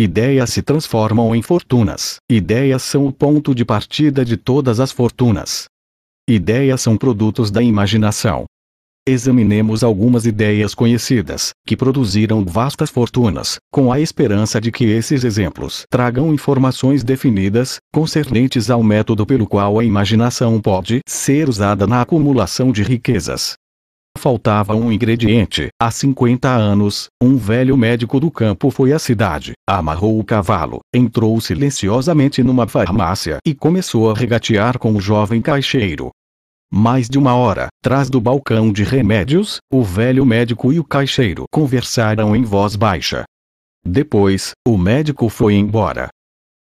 Ideias se transformam em fortunas. Ideias são o ponto de partida de todas as fortunas. Ideias são produtos da imaginação. Examinemos algumas ideias conhecidas, que produziram vastas fortunas, com a esperança de que esses exemplos tragam informações definidas, concernentes ao método pelo qual a imaginação pode ser usada na acumulação de riquezas. Faltava um ingrediente. Há 50 anos, um velho médico do campo foi à cidade, amarrou o cavalo, entrou silenciosamente numa farmácia e começou a regatear com o jovem caixeiro. Mais de uma hora, trás do balcão de remédios, o velho médico e o caixeiro conversaram em voz baixa. Depois, o médico foi embora,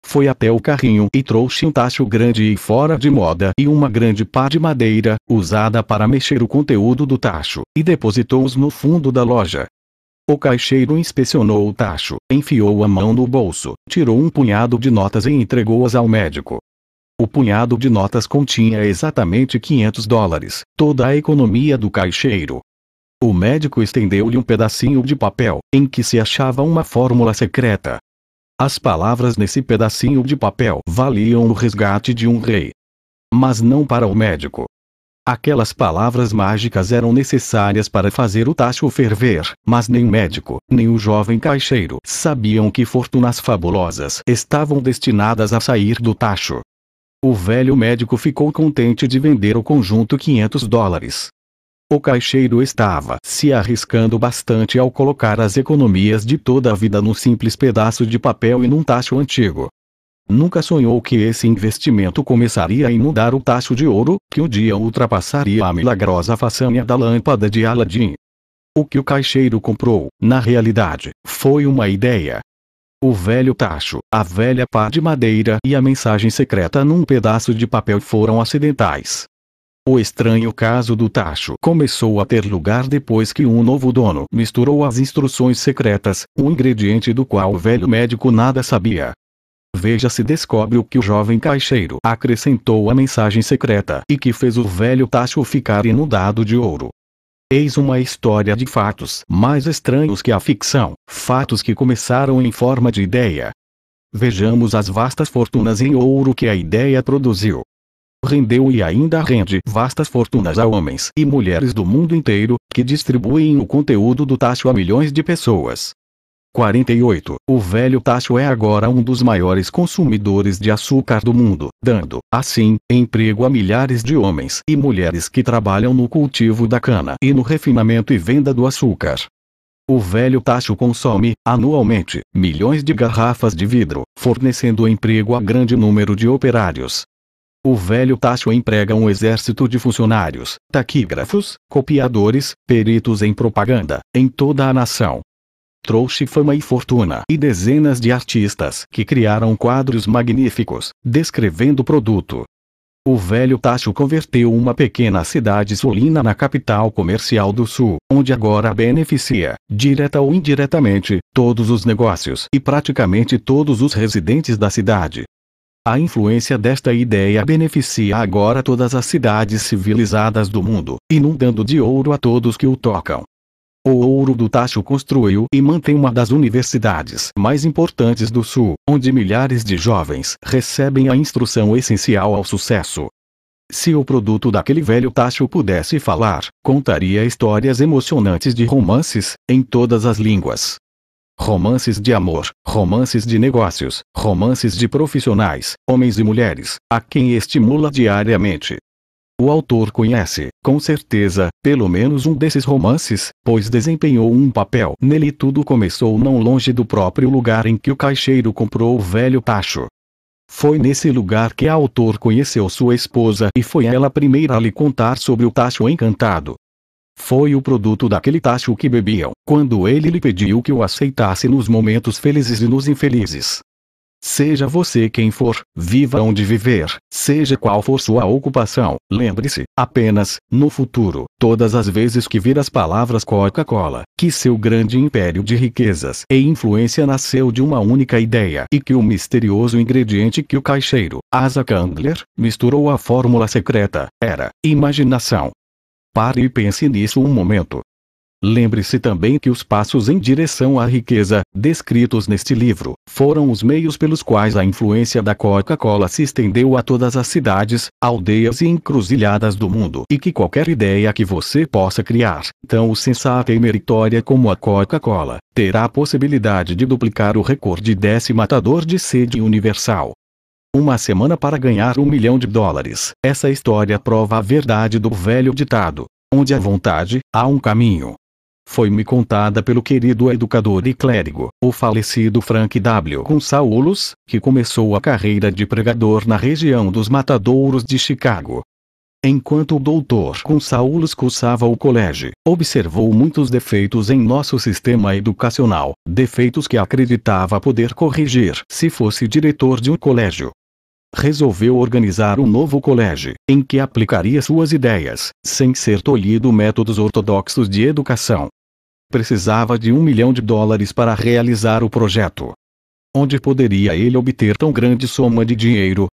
foi até o carrinho e trouxe um tacho grande e fora de moda e uma grande pá de madeira, usada para mexer o conteúdo do tacho, e depositou-os no fundo da loja. O caixeiro inspecionou o tacho, enfiou a mão no bolso, tirou um punhado de notas e entregou-as ao médico. O punhado de notas continha exatamente 500 dólares, toda a economia do caixeiro. O médico estendeu-lhe um pedacinho de papel, em que se achava uma fórmula secreta, as palavras nesse pedacinho de papel valiam o resgate de um rei. Mas não para o médico. Aquelas palavras mágicas eram necessárias para fazer o tacho ferver, mas nem o médico, nem o jovem caixeiro sabiam que fortunas fabulosas estavam destinadas a sair do tacho. O velho médico ficou contente de vender o conjunto 500 dólares, o caixeiro estava se arriscando bastante ao colocar as economias de toda a vida num simples pedaço de papel e num tacho antigo. Nunca sonhou que esse investimento começaria a inundar o tacho de ouro, que um dia ultrapassaria a milagrosa façanha da lâmpada de Aladim. O que o caixeiro comprou, na realidade, foi uma ideia. O velho tacho, a velha pá de madeira e a mensagem secreta num pedaço de papel foram acidentais. O estranho caso do tacho começou a ter lugar depois que um novo dono misturou as instruções secretas, um ingrediente do qual o velho médico nada sabia. Veja se descobre o que o jovem caixeiro acrescentou à mensagem secreta e que fez o velho tacho ficar inundado de ouro. Eis uma história de fatos mais estranhos que a ficção, fatos que começaram em forma de ideia. Vejamos as vastas fortunas em ouro que a ideia produziu rendeu e ainda rende vastas fortunas a homens e mulheres do mundo inteiro, que distribuem o conteúdo do Tacho a milhões de pessoas. 48. O velho Tacho é agora um dos maiores consumidores de açúcar do mundo, dando, assim, emprego a milhares de homens e mulheres que trabalham no cultivo da cana e no refinamento e venda do açúcar. O velho Tacho consome, anualmente, milhões de garrafas de vidro, fornecendo emprego a grande número de operários, o velho Tácio emprega um exército de funcionários, taquígrafos, copiadores, peritos em propaganda, em toda a nação. Trouxe fama e fortuna e dezenas de artistas que criaram quadros magníficos, descrevendo o produto. O velho Tácio converteu uma pequena cidade sulina na capital comercial do sul, onde agora beneficia, direta ou indiretamente, todos os negócios e praticamente todos os residentes da cidade. A influência desta ideia beneficia agora todas as cidades civilizadas do mundo, inundando de ouro a todos que o tocam. O ouro do Tacho construiu e mantém uma das universidades mais importantes do Sul, onde milhares de jovens recebem a instrução essencial ao sucesso. Se o produto daquele velho Tacho pudesse falar, contaria histórias emocionantes de romances, em todas as línguas, romances de amor, romances de negócios, romances de profissionais, homens e mulheres, a quem estimula diariamente. O autor conhece, com certeza, pelo menos um desses romances, pois desempenhou um papel. Nele tudo começou não longe do próprio lugar em que o caixeiro comprou o velho tacho. Foi nesse lugar que o autor conheceu sua esposa e foi ela a primeira a lhe contar sobre o tacho encantado. Foi o produto daquele tacho que bebiam, quando ele lhe pediu que o aceitasse nos momentos felizes e nos infelizes. Seja você quem for, viva onde viver, seja qual for sua ocupação, lembre-se, apenas, no futuro, todas as vezes que vir as palavras Coca-Cola, que seu grande império de riquezas e influência nasceu de uma única ideia e que o misterioso ingrediente que o caixeiro, Asa Candler, misturou à fórmula secreta, era imaginação. Pare e pense nisso um momento. Lembre-se também que os passos em direção à riqueza, descritos neste livro, foram os meios pelos quais a influência da Coca-Cola se estendeu a todas as cidades, aldeias e encruzilhadas do mundo, e que qualquer ideia que você possa criar, tão sensata e meritória como a Coca-Cola, terá a possibilidade de duplicar o recorde desse matador de sede universal. Uma semana para ganhar um milhão de dólares. Essa história prova a verdade do velho ditado: onde há vontade, há um caminho. Foi-me contada pelo querido educador e clérigo, o falecido Frank W. Consaulos, que começou a carreira de pregador na região dos Matadouros de Chicago. Enquanto o doutor Consaulos cursava o colégio, observou muitos defeitos em nosso sistema educacional, defeitos que acreditava poder corrigir se fosse diretor de um colégio resolveu organizar um novo colégio, em que aplicaria suas ideias, sem ser tolhido métodos ortodoxos de educação. Precisava de um milhão de dólares para realizar o projeto. Onde poderia ele obter tão grande soma de dinheiro?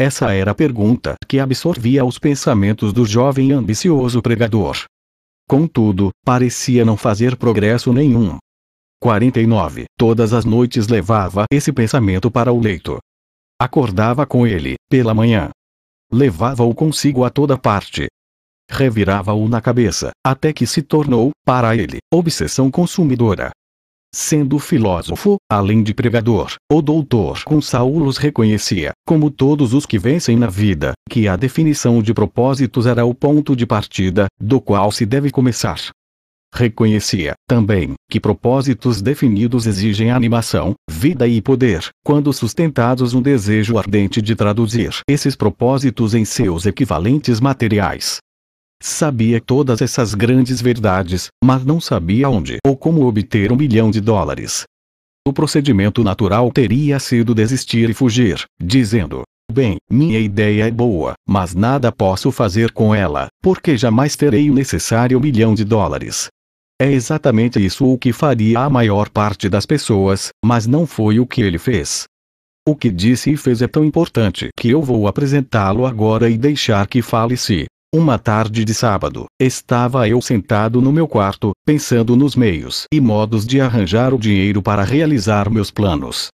Essa era a pergunta que absorvia os pensamentos do jovem ambicioso pregador. Contudo, parecia não fazer progresso nenhum. 49. Todas as noites levava esse pensamento para o leito, Acordava com ele, pela manhã. Levava-o consigo a toda parte. Revirava-o na cabeça, até que se tornou, para ele, obsessão consumidora. Sendo filósofo, além de pregador, o doutor Gonçalves reconhecia, como todos os que vencem na vida, que a definição de propósitos era o ponto de partida, do qual se deve começar. Reconhecia, também, que propósitos definidos exigem animação, vida e poder, quando sustentados um desejo ardente de traduzir esses propósitos em seus equivalentes materiais. Sabia todas essas grandes verdades, mas não sabia onde ou como obter um milhão de dólares. O procedimento natural teria sido desistir e fugir, dizendo: Bem, minha ideia é boa, mas nada posso fazer com ela, porque jamais terei o necessário milhão de dólares. É exatamente isso o que faria a maior parte das pessoas, mas não foi o que ele fez. O que disse e fez é tão importante que eu vou apresentá-lo agora e deixar que fale-se. Uma tarde de sábado, estava eu sentado no meu quarto, pensando nos meios e modos de arranjar o dinheiro para realizar meus planos.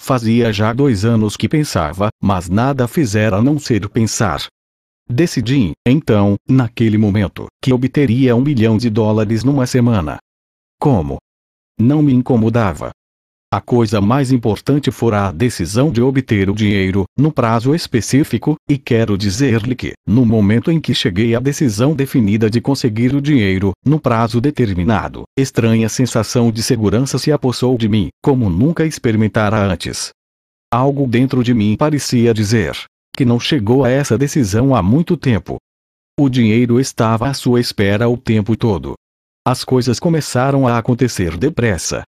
Fazia já dois anos que pensava, mas nada fizera a não ser pensar. Decidi, então, naquele momento, que obteria um milhão de dólares numa semana. Como? Não me incomodava. A coisa mais importante fora a decisão de obter o dinheiro, no prazo específico, e quero dizer-lhe que, no momento em que cheguei à decisão definida de conseguir o dinheiro, no prazo determinado, estranha sensação de segurança se apossou de mim, como nunca experimentara antes. Algo dentro de mim parecia dizer: que não chegou a essa decisão há muito tempo. O dinheiro estava à sua espera o tempo todo. As coisas começaram a acontecer depressa.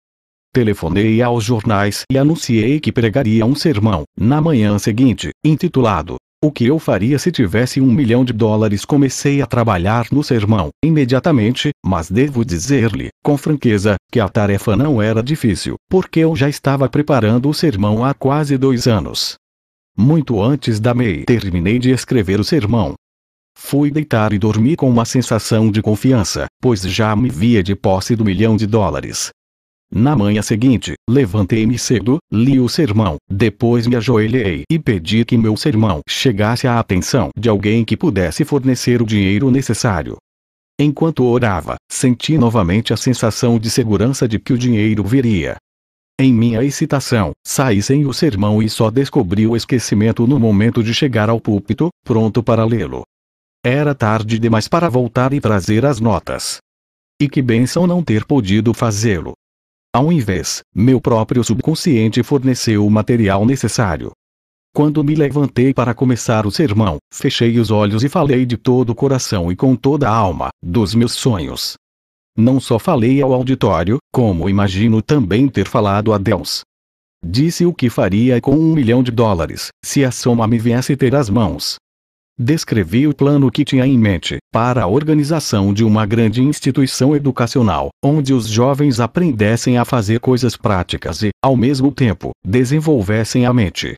Telefonei aos jornais e anunciei que pregaria um sermão, na manhã seguinte, intitulado O que eu faria se tivesse um milhão de dólares. Comecei a trabalhar no sermão, imediatamente, mas devo dizer-lhe, com franqueza, que a tarefa não era difícil, porque eu já estava preparando o sermão há quase dois anos. Muito antes da MEI terminei de escrever o sermão. Fui deitar e dormi com uma sensação de confiança, pois já me via de posse do milhão de dólares. Na manhã seguinte, levantei-me cedo, li o sermão, depois me ajoelhei e pedi que meu sermão chegasse à atenção de alguém que pudesse fornecer o dinheiro necessário. Enquanto orava, senti novamente a sensação de segurança de que o dinheiro viria. Em minha excitação, saí sem o sermão e só descobri o esquecimento no momento de chegar ao púlpito, pronto para lê-lo. Era tarde demais para voltar e trazer as notas. E que benção não ter podido fazê-lo. Ao invés, meu próprio subconsciente forneceu o material necessário. Quando me levantei para começar o sermão, fechei os olhos e falei de todo o coração e com toda a alma, dos meus sonhos, não só falei ao auditório, como imagino também ter falado a Deus. Disse o que faria com um milhão de dólares, se a soma me viesse ter às mãos. Descrevi o plano que tinha em mente, para a organização de uma grande instituição educacional, onde os jovens aprendessem a fazer coisas práticas e, ao mesmo tempo, desenvolvessem a mente.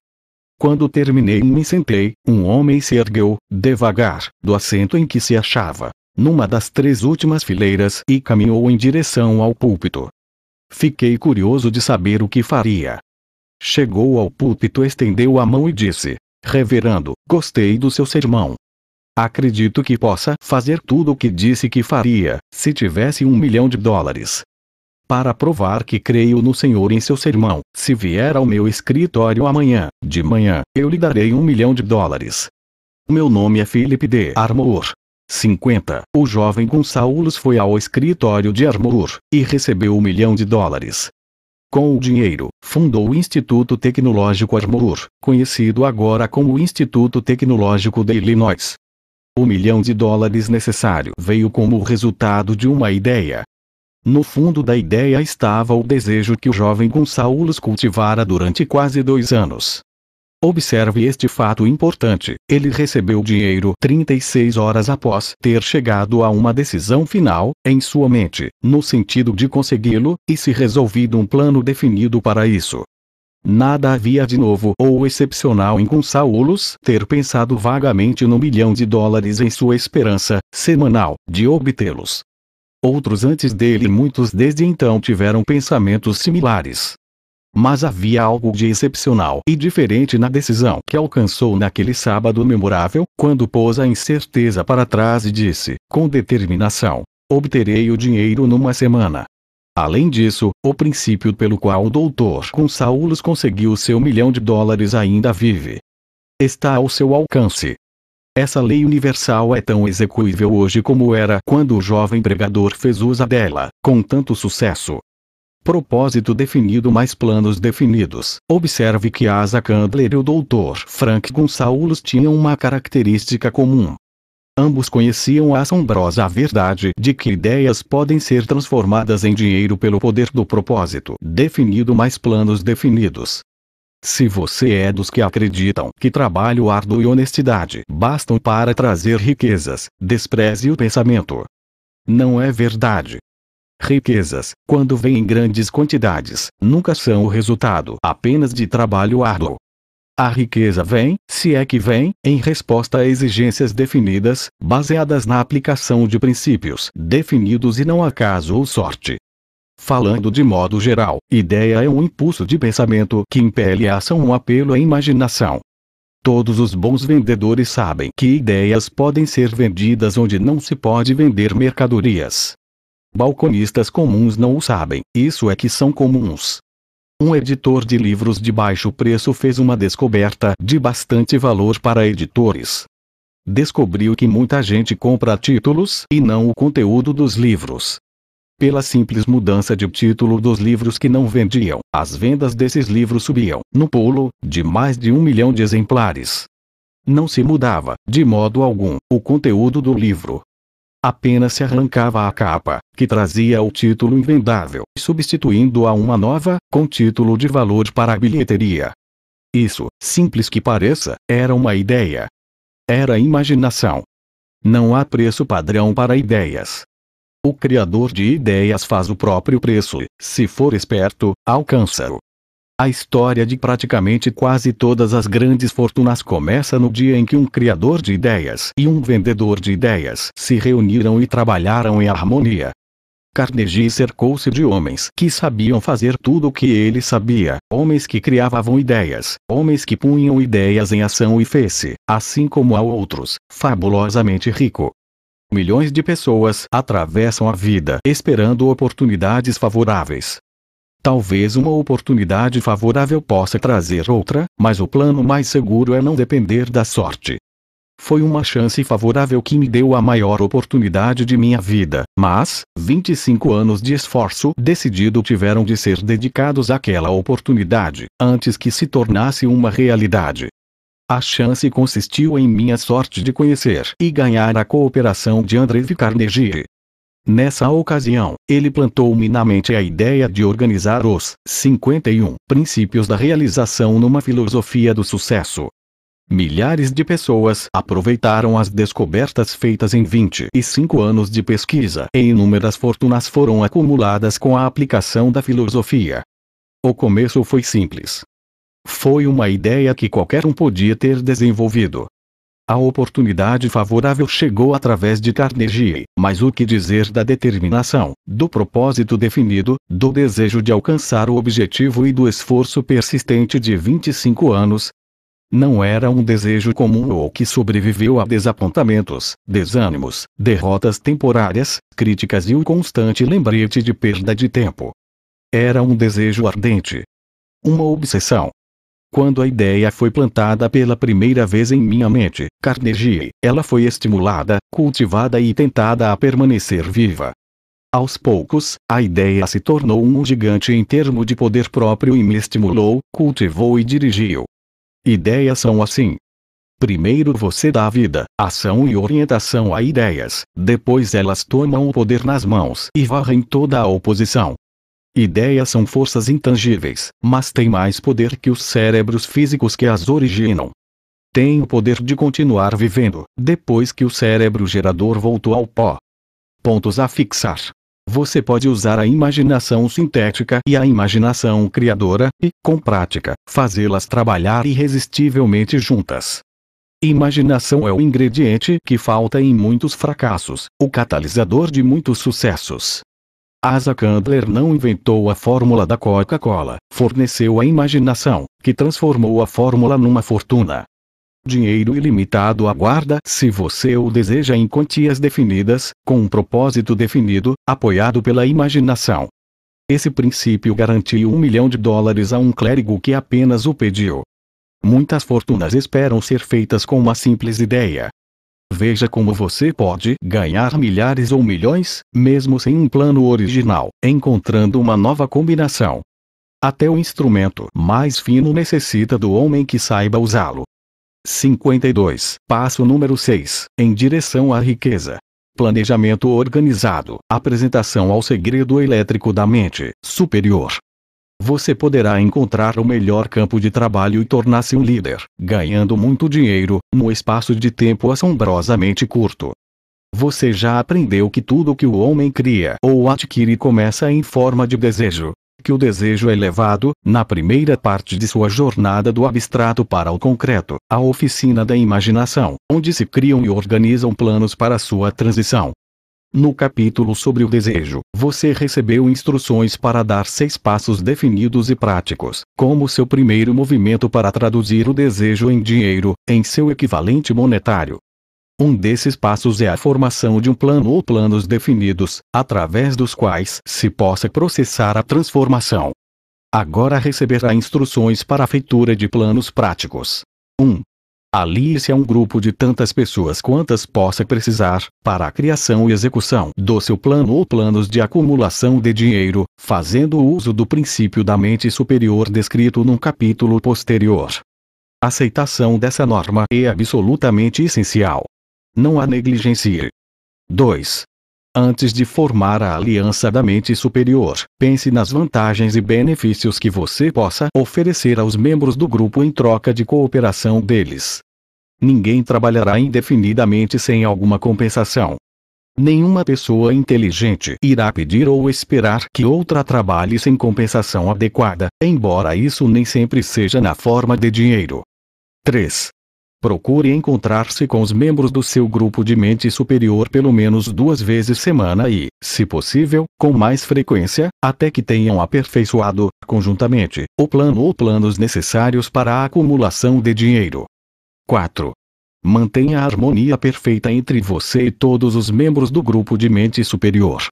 Quando terminei e me sentei, um homem se ergueu, devagar, do assento em que se achava, numa das três últimas fileiras e caminhou em direção ao púlpito. Fiquei curioso de saber o que faria. Chegou ao púlpito, estendeu a mão e disse: Reverendo, gostei do seu sermão. Acredito que possa fazer tudo o que disse que faria, se tivesse um milhão de dólares. Para provar que creio no Senhor em seu sermão, se vier ao meu escritório amanhã, de manhã, eu lhe darei um milhão de dólares. Meu nome é Philip D. Armour. 50. O jovem Gonçalves foi ao escritório de Armour e recebeu um milhão de dólares. Com o dinheiro, fundou o Instituto Tecnológico Armour, conhecido agora como Instituto Tecnológico de Illinois. O milhão de dólares necessário veio como resultado de uma ideia. No fundo da ideia estava o desejo que o jovem Gonçalves cultivara durante quase dois anos. Observe este fato importante: ele recebeu dinheiro 36 horas após ter chegado a uma decisão final, em sua mente, no sentido de consegui-lo, e se resolvido um plano definido para isso. Nada havia de novo ou excepcional em Consaulos ter pensado vagamente no milhão de dólares em sua esperança, semanal, de obtê-los. Outros antes dele e muitos desde então tiveram pensamentos similares. Mas havia algo de excepcional e diferente na decisão que alcançou naquele sábado memorável, quando pôs a incerteza para trás e disse, com determinação: Obterei o dinheiro numa semana. Além disso, o princípio pelo qual o doutor Saulos conseguiu seu milhão de dólares ainda vive. Está ao seu alcance. Essa lei universal é tão execuível hoje como era quando o jovem pregador fez uso dela, com tanto sucesso propósito definido mais planos definidos. Observe que Asa Candler e o Dr. Frank Gonçalves tinham uma característica comum. Ambos conheciam a assombrosa verdade de que ideias podem ser transformadas em dinheiro pelo poder do propósito definido mais planos definidos. Se você é dos que acreditam que trabalho árduo e honestidade bastam para trazer riquezas, despreze o pensamento. Não é verdade. Riquezas, quando vêm em grandes quantidades, nunca são o resultado apenas de trabalho árduo. A riqueza vem, se é que vem, em resposta a exigências definidas, baseadas na aplicação de princípios definidos e não acaso ou sorte. Falando de modo geral, ideia é um impulso de pensamento que impele a ação um apelo à imaginação. Todos os bons vendedores sabem que ideias podem ser vendidas onde não se pode vender mercadorias. Balconistas comuns não o sabem, isso é que são comuns. Um editor de livros de baixo preço fez uma descoberta de bastante valor para editores. Descobriu que muita gente compra títulos e não o conteúdo dos livros. Pela simples mudança de título dos livros que não vendiam, as vendas desses livros subiam, no pulo, de mais de um milhão de exemplares. Não se mudava, de modo algum, o conteúdo do livro, Apenas se arrancava a capa, que trazia o título invendável, substituindo-a uma nova, com título de valor para a bilheteria. Isso, simples que pareça, era uma ideia. Era imaginação. Não há preço padrão para ideias. O criador de ideias faz o próprio preço, se for esperto, alcança-o. A história de praticamente quase todas as grandes fortunas começa no dia em que um criador de ideias e um vendedor de ideias se reuniram e trabalharam em harmonia. Carnegie cercou-se de homens que sabiam fazer tudo o que ele sabia, homens que criavam ideias, homens que punham ideias em ação e fez-se, assim como a outros, fabulosamente rico. Milhões de pessoas atravessam a vida esperando oportunidades favoráveis, Talvez uma oportunidade favorável possa trazer outra, mas o plano mais seguro é não depender da sorte. Foi uma chance favorável que me deu a maior oportunidade de minha vida, mas 25 anos de esforço decidido tiveram de ser dedicados àquela oportunidade, antes que se tornasse uma realidade. A chance consistiu em minha sorte de conhecer e ganhar a cooperação de André Carnegie, Nessa ocasião, ele plantou-me na mente a ideia de organizar os 51 princípios da realização numa filosofia do sucesso. Milhares de pessoas aproveitaram as descobertas feitas em 25 anos de pesquisa e inúmeras fortunas foram acumuladas com a aplicação da filosofia. O começo foi simples. Foi uma ideia que qualquer um podia ter desenvolvido, a oportunidade favorável chegou através de Carnegie, mas o que dizer da determinação, do propósito definido, do desejo de alcançar o objetivo e do esforço persistente de 25 anos? Não era um desejo comum ou que sobreviveu a desapontamentos, desânimos, derrotas temporárias, críticas e o constante lembrete de perda de tempo. Era um desejo ardente. Uma obsessão, quando a ideia foi plantada pela primeira vez em minha mente, Carnegie, ela foi estimulada, cultivada e tentada a permanecer viva. Aos poucos, a ideia se tornou um gigante em termo de poder próprio e me estimulou, cultivou e dirigiu. Ideias são assim. Primeiro você dá vida, ação e orientação a ideias, depois elas tomam o poder nas mãos e varrem toda a oposição. Ideias são forças intangíveis, mas têm mais poder que os cérebros físicos que as originam. Tem o poder de continuar vivendo, depois que o cérebro gerador voltou ao pó. Pontos a fixar. Você pode usar a imaginação sintética e a imaginação criadora, e, com prática, fazê-las trabalhar irresistivelmente juntas. Imaginação é o ingrediente que falta em muitos fracassos, o catalisador de muitos sucessos. Asa Candler não inventou a fórmula da Coca-Cola, forneceu a imaginação, que transformou a fórmula numa fortuna. Dinheiro ilimitado aguarda se você o deseja em quantias definidas, com um propósito definido, apoiado pela imaginação. Esse princípio garantiu um milhão de dólares a um clérigo que apenas o pediu. Muitas fortunas esperam ser feitas com uma simples ideia. Veja como você pode ganhar milhares ou milhões, mesmo sem um plano original, encontrando uma nova combinação. Até o instrumento mais fino necessita do homem que saiba usá-lo. 52. Passo número 6. Em direção à riqueza. Planejamento organizado. Apresentação ao segredo elétrico da mente superior você poderá encontrar o melhor campo de trabalho e tornar-se um líder, ganhando muito dinheiro, num espaço de tempo assombrosamente curto. Você já aprendeu que tudo que o homem cria ou adquire começa em forma de desejo. Que o desejo é levado, na primeira parte de sua jornada do abstrato para o concreto, à oficina da imaginação, onde se criam e organizam planos para sua transição. No capítulo sobre o desejo, você recebeu instruções para dar seis passos definidos e práticos, como seu primeiro movimento para traduzir o desejo em dinheiro, em seu equivalente monetário. Um desses passos é a formação de um plano ou planos definidos, através dos quais se possa processar a transformação. Agora receberá instruções para a feitura de planos práticos. 1. Um, Alie-se a é um grupo de tantas pessoas quantas possa precisar, para a criação e execução do seu plano ou planos de acumulação de dinheiro, fazendo uso do princípio da mente superior descrito num capítulo posterior. Aceitação dessa norma é absolutamente essencial. Não a negligencie. 2. Antes de formar a aliança da mente superior, pense nas vantagens e benefícios que você possa oferecer aos membros do grupo em troca de cooperação deles. Ninguém trabalhará indefinidamente sem alguma compensação. Nenhuma pessoa inteligente irá pedir ou esperar que outra trabalhe sem compensação adequada, embora isso nem sempre seja na forma de dinheiro. 3. Procure encontrar-se com os membros do seu grupo de mente superior pelo menos duas vezes semana e, se possível, com mais frequência, até que tenham aperfeiçoado, conjuntamente, o plano ou planos necessários para a acumulação de dinheiro. 4. Mantenha a harmonia perfeita entre você e todos os membros do grupo de mente superior.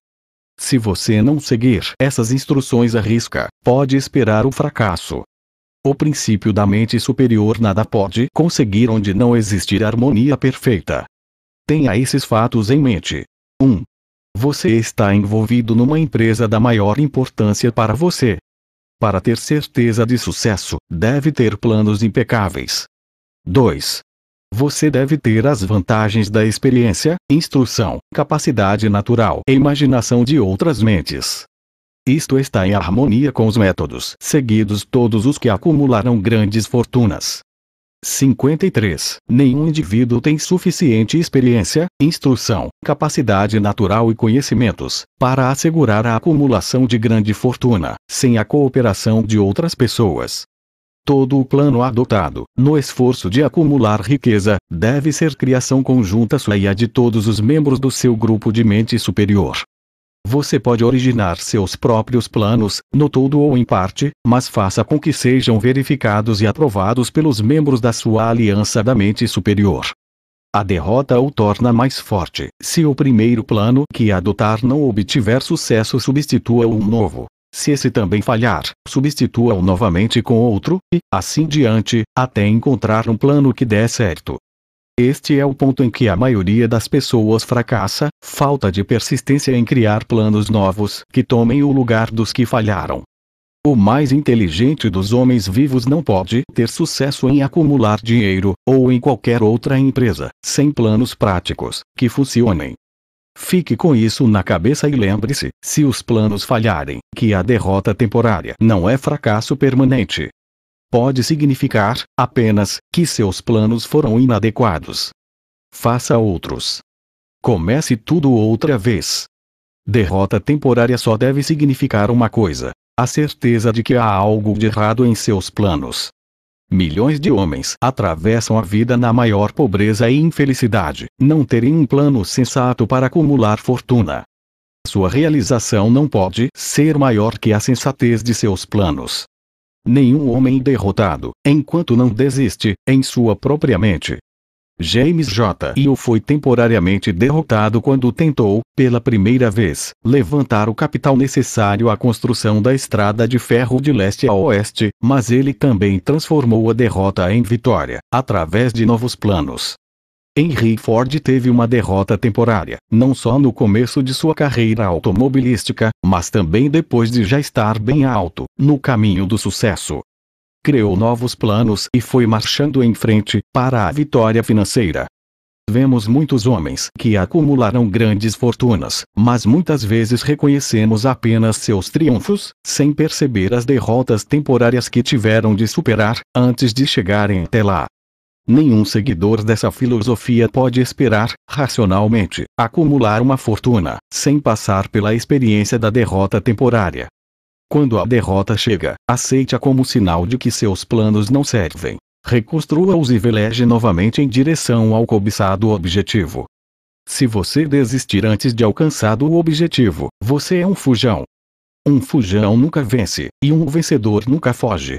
Se você não seguir essas instruções à risca, pode esperar o fracasso. O princípio da mente superior nada pode conseguir onde não existir harmonia perfeita. Tenha esses fatos em mente. 1. você está envolvido numa empresa da maior importância para você. Para ter certeza de sucesso, deve ter planos impecáveis. 2. Você deve ter as vantagens da experiência, instrução, capacidade natural e imaginação de outras mentes. Isto está em harmonia com os métodos seguidos todos os que acumularam grandes fortunas. 53. Nenhum indivíduo tem suficiente experiência, instrução, capacidade natural e conhecimentos para assegurar a acumulação de grande fortuna, sem a cooperação de outras pessoas. Todo o plano adotado, no esforço de acumular riqueza, deve ser criação conjunta sua e a de todos os membros do seu grupo de mente superior. Você pode originar seus próprios planos, no todo ou em parte, mas faça com que sejam verificados e aprovados pelos membros da sua aliança da mente superior. A derrota o torna mais forte. Se o primeiro plano que adotar não obtiver sucesso, substitua um novo. Se esse também falhar, substitua-o novamente com outro, e, assim diante, até encontrar um plano que dê certo. Este é o ponto em que a maioria das pessoas fracassa, falta de persistência em criar planos novos que tomem o lugar dos que falharam. O mais inteligente dos homens vivos não pode ter sucesso em acumular dinheiro, ou em qualquer outra empresa, sem planos práticos, que funcionem. Fique com isso na cabeça e lembre-se: se os planos falharem, que a derrota temporária não é fracasso permanente pode significar, apenas, que seus planos foram inadequados. Faça outros. Comece tudo outra vez. Derrota temporária só deve significar uma coisa: a certeza de que há algo de errado em seus planos. Milhões de homens atravessam a vida na maior pobreza e infelicidade, não terem um plano sensato para acumular fortuna. Sua realização não pode ser maior que a sensatez de seus planos nenhum homem derrotado, enquanto não desiste, em sua própria mente. James J. Hill foi temporariamente derrotado quando tentou, pela primeira vez, levantar o capital necessário à construção da estrada de ferro de leste a oeste, mas ele também transformou a derrota em vitória, através de novos planos, Henry Ford teve uma derrota temporária, não só no começo de sua carreira automobilística, mas também depois de já estar bem alto, no caminho do sucesso. Criou novos planos e foi marchando em frente para a vitória financeira. Vemos muitos homens que acumularam grandes fortunas, mas muitas vezes reconhecemos apenas seus triunfos, sem perceber as derrotas temporárias que tiveram de superar antes de chegarem até lá. Nenhum seguidor dessa filosofia pode esperar, racionalmente, acumular uma fortuna, sem passar pela experiência da derrota temporária. Quando a derrota chega, aceite-a como sinal de que seus planos não servem. Reconstrua-os e veleje novamente em direção ao cobiçado objetivo. Se você desistir antes de alcançado o objetivo, você é um fujão. Um fujão nunca vence, e um vencedor nunca foge.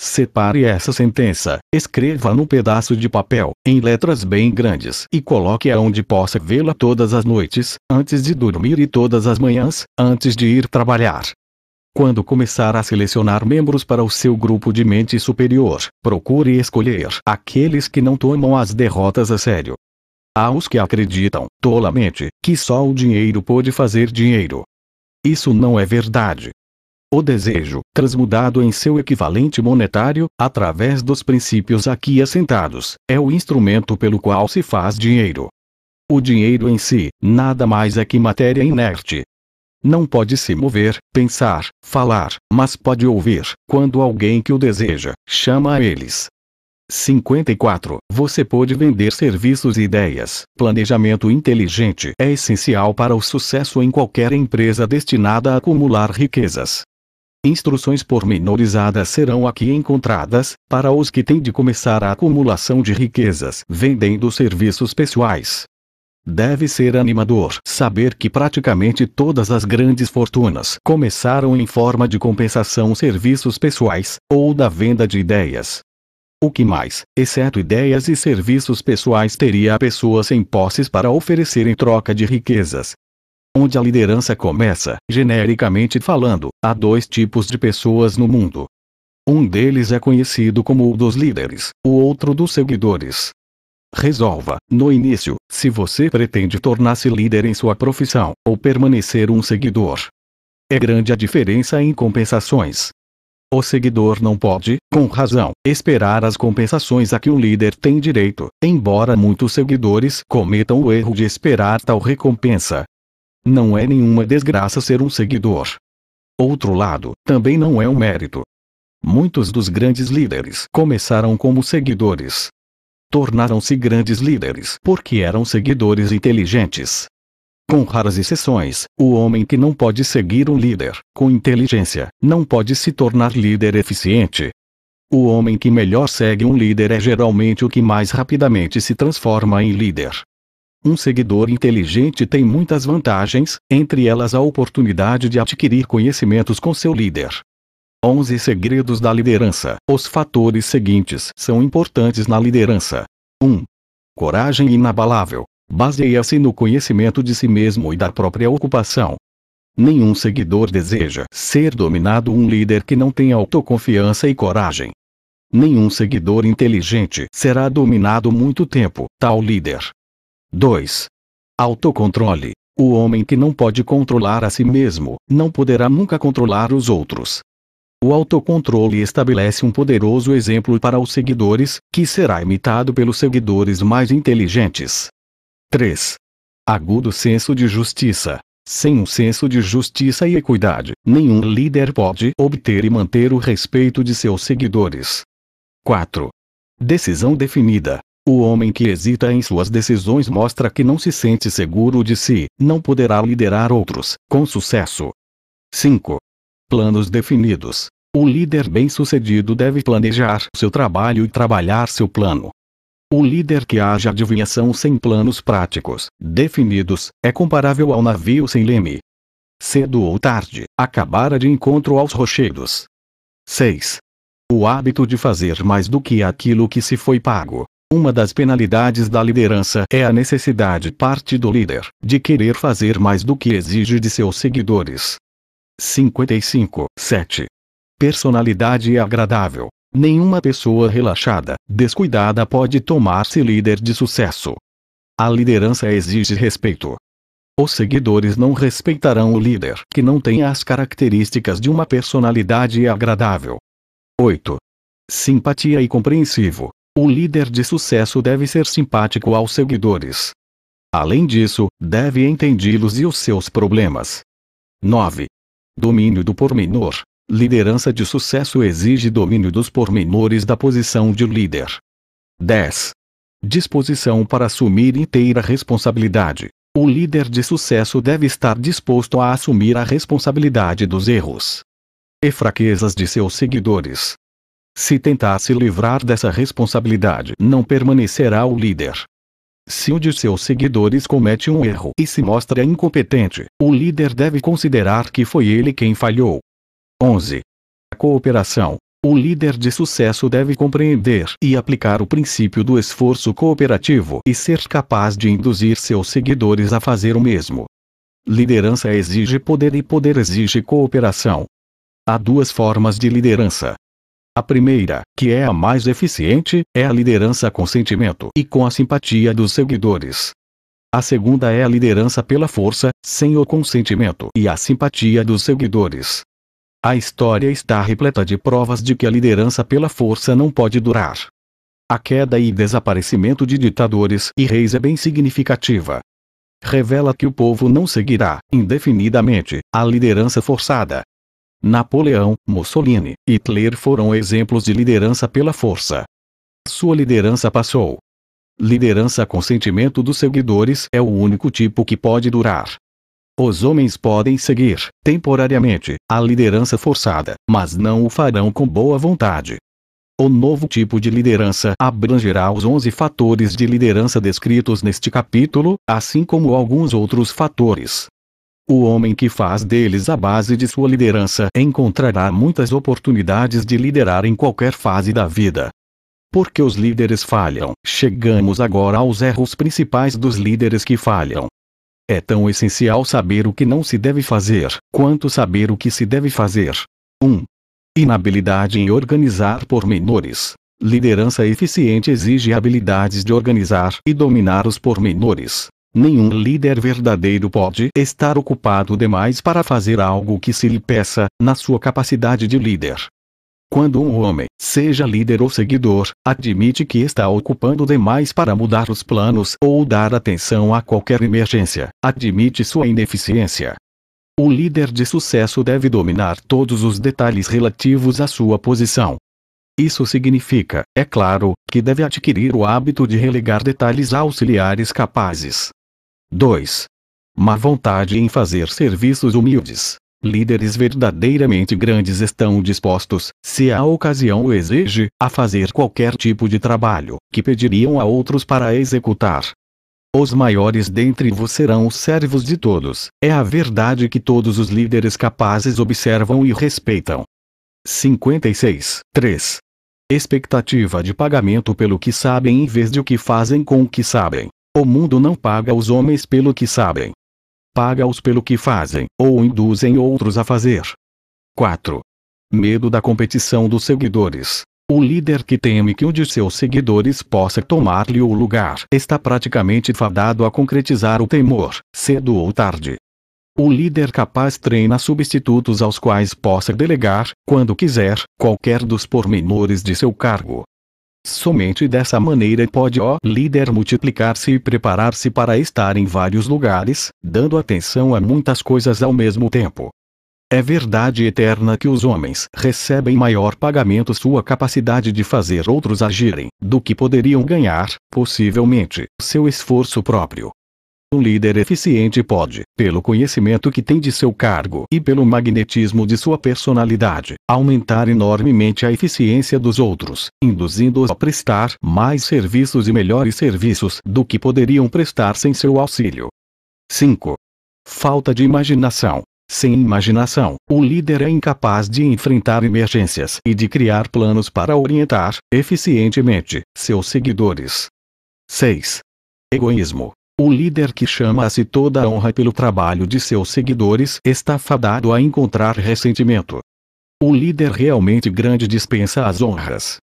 Separe essa sentença, escreva num pedaço de papel, em letras bem grandes, e coloque-a onde possa vê-la todas as noites, antes de dormir e todas as manhãs, antes de ir trabalhar. Quando começar a selecionar membros para o seu grupo de mente superior, procure escolher aqueles que não tomam as derrotas a sério. Há os que acreditam, tolamente, que só o dinheiro pode fazer dinheiro. Isso não é verdade o desejo, transmudado em seu equivalente monetário, através dos princípios aqui assentados, é o instrumento pelo qual se faz dinheiro. O dinheiro em si, nada mais é que matéria inerte, não pode se mover, pensar, falar, mas pode ouvir, quando alguém que o deseja, chama a eles. 54. Você pode vender serviços e ideias. Planejamento inteligente é essencial para o sucesso em qualquer empresa destinada a acumular riquezas. Instruções pormenorizadas serão aqui encontradas, para os que têm de começar a acumulação de riquezas vendendo serviços pessoais. Deve ser animador saber que praticamente todas as grandes fortunas começaram em forma de compensação serviços pessoais, ou da venda de ideias. O que mais, exceto ideias e serviços pessoais, teria a pessoa sem posses para oferecer em troca de riquezas, onde a liderança começa, genericamente falando, há dois tipos de pessoas no mundo. Um deles é conhecido como o dos líderes, o outro dos seguidores. Resolva, no início, se você pretende tornar-se líder em sua profissão, ou permanecer um seguidor. É grande a diferença em compensações. O seguidor não pode, com razão, esperar as compensações a que o líder tem direito, embora muitos seguidores cometam o erro de esperar tal recompensa, não é nenhuma desgraça ser um seguidor. Outro lado, também não é um mérito. Muitos dos grandes líderes começaram como seguidores. Tornaram-se grandes líderes porque eram seguidores inteligentes. Com raras exceções, o homem que não pode seguir um líder com inteligência não pode se tornar líder eficiente. O homem que melhor segue um líder é geralmente o que mais rapidamente se transforma em líder. Um seguidor inteligente tem muitas vantagens, entre elas a oportunidade de adquirir conhecimentos com seu líder. 11 Segredos da Liderança Os fatores seguintes são importantes na liderança: 1. Coragem inabalável. Baseia-se no conhecimento de si mesmo e da própria ocupação. Nenhum seguidor deseja ser dominado um líder que não tem autoconfiança e coragem. Nenhum seguidor inteligente será dominado muito tempo, tal líder 2. Autocontrole. O homem que não pode controlar a si mesmo, não poderá nunca controlar os outros. O autocontrole estabelece um poderoso exemplo para os seguidores, que será imitado pelos seguidores mais inteligentes. 3. Agudo senso de justiça. Sem um senso de justiça e equidade, nenhum líder pode obter e manter o respeito de seus seguidores. 4. Decisão definida. O homem que hesita em suas decisões mostra que não se sente seguro de si, não poderá liderar outros, com sucesso. 5. Planos definidos. O líder bem-sucedido deve planejar seu trabalho e trabalhar seu plano. O líder que haja adivinhação sem planos práticos, definidos, é comparável ao navio sem leme. Cedo ou tarde, acabará de encontro aos rochedos. 6. O hábito de fazer mais do que aquilo que se foi pago, uma das penalidades da liderança é a necessidade parte do líder de querer fazer mais do que exige de seus seguidores. 55. 7. Personalidade agradável. Nenhuma pessoa relaxada, descuidada pode tomar-se líder de sucesso. A liderança exige respeito. Os seguidores não respeitarão o líder que não tem as características de uma personalidade agradável. 8. Simpatia e compreensivo. O líder de sucesso deve ser simpático aos seguidores. Além disso, deve entendê-los e os seus problemas. 9. Domínio do pormenor. Liderança de sucesso exige domínio dos pormenores da posição de líder. 10. Disposição para assumir inteira responsabilidade. O líder de sucesso deve estar disposto a assumir a responsabilidade dos erros e fraquezas de seus seguidores. Se tentar se livrar dessa responsabilidade, não permanecerá o líder. Se um de seus seguidores comete um erro e se mostra incompetente, o líder deve considerar que foi ele quem falhou. 11. A cooperação. O líder de sucesso deve compreender e aplicar o princípio do esforço cooperativo e ser capaz de induzir seus seguidores a fazer o mesmo. Liderança exige poder e poder exige cooperação. Há duas formas de liderança: a primeira, que é a mais eficiente, é a liderança com sentimento e com a simpatia dos seguidores. A segunda é a liderança pela força, sem o consentimento e a simpatia dos seguidores. A história está repleta de provas de que a liderança pela força não pode durar. A queda e desaparecimento de ditadores e reis é bem significativa. Revela que o povo não seguirá, indefinidamente, a liderança forçada, Napoleão, Mussolini, Hitler foram exemplos de liderança pela força. Sua liderança passou. Liderança com sentimento dos seguidores é o único tipo que pode durar. Os homens podem seguir, temporariamente, a liderança forçada, mas não o farão com boa vontade. O novo tipo de liderança abrangerá os 11 fatores de liderança descritos neste capítulo, assim como alguns outros fatores. O homem que faz deles a base de sua liderança encontrará muitas oportunidades de liderar em qualquer fase da vida. Porque os líderes falham. Chegamos agora aos erros principais dos líderes que falham. É tão essencial saber o que não se deve fazer, quanto saber o que se deve fazer. 1. Inabilidade em organizar pormenores. Liderança eficiente exige habilidades de organizar e dominar os pormenores. Nenhum líder verdadeiro pode estar ocupado demais para fazer algo que se lhe peça, na sua capacidade de líder. Quando um homem, seja líder ou seguidor, admite que está ocupando demais para mudar os planos ou dar atenção a qualquer emergência, admite sua ineficiência. O líder de sucesso deve dominar todos os detalhes relativos à sua posição. Isso significa, é claro, que deve adquirir o hábito de relegar detalhes auxiliares capazes 2. Má vontade em fazer serviços humildes. Líderes verdadeiramente grandes estão dispostos, se a ocasião o exige, a fazer qualquer tipo de trabalho que pediriam a outros para executar. Os maiores dentre vós serão os servos de todos, é a verdade que todos os líderes capazes observam e respeitam. 56. 3. Expectativa de pagamento pelo que sabem em vez de o que fazem com o que sabem. O mundo não paga os homens pelo que sabem. Paga-os pelo que fazem, ou induzem outros a fazer. 4. Medo da competição dos seguidores. O líder que teme que um de seus seguidores possa tomar-lhe o lugar está praticamente fadado a concretizar o temor, cedo ou tarde. O líder capaz treina substitutos aos quais possa delegar, quando quiser, qualquer dos pormenores de seu cargo, Somente dessa maneira pode o líder multiplicar-se e preparar-se para estar em vários lugares, dando atenção a muitas coisas ao mesmo tempo. É verdade eterna que os homens recebem maior pagamento sua capacidade de fazer outros agirem, do que poderiam ganhar, possivelmente, seu esforço próprio. Um líder eficiente pode, pelo conhecimento que tem de seu cargo e pelo magnetismo de sua personalidade, aumentar enormemente a eficiência dos outros, induzindo-os a prestar mais serviços e melhores serviços do que poderiam prestar sem seu auxílio. 5. Falta de imaginação. Sem imaginação, o líder é incapaz de enfrentar emergências e de criar planos para orientar, eficientemente, seus seguidores. 6. Egoísmo. O líder que chama a si toda a honra pelo trabalho de seus seguidores está fadado a encontrar ressentimento. O líder realmente grande dispensa as honras.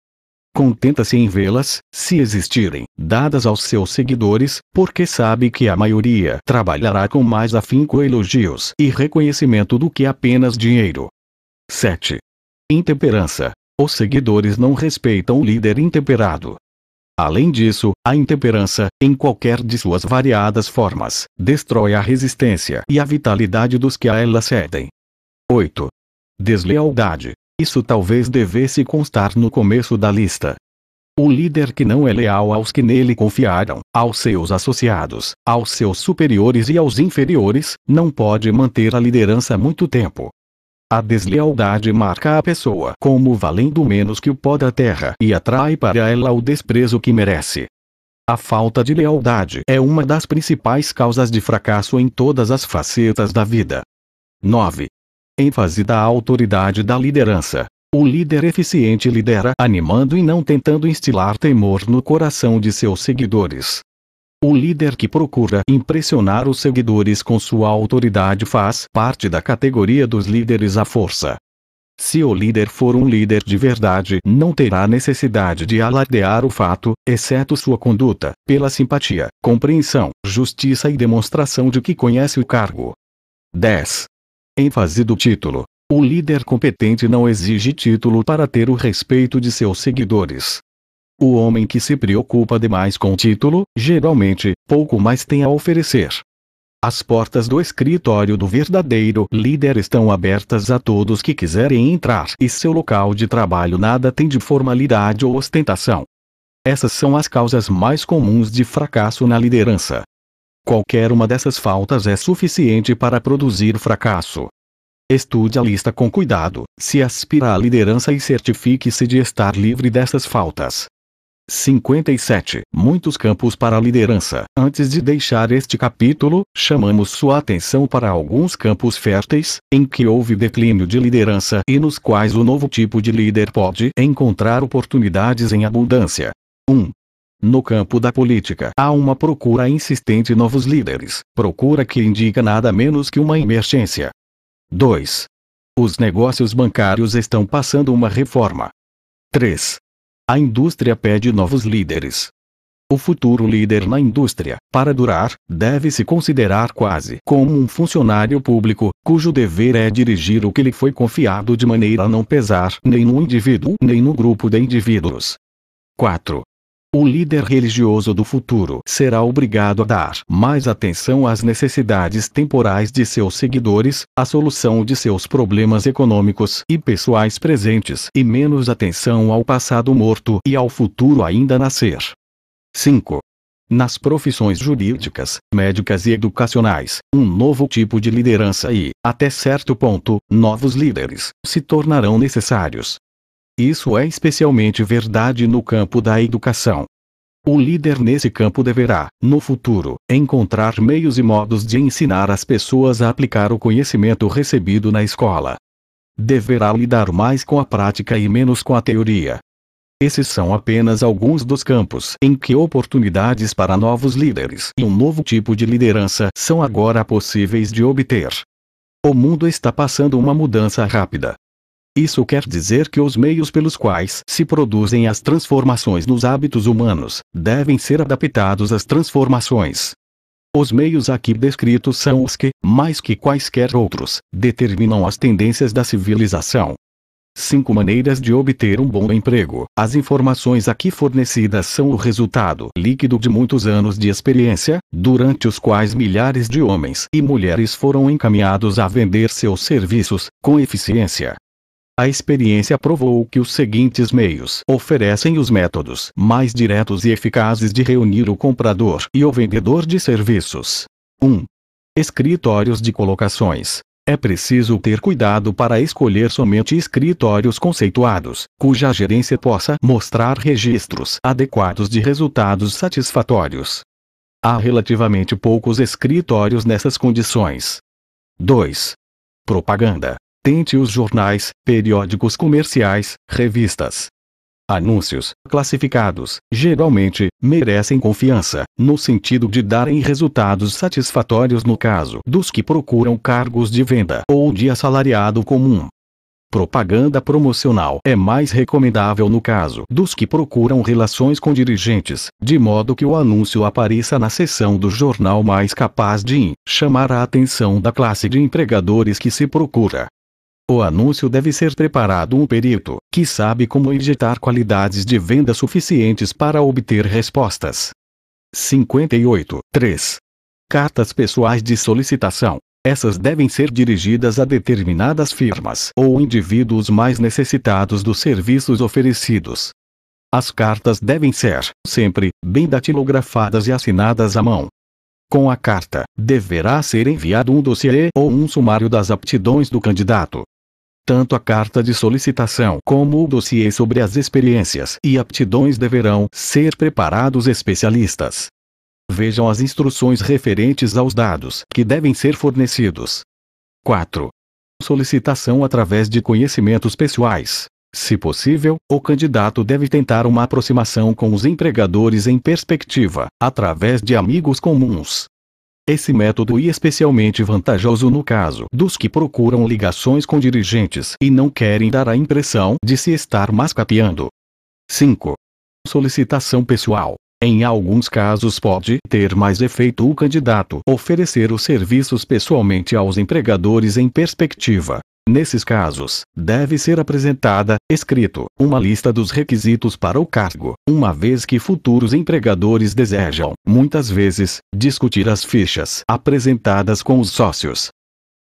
Contenta-se em vê-las, se existirem, dadas aos seus seguidores, porque sabe que a maioria trabalhará com mais afinco elogios e reconhecimento do que apenas dinheiro. 7. Intemperança. Os seguidores não respeitam o líder intemperado. Além disso, a intemperança, em qualquer de suas variadas formas, destrói a resistência e a vitalidade dos que a ela cedem. 8. Deslealdade. Isso talvez devesse constar no começo da lista. O líder que não é leal aos que nele confiaram, aos seus associados, aos seus superiores e aos inferiores, não pode manter a liderança muito tempo, a deslealdade marca a pessoa como valendo menos que o pó da terra e atrai para ela o desprezo que merece. A falta de lealdade é uma das principais causas de fracasso em todas as facetas da vida. 9. ênfase da autoridade da liderança. O líder eficiente lidera animando e não tentando instilar temor no coração de seus seguidores. O líder que procura impressionar os seguidores com sua autoridade faz parte da categoria dos líderes à força. Se o líder for um líder de verdade, não terá necessidade de alardear o fato, exceto sua conduta, pela simpatia, compreensão, justiça e demonstração de que conhece o cargo. 10. ênfase do título. O líder competente não exige título para ter o respeito de seus seguidores. O homem que se preocupa demais com o título, geralmente, pouco mais tem a oferecer. As portas do escritório do verdadeiro líder estão abertas a todos que quiserem entrar e seu local de trabalho nada tem de formalidade ou ostentação. Essas são as causas mais comuns de fracasso na liderança. Qualquer uma dessas faltas é suficiente para produzir fracasso. Estude a lista com cuidado, se aspira à liderança e certifique-se de estar livre dessas faltas. 57. Muitos campos para a liderança. Antes de deixar este capítulo, chamamos sua atenção para alguns campos férteis, em que houve declínio de liderança e nos quais o novo tipo de líder pode encontrar oportunidades em abundância. 1. No campo da política, há uma procura insistente de novos líderes, procura que indica nada menos que uma emergência. 2. Os negócios bancários estão passando uma reforma. 3. A indústria pede novos líderes. O futuro líder na indústria, para durar, deve se considerar quase como um funcionário público, cujo dever é dirigir o que lhe foi confiado de maneira a não pesar nem no indivíduo nem no grupo de indivíduos. 4. O líder religioso do futuro será obrigado a dar mais atenção às necessidades temporais de seus seguidores, à solução de seus problemas econômicos e pessoais presentes e menos atenção ao passado morto e ao futuro ainda nascer. 5. Nas profissões jurídicas, médicas e educacionais, um novo tipo de liderança e, até certo ponto, novos líderes se tornarão necessários, isso é especialmente verdade no campo da educação. O líder nesse campo deverá, no futuro, encontrar meios e modos de ensinar as pessoas a aplicar o conhecimento recebido na escola. Deverá lidar mais com a prática e menos com a teoria. Esses são apenas alguns dos campos em que oportunidades para novos líderes e um novo tipo de liderança são agora possíveis de obter. O mundo está passando uma mudança rápida. Isso quer dizer que os meios pelos quais se produzem as transformações nos hábitos humanos devem ser adaptados às transformações. Os meios aqui descritos são os que, mais que quaisquer outros, determinam as tendências da civilização. 5 maneiras de obter um bom emprego. As informações aqui fornecidas são o resultado líquido de muitos anos de experiência, durante os quais milhares de homens e mulheres foram encaminhados a vender seus serviços, com eficiência, a experiência provou que os seguintes meios oferecem os métodos mais diretos e eficazes de reunir o comprador e o vendedor de serviços. 1. Escritórios de colocações. É preciso ter cuidado para escolher somente escritórios conceituados, cuja gerência possa mostrar registros adequados de resultados satisfatórios. Há relativamente poucos escritórios nessas condições. 2. Propaganda Tente os jornais, periódicos comerciais, revistas. Anúncios classificados geralmente merecem confiança, no sentido de darem resultados satisfatórios no caso dos que procuram cargos de venda ou de assalariado comum. Propaganda promocional é mais recomendável no caso dos que procuram relações com dirigentes, de modo que o anúncio apareça na seção do jornal mais capaz de chamar a atenção da classe de empregadores que se procura. O anúncio deve ser preparado um perito, que sabe como injetar qualidades de venda suficientes para obter respostas. 58. 3. Cartas pessoais de solicitação. Essas devem ser dirigidas a determinadas firmas ou indivíduos mais necessitados dos serviços oferecidos. As cartas devem ser, sempre, bem datilografadas e assinadas à mão. Com a carta, deverá ser enviado um dossiê ou um sumário das aptidões do candidato, tanto a carta de solicitação como o dossiê sobre as experiências e aptidões deverão ser preparados especialistas. Vejam as instruções referentes aos dados que devem ser fornecidos. 4. Solicitação através de conhecimentos pessoais. Se possível, o candidato deve tentar uma aproximação com os empregadores em perspectiva, através de amigos comuns, esse método é especialmente vantajoso no caso dos que procuram ligações com dirigentes e não querem dar a impressão de se estar mascateando. 5. Solicitação pessoal. Em alguns casos pode ter mais efeito o candidato oferecer os serviços pessoalmente aos empregadores em perspectiva Nesses casos, deve ser apresentada, escrito, uma lista dos requisitos para o cargo, uma vez que futuros empregadores desejam, muitas vezes, discutir as fichas apresentadas com os sócios.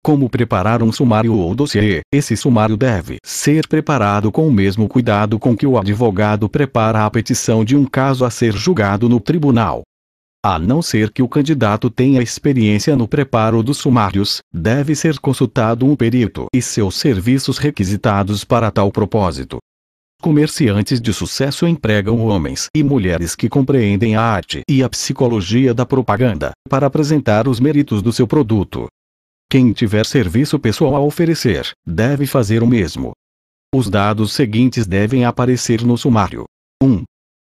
Como preparar um sumário ou dossiê, esse sumário deve ser preparado com o mesmo cuidado com que o advogado prepara a petição de um caso a ser julgado no tribunal. A não ser que o candidato tenha experiência no preparo dos sumários, deve ser consultado um perito e seus serviços requisitados para tal propósito. Comerciantes de sucesso empregam homens e mulheres que compreendem a arte e a psicologia da propaganda para apresentar os méritos do seu produto. Quem tiver serviço pessoal a oferecer, deve fazer o mesmo. Os dados seguintes devem aparecer no sumário: 1.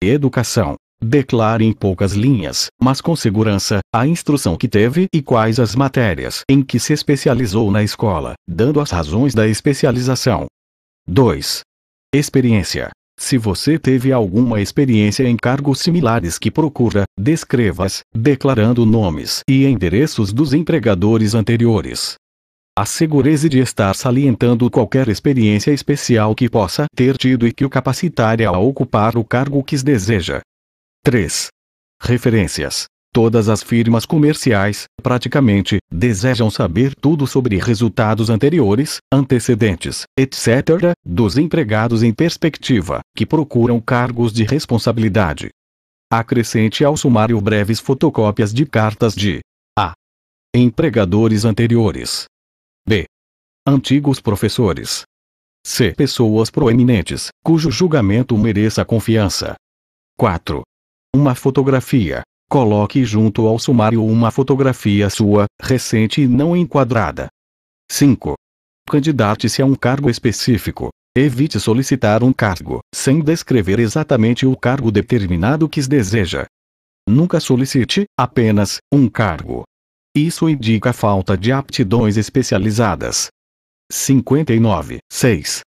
Educação, Declare em poucas linhas, mas com segurança, a instrução que teve e quais as matérias em que se especializou na escola, dando as razões da especialização. 2. Experiência. Se você teve alguma experiência em cargos similares que procura, descreva-as, declarando nomes e endereços dos empregadores anteriores. Assegure-se de estar salientando qualquer experiência especial que possa ter tido e que o capacitare a ocupar o cargo que deseja. 3. Referências. Todas as firmas comerciais, praticamente, desejam saber tudo sobre resultados anteriores, antecedentes, etc., dos empregados em perspectiva, que procuram cargos de responsabilidade. Acrescente ao sumário breves fotocópias de cartas de A. Empregadores anteriores. B. Antigos professores. C. Pessoas proeminentes, cujo julgamento mereça confiança. 4. Uma fotografia. Coloque junto ao sumário uma fotografia sua, recente e não enquadrada. 5. Candidate-se a um cargo específico. Evite solicitar um cargo, sem descrever exatamente o cargo determinado que deseja. Nunca solicite, apenas, um cargo. Isso indica falta de aptidões especializadas. 59. 6.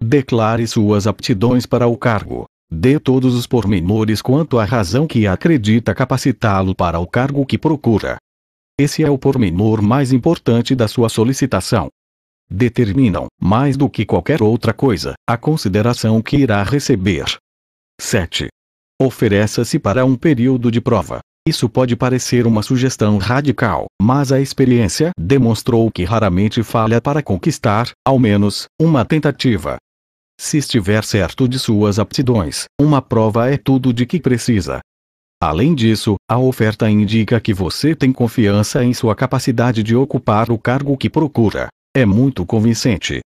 Declare suas aptidões para o cargo. Dê todos os pormenores quanto à razão que acredita capacitá-lo para o cargo que procura. Esse é o pormenor mais importante da sua solicitação. Determinam, mais do que qualquer outra coisa, a consideração que irá receber. 7. Ofereça-se para um período de prova. Isso pode parecer uma sugestão radical, mas a experiência demonstrou que raramente falha para conquistar, ao menos, uma tentativa se estiver certo de suas aptidões, uma prova é tudo de que precisa. Além disso, a oferta indica que você tem confiança em sua capacidade de ocupar o cargo que procura. É muito convincente.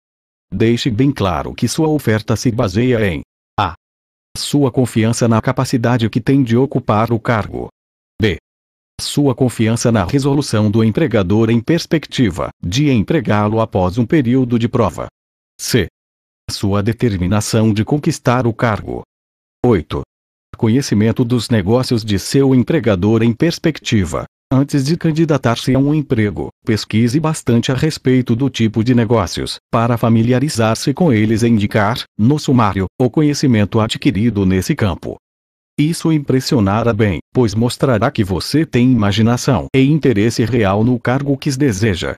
Deixe bem claro que sua oferta se baseia em a. Sua confiança na capacidade que tem de ocupar o cargo. b. Sua confiança na resolução do empregador em perspectiva de empregá-lo após um período de prova. c sua determinação de conquistar o cargo. 8. Conhecimento dos negócios de seu empregador em perspectiva. Antes de candidatar-se a um emprego, pesquise bastante a respeito do tipo de negócios, para familiarizar-se com eles e indicar, no sumário, o conhecimento adquirido nesse campo. Isso impressionará bem, pois mostrará que você tem imaginação e interesse real no cargo que deseja,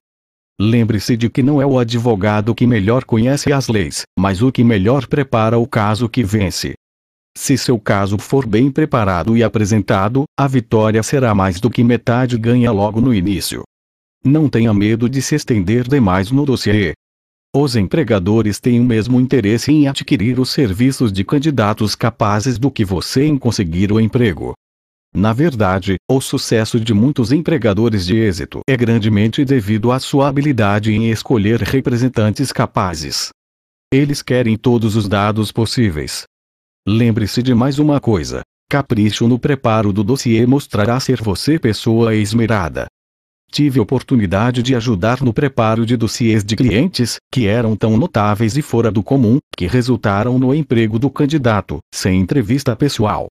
Lembre-se de que não é o advogado que melhor conhece as leis, mas o que melhor prepara o caso que vence. Se seu caso for bem preparado e apresentado, a vitória será mais do que metade ganha logo no início. Não tenha medo de se estender demais no dossiê. Os empregadores têm o mesmo interesse em adquirir os serviços de candidatos capazes do que você em conseguir o emprego. Na verdade, o sucesso de muitos empregadores de êxito é grandemente devido à sua habilidade em escolher representantes capazes. Eles querem todos os dados possíveis. Lembre-se de mais uma coisa: capricho no preparo do dossiê mostrará ser você pessoa esmerada. Tive oportunidade de ajudar no preparo de dossiês de clientes, que eram tão notáveis e fora do comum, que resultaram no emprego do candidato, sem entrevista pessoal.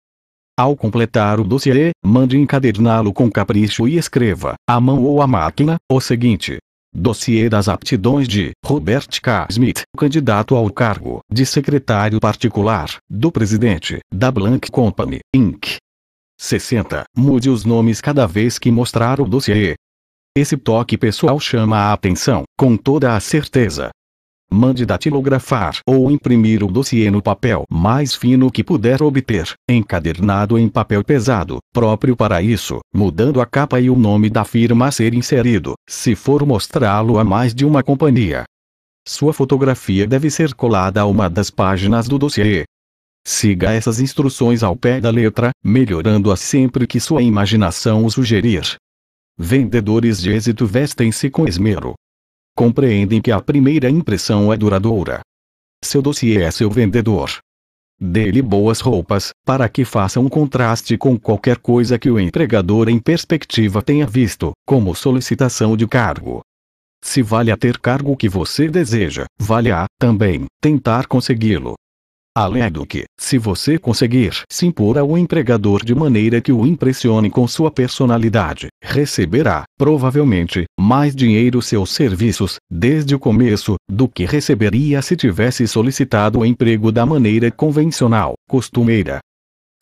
Ao completar o dossiê, mande encaderná-lo com capricho e escreva, à mão ou à máquina, o seguinte. Dossiê das aptidões de Robert K. Smith, candidato ao cargo de secretário particular do presidente da Blank Company, Inc. 60. Mude os nomes cada vez que mostrar o dossiê. Esse toque pessoal chama a atenção, com toda a certeza. Mande datilografar ou imprimir o dossiê no papel mais fino que puder obter, encadernado em papel pesado, próprio para isso, mudando a capa e o nome da firma a ser inserido, se for mostrá-lo a mais de uma companhia. Sua fotografia deve ser colada a uma das páginas do dossiê. Siga essas instruções ao pé da letra, melhorando-as sempre que sua imaginação o sugerir. Vendedores de êxito vestem-se com esmero, compreendem que a primeira impressão é duradoura. Seu dossiê é seu vendedor. Dê-lhe boas roupas, para que faça um contraste com qualquer coisa que o empregador em perspectiva tenha visto, como solicitação de cargo. Se vale a ter cargo que você deseja, vale a, também, tentar consegui-lo. Além do que, se você conseguir se impor ao empregador de maneira que o impressione com sua personalidade, receberá, provavelmente, mais dinheiro seus serviços, desde o começo, do que receberia se tivesse solicitado o emprego da maneira convencional, costumeira.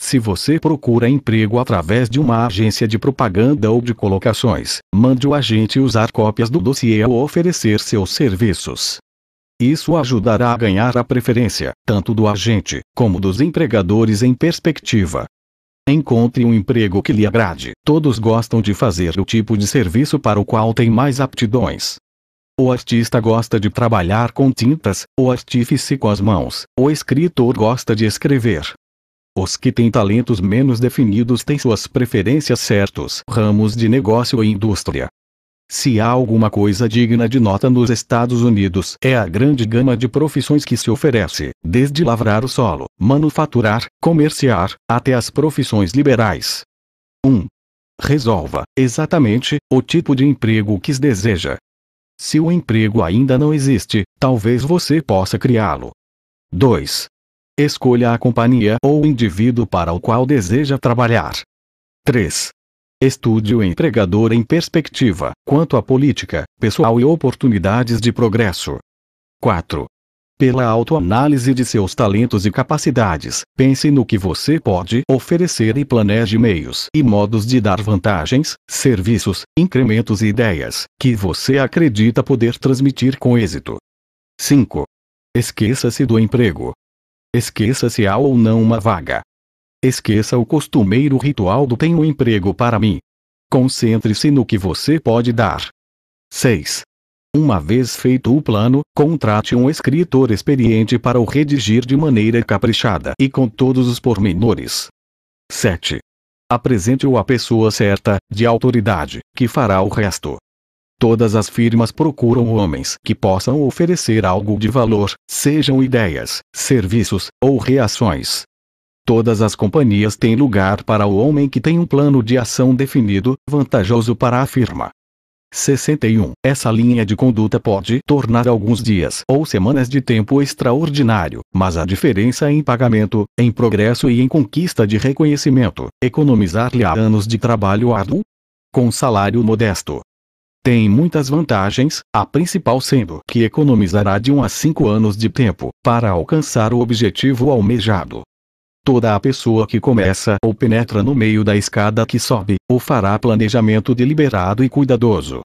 Se você procura emprego através de uma agência de propaganda ou de colocações, mande o agente usar cópias do dossiê ao oferecer seus serviços. Isso ajudará a ganhar a preferência, tanto do agente, como dos empregadores em perspectiva. Encontre um emprego que lhe agrade. Todos gostam de fazer o tipo de serviço para o qual tem mais aptidões. O artista gosta de trabalhar com tintas, o artífice com as mãos, o escritor gosta de escrever. Os que têm talentos menos definidos têm suas preferências certos ramos de negócio e indústria. Se há alguma coisa digna de nota nos Estados Unidos é a grande gama de profissões que se oferece, desde lavrar o solo, manufaturar, comerciar, até as profissões liberais. 1. Resolva, exatamente, o tipo de emprego que deseja. Se o emprego ainda não existe, talvez você possa criá-lo. 2. Escolha a companhia ou indivíduo para o qual deseja trabalhar. 3. Estude o empregador em perspectiva, quanto à política, pessoal e oportunidades de progresso. 4. Pela autoanálise de seus talentos e capacidades, pense no que você pode oferecer e planeje meios e modos de dar vantagens, serviços, incrementos e ideias que você acredita poder transmitir com êxito. 5. Esqueça-se do emprego. Esqueça se há ou não uma vaga, Esqueça o costumeiro ritual do tem um emprego para mim. Concentre-se no que você pode dar. 6. Uma vez feito o plano, contrate um escritor experiente para o redigir de maneira caprichada e com todos os pormenores. 7. Apresente-o à pessoa certa, de autoridade, que fará o resto. Todas as firmas procuram homens que possam oferecer algo de valor, sejam ideias, serviços ou reações, Todas as companhias têm lugar para o homem que tem um plano de ação definido, vantajoso para a firma. 61. Essa linha de conduta pode tornar alguns dias ou semanas de tempo extraordinário, mas a diferença em pagamento, em progresso e em conquista de reconhecimento, economizar-lhe anos de trabalho árduo? Com salário modesto. Tem muitas vantagens, a principal sendo que economizará de 1 a 5 anos de tempo para alcançar o objetivo almejado. Toda a pessoa que começa ou penetra no meio da escada que sobe, o fará planejamento deliberado e cuidadoso.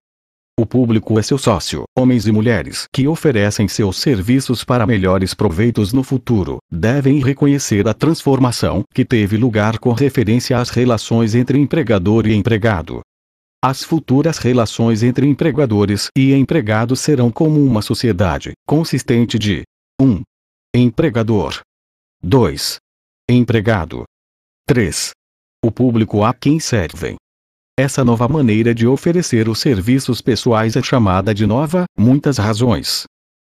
O público é seu sócio, homens e mulheres que oferecem seus serviços para melhores proveitos no futuro, devem reconhecer a transformação que teve lugar com referência às relações entre empregador e empregado. As futuras relações entre empregadores e empregados serão como uma sociedade, consistente de 1. Empregador 2 empregado. 3. O público a quem servem. Essa nova maneira de oferecer os serviços pessoais é chamada de nova, muitas razões.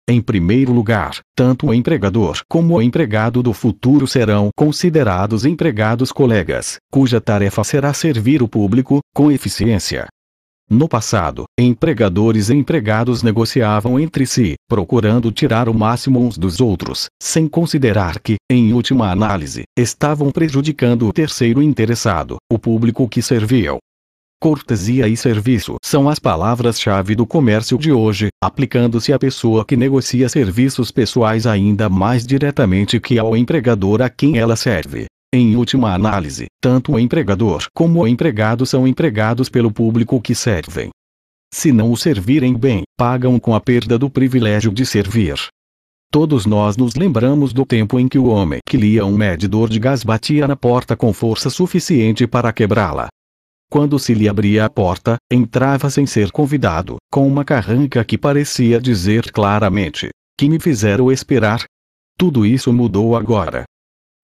Em primeiro lugar, tanto o empregador como o empregado do futuro serão considerados empregados colegas, cuja tarefa será servir o público, com eficiência, no passado, empregadores e empregados negociavam entre si, procurando tirar o máximo uns dos outros, sem considerar que, em última análise, estavam prejudicando o terceiro interessado, o público que serviam. Cortesia e serviço são as palavras-chave do comércio de hoje, aplicando-se à pessoa que negocia serviços pessoais ainda mais diretamente que ao empregador a quem ela serve. Em última análise, tanto o empregador como o empregado são empregados pelo público que servem. Se não o servirem bem, pagam com a perda do privilégio de servir. Todos nós nos lembramos do tempo em que o homem que lia um medidor de gás batia na porta com força suficiente para quebrá-la. Quando se lhe abria a porta, entrava sem ser convidado, com uma carranca que parecia dizer claramente: Que me fizeram esperar? Tudo isso mudou agora.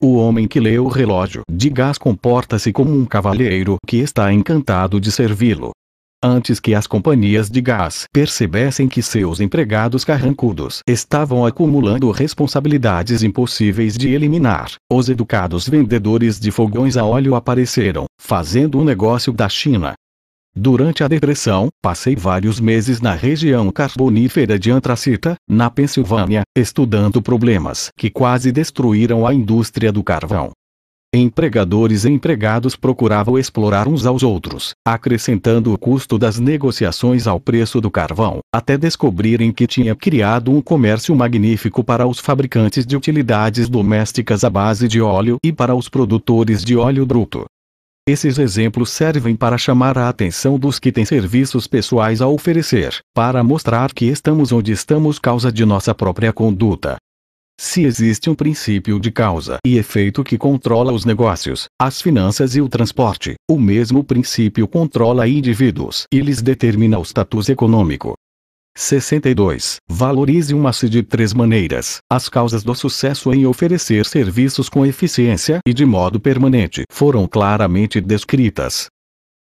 O homem que lê o relógio de gás comporta-se como um cavalheiro que está encantado de servi-lo. Antes que as companhias de gás percebessem que seus empregados carrancudos estavam acumulando responsabilidades impossíveis de eliminar, os educados vendedores de fogões a óleo apareceram, fazendo o um negócio da China. Durante a depressão, passei vários meses na região carbonífera de Antracita, na Pensilvânia, estudando problemas que quase destruíram a indústria do carvão. Empregadores e empregados procuravam explorar uns aos outros, acrescentando o custo das negociações ao preço do carvão, até descobrirem que tinha criado um comércio magnífico para os fabricantes de utilidades domésticas à base de óleo e para os produtores de óleo bruto. Esses exemplos servem para chamar a atenção dos que têm serviços pessoais a oferecer, para mostrar que estamos onde estamos causa de nossa própria conduta. Se existe um princípio de causa e efeito que controla os negócios, as finanças e o transporte, o mesmo princípio controla indivíduos e lhes determina o status econômico, 62. Valorize uma-se de três maneiras. As causas do sucesso em oferecer serviços com eficiência e de modo permanente foram claramente descritas.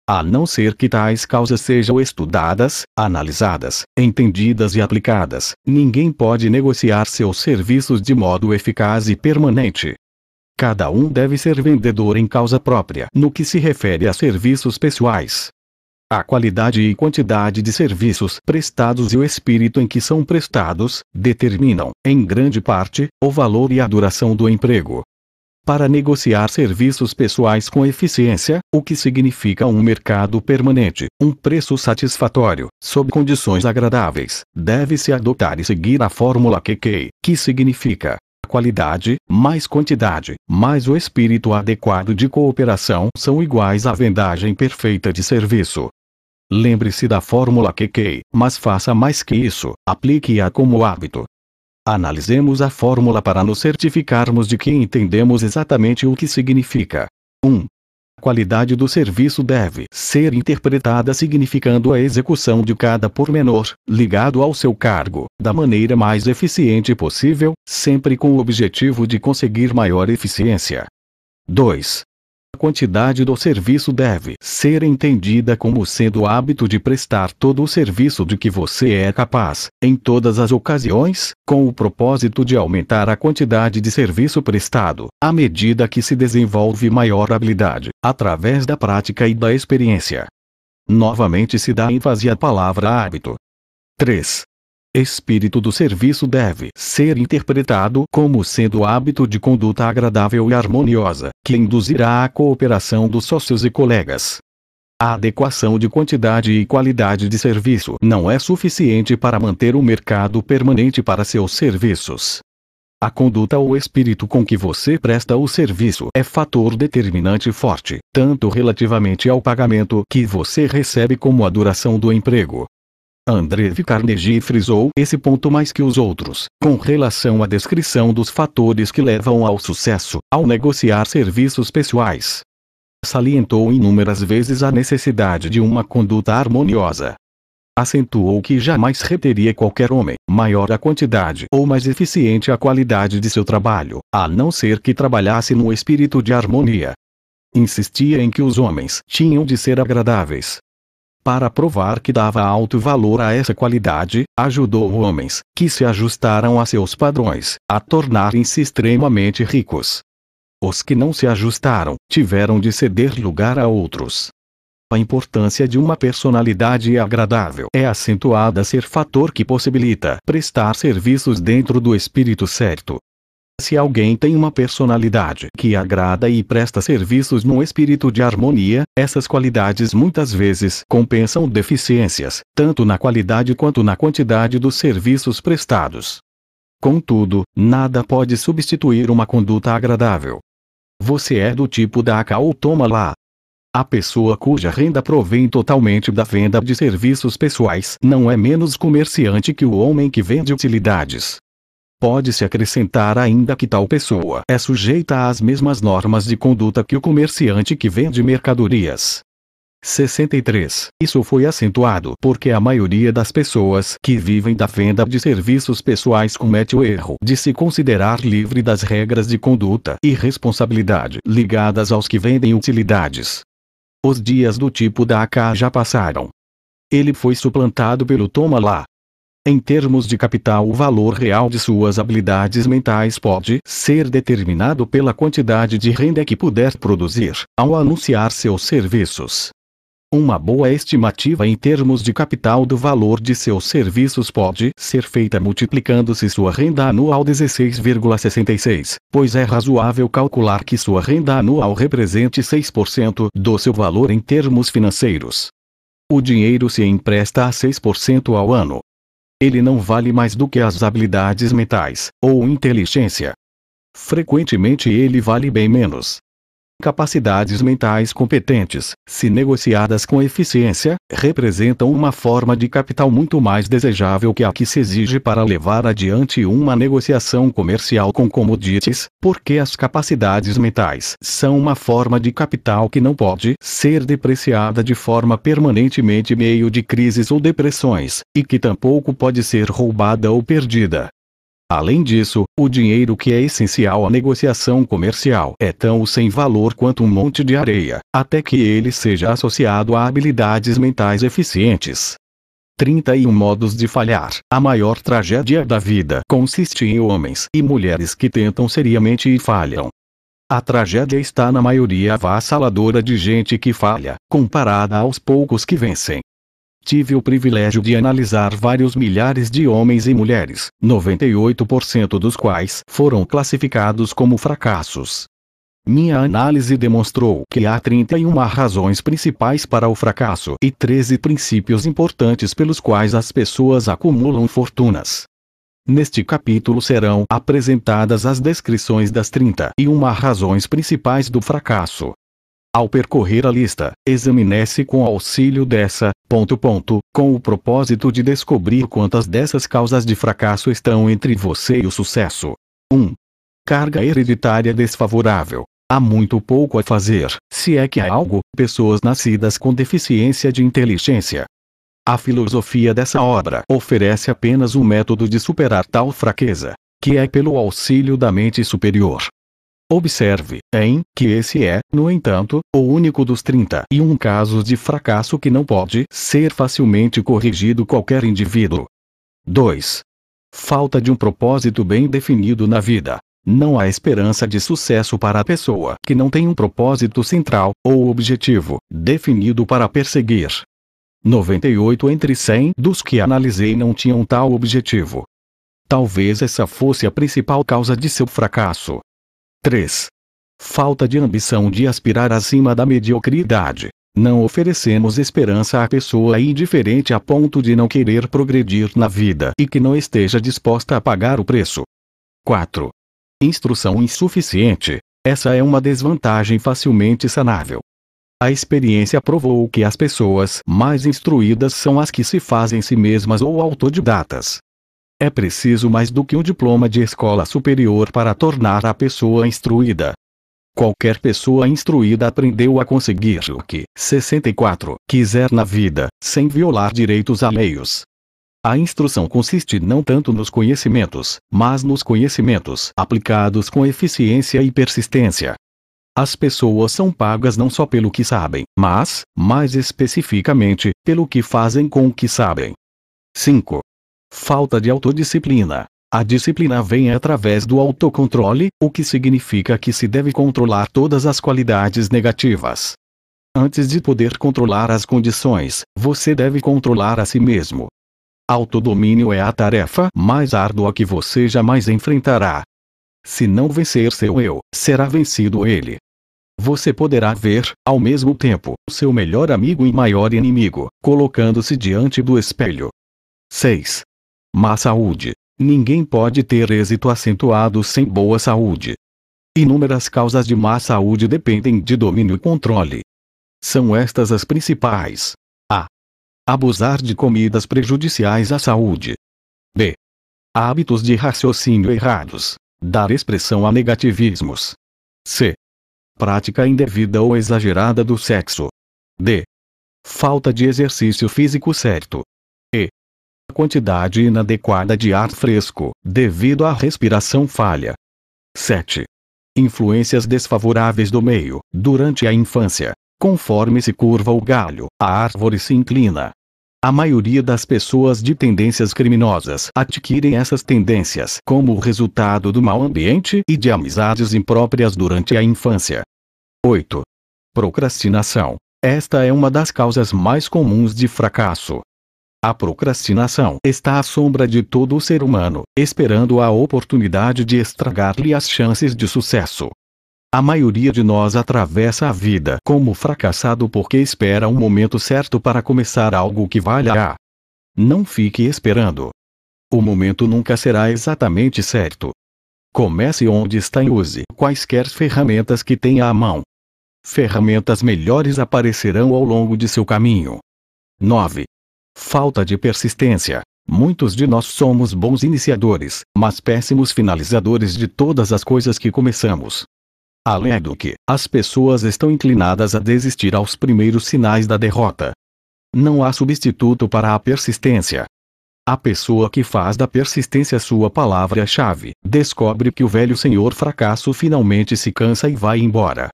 A não ser que tais causas sejam estudadas, analisadas, entendidas e aplicadas, ninguém pode negociar seus serviços de modo eficaz e permanente. Cada um deve ser vendedor em causa própria no que se refere a serviços pessoais. A qualidade e quantidade de serviços prestados e o espírito em que são prestados determinam, em grande parte, o valor e a duração do emprego. Para negociar serviços pessoais com eficiência, o que significa um mercado permanente, um preço satisfatório, sob condições agradáveis, deve-se adotar e seguir a fórmula QQ, que significa qualidade, mais quantidade, mais o espírito adequado de cooperação são iguais à vendagem perfeita de serviço. Lembre-se da fórmula QQ, mas faça mais que isso, aplique-a como hábito. Analisemos a fórmula para nos certificarmos de que entendemos exatamente o que significa. 1. A qualidade do serviço deve ser interpretada significando a execução de cada pormenor, ligado ao seu cargo, da maneira mais eficiente possível, sempre com o objetivo de conseguir maior eficiência. 2. A quantidade do serviço deve ser entendida como sendo o hábito de prestar todo o serviço de que você é capaz, em todas as ocasiões, com o propósito de aumentar a quantidade de serviço prestado, à medida que se desenvolve maior habilidade, através da prática e da experiência. Novamente se dá ênfase à palavra hábito. 3 espírito do serviço deve ser interpretado como sendo o hábito de conduta agradável e harmoniosa, que induzirá a cooperação dos sócios e colegas. A adequação de quantidade e qualidade de serviço não é suficiente para manter o mercado permanente para seus serviços. A conduta ou espírito com que você presta o serviço é fator determinante forte, tanto relativamente ao pagamento que você recebe como à duração do emprego, Andreev Carnegie frisou esse ponto mais que os outros, com relação à descrição dos fatores que levam ao sucesso, ao negociar serviços pessoais. Salientou inúmeras vezes a necessidade de uma conduta harmoniosa. Acentuou que jamais reteria qualquer homem, maior a quantidade ou mais eficiente a qualidade de seu trabalho, a não ser que trabalhasse no espírito de harmonia. Insistia em que os homens tinham de ser agradáveis, para provar que dava alto valor a essa qualidade, ajudou homens, que se ajustaram a seus padrões, a tornarem-se extremamente ricos. Os que não se ajustaram, tiveram de ceder lugar a outros. A importância de uma personalidade agradável é acentuada ser fator que possibilita prestar serviços dentro do espírito certo, se alguém tem uma personalidade que agrada e presta serviços num espírito de harmonia, essas qualidades muitas vezes compensam deficiências, tanto na qualidade quanto na quantidade dos serviços prestados. Contudo, nada pode substituir uma conduta agradável. Você é do tipo da AK ou toma lá. A pessoa cuja renda provém totalmente da venda de serviços pessoais não é menos comerciante que o homem que vende utilidades. Pode-se acrescentar ainda que tal pessoa é sujeita às mesmas normas de conduta que o comerciante que vende mercadorias. 63. Isso foi acentuado porque a maioria das pessoas que vivem da venda de serviços pessoais comete o erro de se considerar livre das regras de conduta e responsabilidade ligadas aos que vendem utilidades. Os dias do tipo da AK já passaram. Ele foi suplantado pelo toma lá, em termos de capital o valor real de suas habilidades mentais pode ser determinado pela quantidade de renda que puder produzir, ao anunciar seus serviços. Uma boa estimativa em termos de capital do valor de seus serviços pode ser feita multiplicando-se sua renda anual 16,66, pois é razoável calcular que sua renda anual represente 6% do seu valor em termos financeiros. O dinheiro se empresta a 6% ao ano, ele não vale mais do que as habilidades mentais, ou inteligência. Frequentemente ele vale bem menos. Capacidades mentais competentes, se negociadas com eficiência, representam uma forma de capital muito mais desejável que a que se exige para levar adiante uma negociação comercial com commodities, porque as capacidades mentais são uma forma de capital que não pode ser depreciada de forma permanentemente meio de crises ou depressões, e que tampouco pode ser roubada ou perdida. Além disso, o dinheiro que é essencial à negociação comercial é tão sem valor quanto um monte de areia, até que ele seja associado a habilidades mentais eficientes. 31 modos de falhar. A maior tragédia da vida consiste em homens e mulheres que tentam seriamente e falham. A tragédia está na maioria avassaladora de gente que falha, comparada aos poucos que vencem. Tive o privilégio de analisar vários milhares de homens e mulheres, 98% dos quais foram classificados como fracassos. Minha análise demonstrou que há 31 razões principais para o fracasso e 13 princípios importantes pelos quais as pessoas acumulam fortunas. Neste capítulo serão apresentadas as descrições das 31 razões principais do fracasso. Ao percorrer a lista, examine-se com auxílio dessa, ponto ponto, com o propósito de descobrir quantas dessas causas de fracasso estão entre você e o sucesso. 1. Carga hereditária desfavorável. Há muito pouco a fazer, se é que há algo, pessoas nascidas com deficiência de inteligência. A filosofia dessa obra oferece apenas um método de superar tal fraqueza, que é pelo auxílio da mente superior, Observe, em, que esse é, no entanto, o único dos 31 casos de fracasso que não pode ser facilmente corrigido qualquer indivíduo. 2. Falta de um propósito bem definido na vida. Não há esperança de sucesso para a pessoa que não tem um propósito central, ou objetivo, definido para perseguir. 98 entre 100 dos que analisei não tinham tal objetivo. Talvez essa fosse a principal causa de seu fracasso. 3. Falta de ambição de aspirar acima da mediocridade. Não oferecemos esperança à pessoa indiferente a ponto de não querer progredir na vida e que não esteja disposta a pagar o preço. 4. Instrução insuficiente. Essa é uma desvantagem facilmente sanável. A experiência provou que as pessoas mais instruídas são as que se fazem si mesmas ou autodidatas. É preciso mais do que um diploma de escola superior para tornar a pessoa instruída. Qualquer pessoa instruída aprendeu a conseguir o que 64 quiser na vida, sem violar direitos alheios. A instrução consiste não tanto nos conhecimentos, mas nos conhecimentos aplicados com eficiência e persistência. As pessoas são pagas não só pelo que sabem, mas, mais especificamente, pelo que fazem com o que sabem. 5. Falta de autodisciplina. A disciplina vem através do autocontrole, o que significa que se deve controlar todas as qualidades negativas. Antes de poder controlar as condições, você deve controlar a si mesmo. Autodomínio é a tarefa mais árdua que você jamais enfrentará. Se não vencer seu eu, será vencido ele. Você poderá ver, ao mesmo tempo, seu melhor amigo e maior inimigo, colocando-se diante do espelho. 6. Má saúde. Ninguém pode ter êxito acentuado sem boa saúde. Inúmeras causas de má saúde dependem de domínio e controle. São estas as principais: a. Abusar de comidas prejudiciais à saúde. b. Hábitos de raciocínio errados. Dar expressão a negativismos. c. Prática indevida ou exagerada do sexo. d. Falta de exercício físico certo quantidade inadequada de ar fresco, devido à respiração falha. 7. Influências desfavoráveis do meio, durante a infância. Conforme se curva o galho, a árvore se inclina. A maioria das pessoas de tendências criminosas adquirem essas tendências como resultado do mau ambiente e de amizades impróprias durante a infância. 8. Procrastinação. Esta é uma das causas mais comuns de fracasso, a procrastinação está à sombra de todo o ser humano, esperando a oportunidade de estragar-lhe as chances de sucesso. A maioria de nós atravessa a vida como fracassado porque espera um momento certo para começar algo que valha. Não fique esperando. O momento nunca será exatamente certo. Comece onde está e use quaisquer ferramentas que tenha à mão. Ferramentas melhores aparecerão ao longo de seu caminho. 9 falta de persistência. Muitos de nós somos bons iniciadores, mas péssimos finalizadores de todas as coisas que começamos. Além do que, as pessoas estão inclinadas a desistir aos primeiros sinais da derrota. Não há substituto para a persistência. A pessoa que faz da persistência sua palavra-chave, descobre que o velho senhor fracasso finalmente se cansa e vai embora.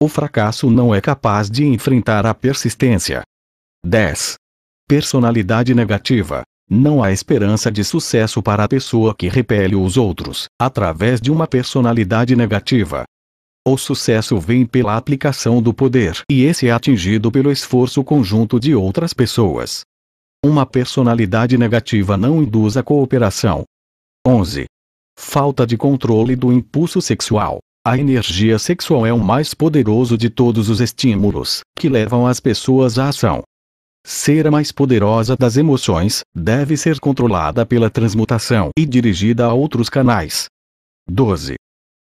O fracasso não é capaz de enfrentar a persistência. 10. Personalidade negativa. Não há esperança de sucesso para a pessoa que repele os outros, através de uma personalidade negativa. O sucesso vem pela aplicação do poder e esse é atingido pelo esforço conjunto de outras pessoas. Uma personalidade negativa não induz a cooperação. 11. Falta de controle do impulso sexual. A energia sexual é o mais poderoso de todos os estímulos que levam as pessoas à ação ser a mais poderosa das emoções, deve ser controlada pela transmutação e dirigida a outros canais. 12.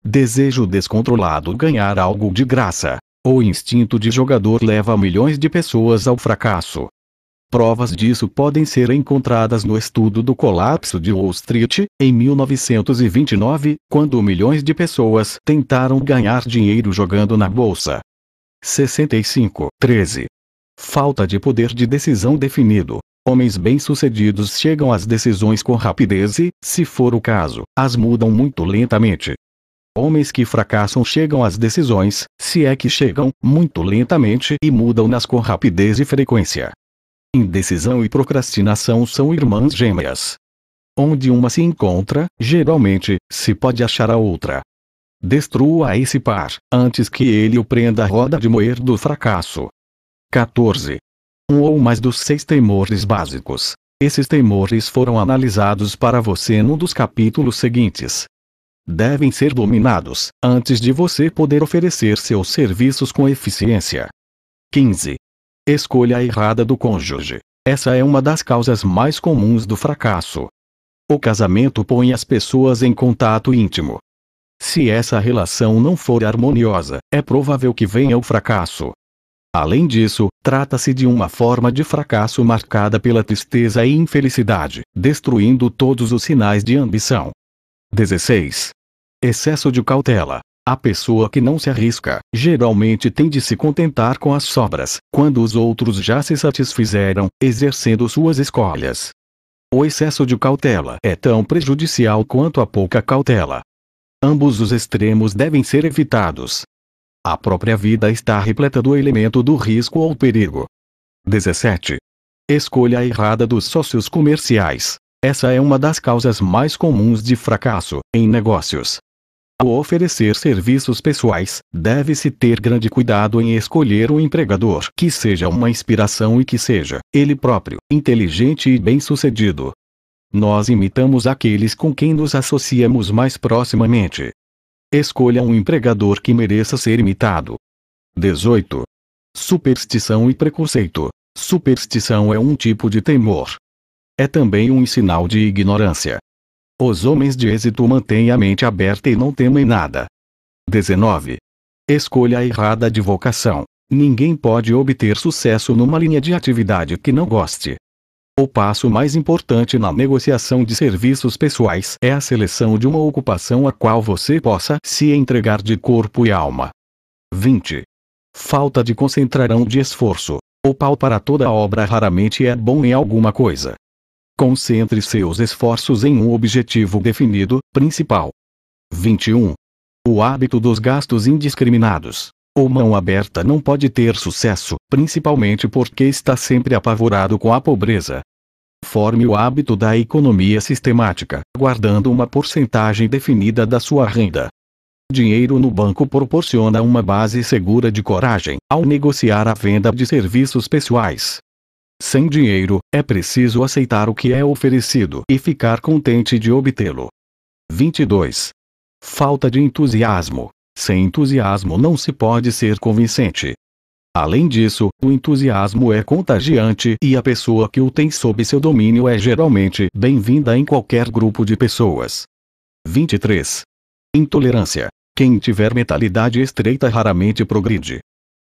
Desejo descontrolado ganhar algo de graça. O instinto de jogador leva milhões de pessoas ao fracasso. Provas disso podem ser encontradas no estudo do colapso de Wall Street, em 1929, quando milhões de pessoas tentaram ganhar dinheiro jogando na bolsa. 65, 13 falta de poder de decisão definido. Homens bem-sucedidos chegam às decisões com rapidez e, se for o caso, as mudam muito lentamente. Homens que fracassam chegam às decisões, se é que chegam, muito lentamente e mudam-nas com rapidez e frequência. Indecisão e procrastinação são irmãs gêmeas. Onde uma se encontra, geralmente, se pode achar a outra. Destrua esse par, antes que ele o prenda a roda de moer do fracasso. 14. Um ou mais dos seis temores básicos. Esses temores foram analisados para você num dos capítulos seguintes. Devem ser dominados, antes de você poder oferecer seus serviços com eficiência. 15. Escolha errada do cônjuge. Essa é uma das causas mais comuns do fracasso. O casamento põe as pessoas em contato íntimo. Se essa relação não for harmoniosa, é provável que venha o fracasso. Além disso, trata-se de uma forma de fracasso marcada pela tristeza e infelicidade, destruindo todos os sinais de ambição. 16. Excesso de cautela. A pessoa que não se arrisca, geralmente tem de se contentar com as sobras, quando os outros já se satisfizeram, exercendo suas escolhas. O excesso de cautela é tão prejudicial quanto a pouca cautela. Ambos os extremos devem ser evitados, a própria vida está repleta do elemento do risco ou perigo. 17. Escolha errada dos sócios comerciais. Essa é uma das causas mais comuns de fracasso em negócios. Ao oferecer serviços pessoais, deve-se ter grande cuidado em escolher um empregador que seja uma inspiração e que seja, ele próprio, inteligente e bem-sucedido. Nós imitamos aqueles com quem nos associamos mais proximamente, Escolha um empregador que mereça ser imitado. 18. Superstição e preconceito. Superstição é um tipo de temor. É também um sinal de ignorância. Os homens de êxito mantêm a mente aberta e não temem nada. 19. Escolha errada de vocação. Ninguém pode obter sucesso numa linha de atividade que não goste. O passo mais importante na negociação de serviços pessoais é a seleção de uma ocupação a qual você possa se entregar de corpo e alma. 20. Falta de concentração de esforço. O pau para toda obra raramente é bom em alguma coisa. Concentre seus esforços em um objetivo definido, principal. 21. O hábito dos gastos indiscriminados ou mão aberta não pode ter sucesso, principalmente porque está sempre apavorado com a pobreza. Forme o hábito da economia sistemática, guardando uma porcentagem definida da sua renda. Dinheiro no banco proporciona uma base segura de coragem ao negociar a venda de serviços pessoais. Sem dinheiro, é preciso aceitar o que é oferecido e ficar contente de obtê-lo. 22. Falta de entusiasmo. Sem entusiasmo não se pode ser convincente. Além disso, o entusiasmo é contagiante e a pessoa que o tem sob seu domínio é geralmente bem-vinda em qualquer grupo de pessoas. 23. Intolerância. Quem tiver mentalidade estreita raramente progride.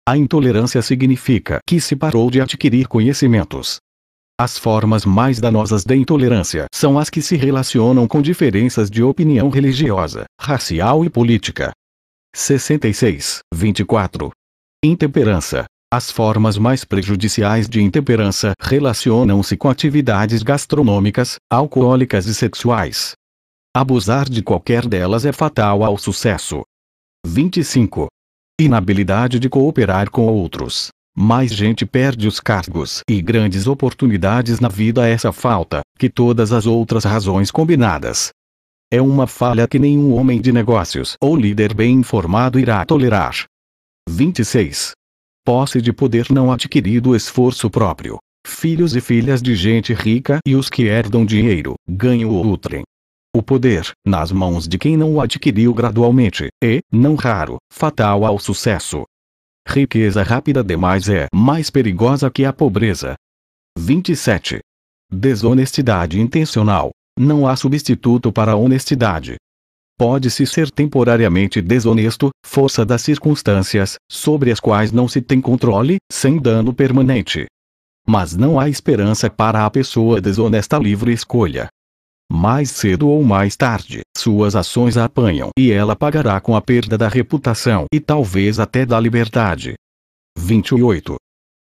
A intolerância significa que se parou de adquirir conhecimentos. As formas mais danosas de intolerância são as que se relacionam com diferenças de opinião religiosa, racial e política, 66, 24. Intemperança. As formas mais prejudiciais de intemperança relacionam-se com atividades gastronômicas, alcoólicas e sexuais. Abusar de qualquer delas é fatal ao sucesso. 25. Inabilidade de cooperar com outros. Mais gente perde os cargos e grandes oportunidades na vida essa falta, que todas as outras razões combinadas. É uma falha que nenhum homem de negócios ou líder bem informado irá tolerar. 26. Posse de poder não adquirido esforço próprio. Filhos e filhas de gente rica e os que herdam dinheiro, ganham o nutrem. O poder, nas mãos de quem não o adquiriu gradualmente, é, não raro, fatal ao sucesso. Riqueza rápida demais é mais perigosa que a pobreza. 27. Desonestidade intencional. Não há substituto para a honestidade. Pode-se ser temporariamente desonesto, força das circunstâncias, sobre as quais não se tem controle, sem dano permanente. Mas não há esperança para a pessoa desonesta livre escolha. Mais cedo ou mais tarde, suas ações a apanham e ela pagará com a perda da reputação e talvez até da liberdade. 28.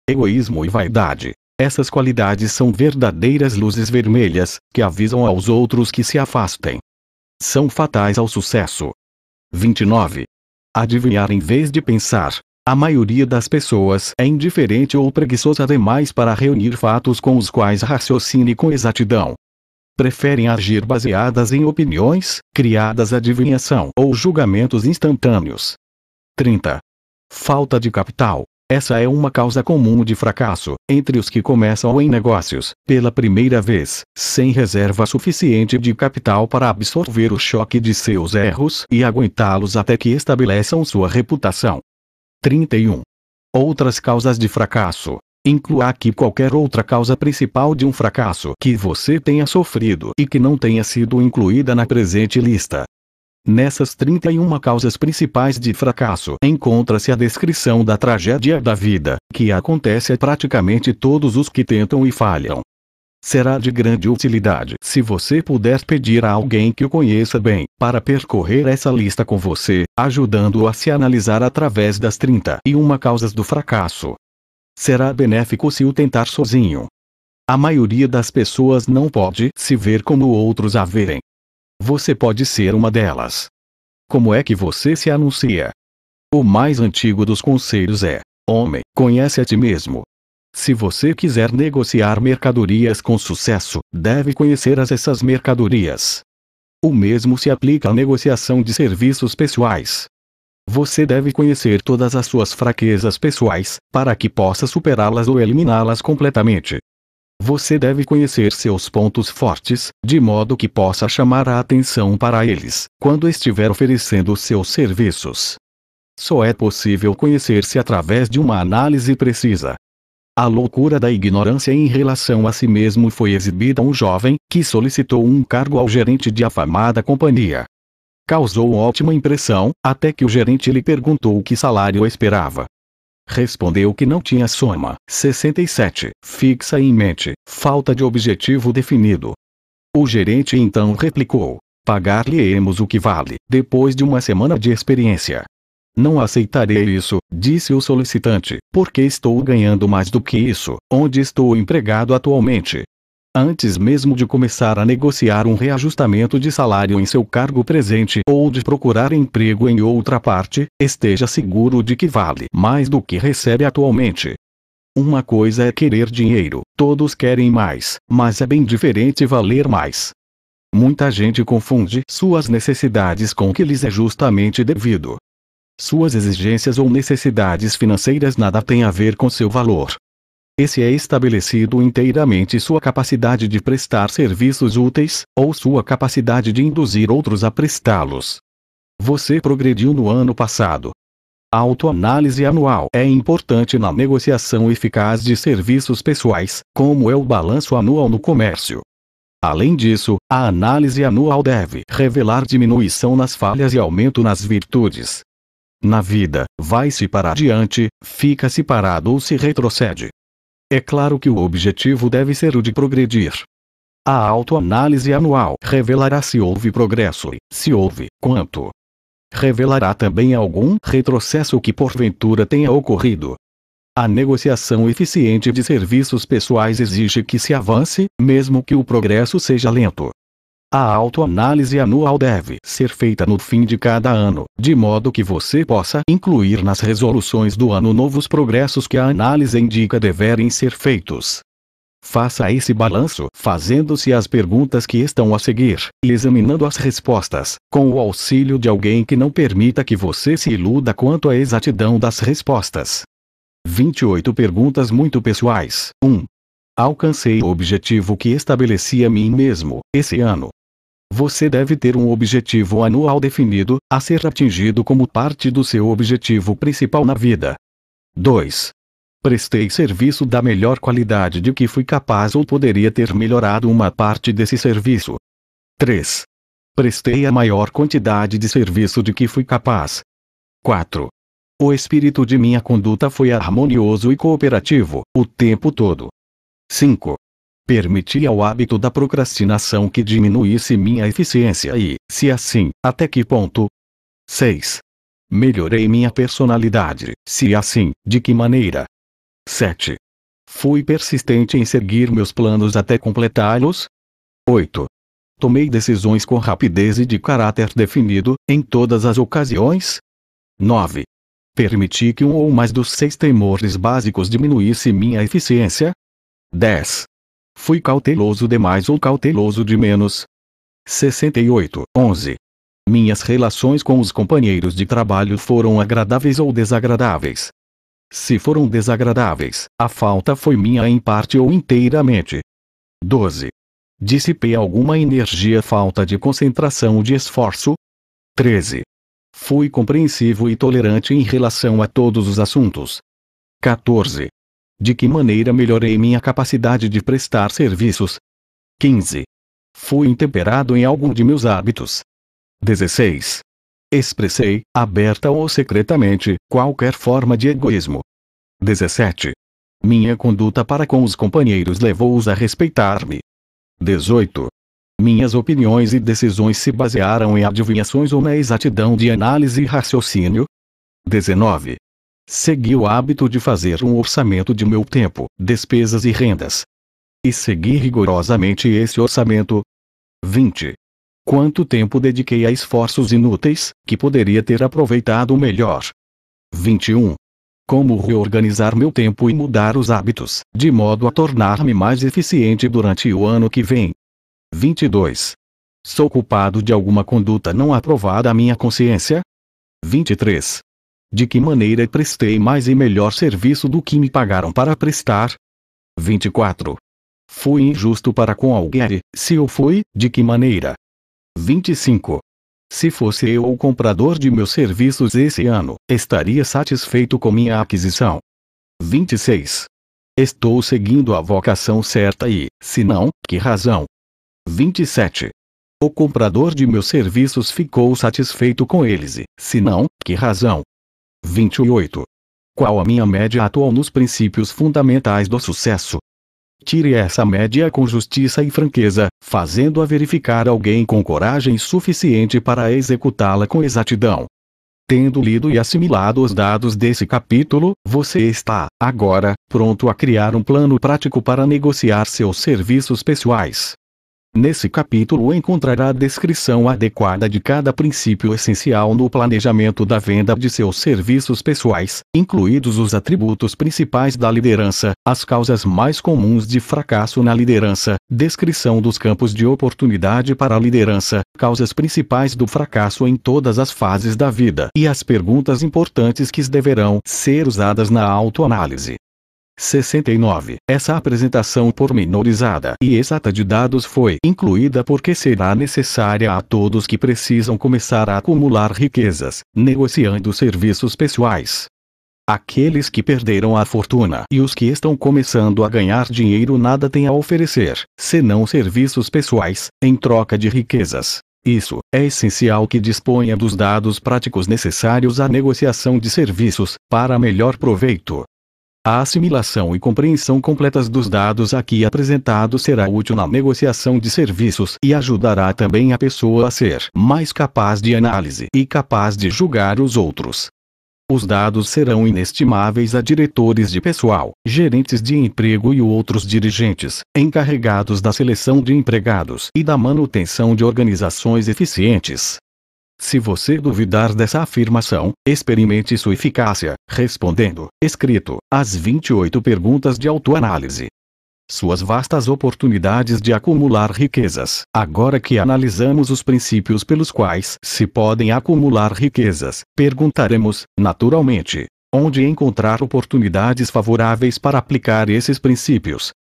Egoísmo e vaidade. Essas qualidades são verdadeiras luzes vermelhas, que avisam aos outros que se afastem. São fatais ao sucesso. 29. Adivinhar em vez de pensar. A maioria das pessoas é indiferente ou preguiçosa demais para reunir fatos com os quais raciocine com exatidão. Preferem agir baseadas em opiniões, criadas adivinhação ou julgamentos instantâneos. 30. Falta de capital. Essa é uma causa comum de fracasso, entre os que começam em negócios, pela primeira vez, sem reserva suficiente de capital para absorver o choque de seus erros e aguentá-los até que estabeleçam sua reputação. 31. Outras causas de fracasso. Inclua aqui qualquer outra causa principal de um fracasso que você tenha sofrido e que não tenha sido incluída na presente lista. Nessas 31 causas principais de fracasso encontra-se a descrição da tragédia da vida, que acontece a praticamente todos os que tentam e falham. Será de grande utilidade se você puder pedir a alguém que o conheça bem para percorrer essa lista com você, ajudando-o a se analisar através das 31 causas do fracasso. Será benéfico se o tentar sozinho. A maioria das pessoas não pode se ver como outros a verem, você pode ser uma delas. Como é que você se anuncia? O mais antigo dos conselhos é: Homem, conhece a ti mesmo. Se você quiser negociar mercadorias com sucesso, deve conhecer essas mercadorias. O mesmo se aplica à negociação de serviços pessoais. Você deve conhecer todas as suas fraquezas pessoais, para que possa superá-las ou eliminá-las completamente você deve conhecer seus pontos fortes, de modo que possa chamar a atenção para eles, quando estiver oferecendo seus serviços. Só é possível conhecer-se através de uma análise precisa. A loucura da ignorância em relação a si mesmo foi exibida a um jovem que solicitou um cargo ao gerente de afamada companhia. Causou ótima impressão, até que o gerente lhe perguntou que salário esperava. Respondeu que não tinha soma. 67. Fixa em mente, falta de objetivo definido. O gerente então replicou: Pagar-lhe-emos o que vale, depois de uma semana de experiência. Não aceitarei isso, disse o solicitante, porque estou ganhando mais do que isso, onde estou empregado atualmente antes mesmo de começar a negociar um reajustamento de salário em seu cargo presente ou de procurar emprego em outra parte, esteja seguro de que vale mais do que recebe atualmente. Uma coisa é querer dinheiro, todos querem mais, mas é bem diferente valer mais. Muita gente confunde suas necessidades com o que lhes é justamente devido. Suas exigências ou necessidades financeiras nada têm a ver com seu valor esse é estabelecido inteiramente sua capacidade de prestar serviços úteis, ou sua capacidade de induzir outros a prestá-los. Você progrediu no ano passado. A autoanálise anual é importante na negociação eficaz de serviços pessoais, como é o balanço anual no comércio. Além disso, a análise anual deve revelar diminuição nas falhas e aumento nas virtudes. Na vida, vai-se para adiante, fica-se parado ou se retrocede. É claro que o objetivo deve ser o de progredir. A autoanálise anual revelará se houve progresso e, se houve, quanto. Revelará também algum retrocesso que porventura tenha ocorrido. A negociação eficiente de serviços pessoais exige que se avance, mesmo que o progresso seja lento. A autoanálise anual deve ser feita no fim de cada ano, de modo que você possa incluir nas resoluções do ano novos progressos que a análise indica deverem ser feitos. Faça esse balanço fazendo-se as perguntas que estão a seguir e examinando as respostas, com o auxílio de alguém que não permita que você se iluda quanto à exatidão das respostas. 28 perguntas muito pessoais. 1. Alcancei o objetivo que estabeleci a mim mesmo, esse ano, você deve ter um objetivo anual definido, a ser atingido como parte do seu objetivo principal na vida. 2. Prestei serviço da melhor qualidade de que fui capaz ou poderia ter melhorado uma parte desse serviço. 3. Prestei a maior quantidade de serviço de que fui capaz. 4. O espírito de minha conduta foi harmonioso e cooperativo, o tempo todo. 5. Permiti ao hábito da procrastinação que diminuísse minha eficiência e, se assim, até que ponto? 6. Melhorei minha personalidade, se assim, de que maneira? 7. Fui persistente em seguir meus planos até completá-los? 8. Tomei decisões com rapidez e de caráter definido, em todas as ocasiões? 9. Permiti que um ou mais dos seis temores básicos diminuísse minha eficiência? 10. Fui cauteloso demais ou cauteloso de menos? 68. 11. Minhas relações com os companheiros de trabalho foram agradáveis ou desagradáveis? Se foram desagradáveis, a falta foi minha em parte ou inteiramente. 12. Dissipei alguma energia falta de concentração ou de esforço? 13. Fui compreensivo e tolerante em relação a todos os assuntos. 14. De que maneira melhorei minha capacidade de prestar serviços? 15. Fui intemperado em algum de meus hábitos. 16. Expressei, aberta ou secretamente, qualquer forma de egoísmo. 17. Minha conduta para com os companheiros levou-os a respeitar-me. 18. Minhas opiniões e decisões se basearam em adivinhações ou na exatidão de análise e raciocínio. 19. Segui o hábito de fazer um orçamento de meu tempo, despesas e rendas. E segui rigorosamente esse orçamento. 20. Quanto tempo dediquei a esforços inúteis, que poderia ter aproveitado melhor? 21. Como reorganizar meu tempo e mudar os hábitos, de modo a tornar-me mais eficiente durante o ano que vem? 22. Sou culpado de alguma conduta não aprovada à minha consciência? 23. De que maneira prestei mais e melhor serviço do que me pagaram para prestar? 24. Fui injusto para com alguém, se eu fui, de que maneira? 25. Se fosse eu o comprador de meus serviços esse ano, estaria satisfeito com minha aquisição. 26. Estou seguindo a vocação certa e, se não, que razão? 27. O comprador de meus serviços ficou satisfeito com eles e, se não, que razão? 28. Qual a minha média atual nos princípios fundamentais do sucesso? Tire essa média com justiça e franqueza, fazendo-a verificar alguém com coragem suficiente para executá-la com exatidão. Tendo lido e assimilado os dados desse capítulo, você está, agora, pronto a criar um plano prático para negociar seus serviços pessoais. Nesse capítulo encontrará a descrição adequada de cada princípio essencial no planejamento da venda de seus serviços pessoais, incluídos os atributos principais da liderança, as causas mais comuns de fracasso na liderança, descrição dos campos de oportunidade para a liderança, causas principais do fracasso em todas as fases da vida e as perguntas importantes que deverão ser usadas na autoanálise. 69. Essa apresentação pormenorizada e exata de dados foi incluída porque será necessária a todos que precisam começar a acumular riquezas, negociando serviços pessoais. Aqueles que perderam a fortuna e os que estão começando a ganhar dinheiro nada têm a oferecer, senão serviços pessoais, em troca de riquezas. Isso é essencial que disponha dos dados práticos necessários à negociação de serviços, para melhor proveito. A assimilação e compreensão completas dos dados aqui apresentados será útil na negociação de serviços e ajudará também a pessoa a ser mais capaz de análise e capaz de julgar os outros. Os dados serão inestimáveis a diretores de pessoal, gerentes de emprego e outros dirigentes, encarregados da seleção de empregados e da manutenção de organizações eficientes. Se você duvidar dessa afirmação, experimente sua eficácia, respondendo, escrito, as 28 perguntas de autoanálise. Suas vastas oportunidades de acumular riquezas. Agora que analisamos os princípios pelos quais se podem acumular riquezas, perguntaremos, naturalmente, onde encontrar oportunidades favoráveis para aplicar esses princípios,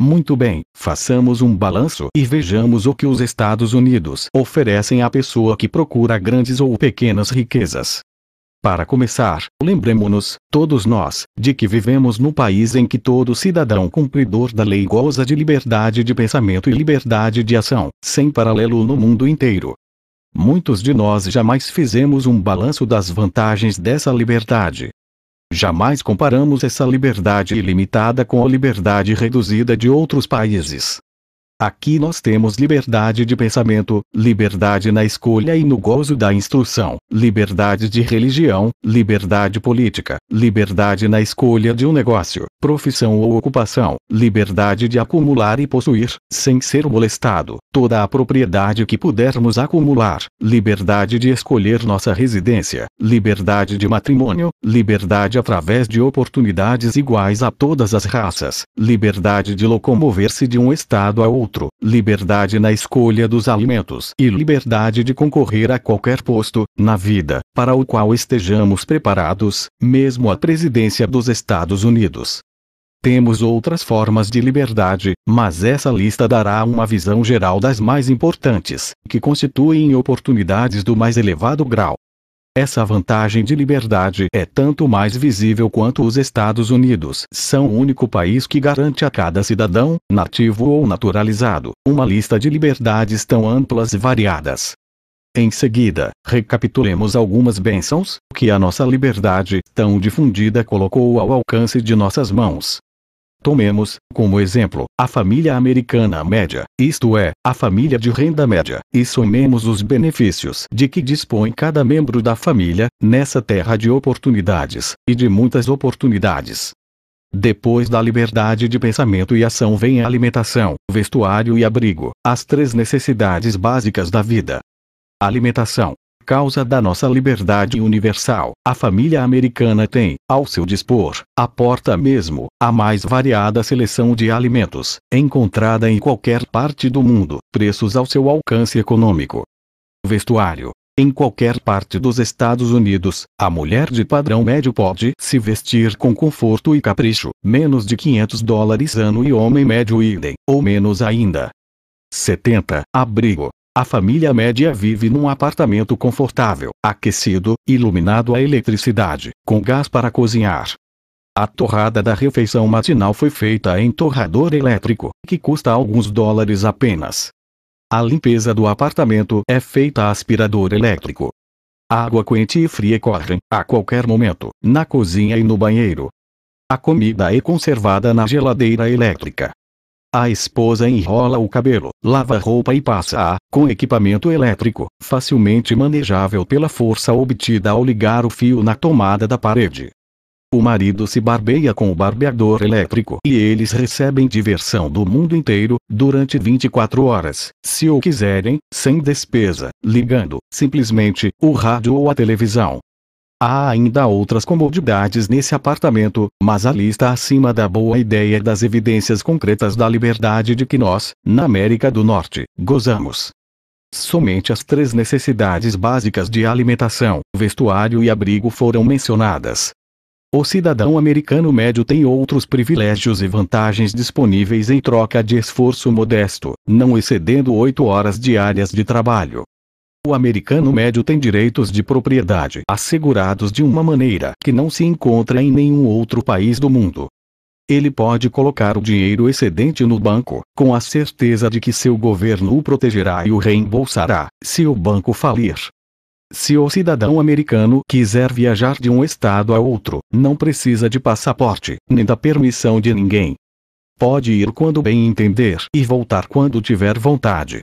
muito bem, façamos um balanço e vejamos o que os Estados Unidos oferecem à pessoa que procura grandes ou pequenas riquezas. Para começar, lembremos-nos, todos nós, de que vivemos no país em que todo cidadão cumpridor da lei goza de liberdade de pensamento e liberdade de ação, sem paralelo no mundo inteiro. Muitos de nós jamais fizemos um balanço das vantagens dessa liberdade. Jamais comparamos essa liberdade ilimitada com a liberdade reduzida de outros países. Aqui nós temos liberdade de pensamento, liberdade na escolha e no gozo da instrução, liberdade de religião, liberdade política, liberdade na escolha de um negócio, profissão ou ocupação, liberdade de acumular e possuir, sem ser molestado, toda a propriedade que pudermos acumular, liberdade de escolher nossa residência, liberdade de matrimônio, liberdade através de oportunidades iguais a todas as raças, liberdade de locomover-se de um estado a outro outro, liberdade na escolha dos alimentos e liberdade de concorrer a qualquer posto, na vida, para o qual estejamos preparados, mesmo a presidência dos Estados Unidos. Temos outras formas de liberdade, mas essa lista dará uma visão geral das mais importantes, que constituem oportunidades do mais elevado grau. Essa vantagem de liberdade é tanto mais visível quanto os Estados Unidos são o único país que garante a cada cidadão, nativo ou naturalizado, uma lista de liberdades tão amplas e variadas. Em seguida, recapitulemos algumas bênçãos que a nossa liberdade tão difundida colocou ao alcance de nossas mãos. Tomemos, como exemplo, a família americana média, isto é, a família de renda média, e somemos os benefícios de que dispõe cada membro da família, nessa terra de oportunidades, e de muitas oportunidades. Depois da liberdade de pensamento e ação vem a alimentação, vestuário e abrigo, as três necessidades básicas da vida. Alimentação, causa da nossa liberdade universal, a família americana tem, ao seu dispor, a porta mesmo, a mais variada seleção de alimentos, encontrada em qualquer parte do mundo, preços ao seu alcance econômico. Vestuário. Em qualquer parte dos Estados Unidos, a mulher de padrão médio pode se vestir com conforto e capricho, menos de 500 dólares ano e homem médio idem, ou menos ainda. 70. Abrigo. A família média vive num apartamento confortável, aquecido, iluminado a eletricidade, com gás para cozinhar. A torrada da refeição matinal foi feita em torrador elétrico, que custa alguns dólares apenas. A limpeza do apartamento é feita a aspirador elétrico. água quente e fria correm, a qualquer momento, na cozinha e no banheiro. A comida é conservada na geladeira elétrica. A esposa enrola o cabelo, lava a roupa e passa-a, com equipamento elétrico, facilmente manejável pela força obtida ao ligar o fio na tomada da parede. O marido se barbeia com o barbeador elétrico e eles recebem diversão do mundo inteiro, durante 24 horas, se o quiserem, sem despesa, ligando, simplesmente, o rádio ou a televisão. Há ainda outras comodidades nesse apartamento, mas a lista acima dá boa ideia das evidências concretas da liberdade de que nós, na América do Norte, gozamos. Somente as três necessidades básicas de alimentação, vestuário e abrigo foram mencionadas. O cidadão americano médio tem outros privilégios e vantagens disponíveis em troca de esforço modesto, não excedendo oito horas diárias de trabalho, o americano médio tem direitos de propriedade assegurados de uma maneira que não se encontra em nenhum outro país do mundo. Ele pode colocar o dinheiro excedente no banco, com a certeza de que seu governo o protegerá e o reembolsará, se o banco falir. Se o cidadão americano quiser viajar de um estado a outro, não precisa de passaporte, nem da permissão de ninguém. Pode ir quando bem entender e voltar quando tiver vontade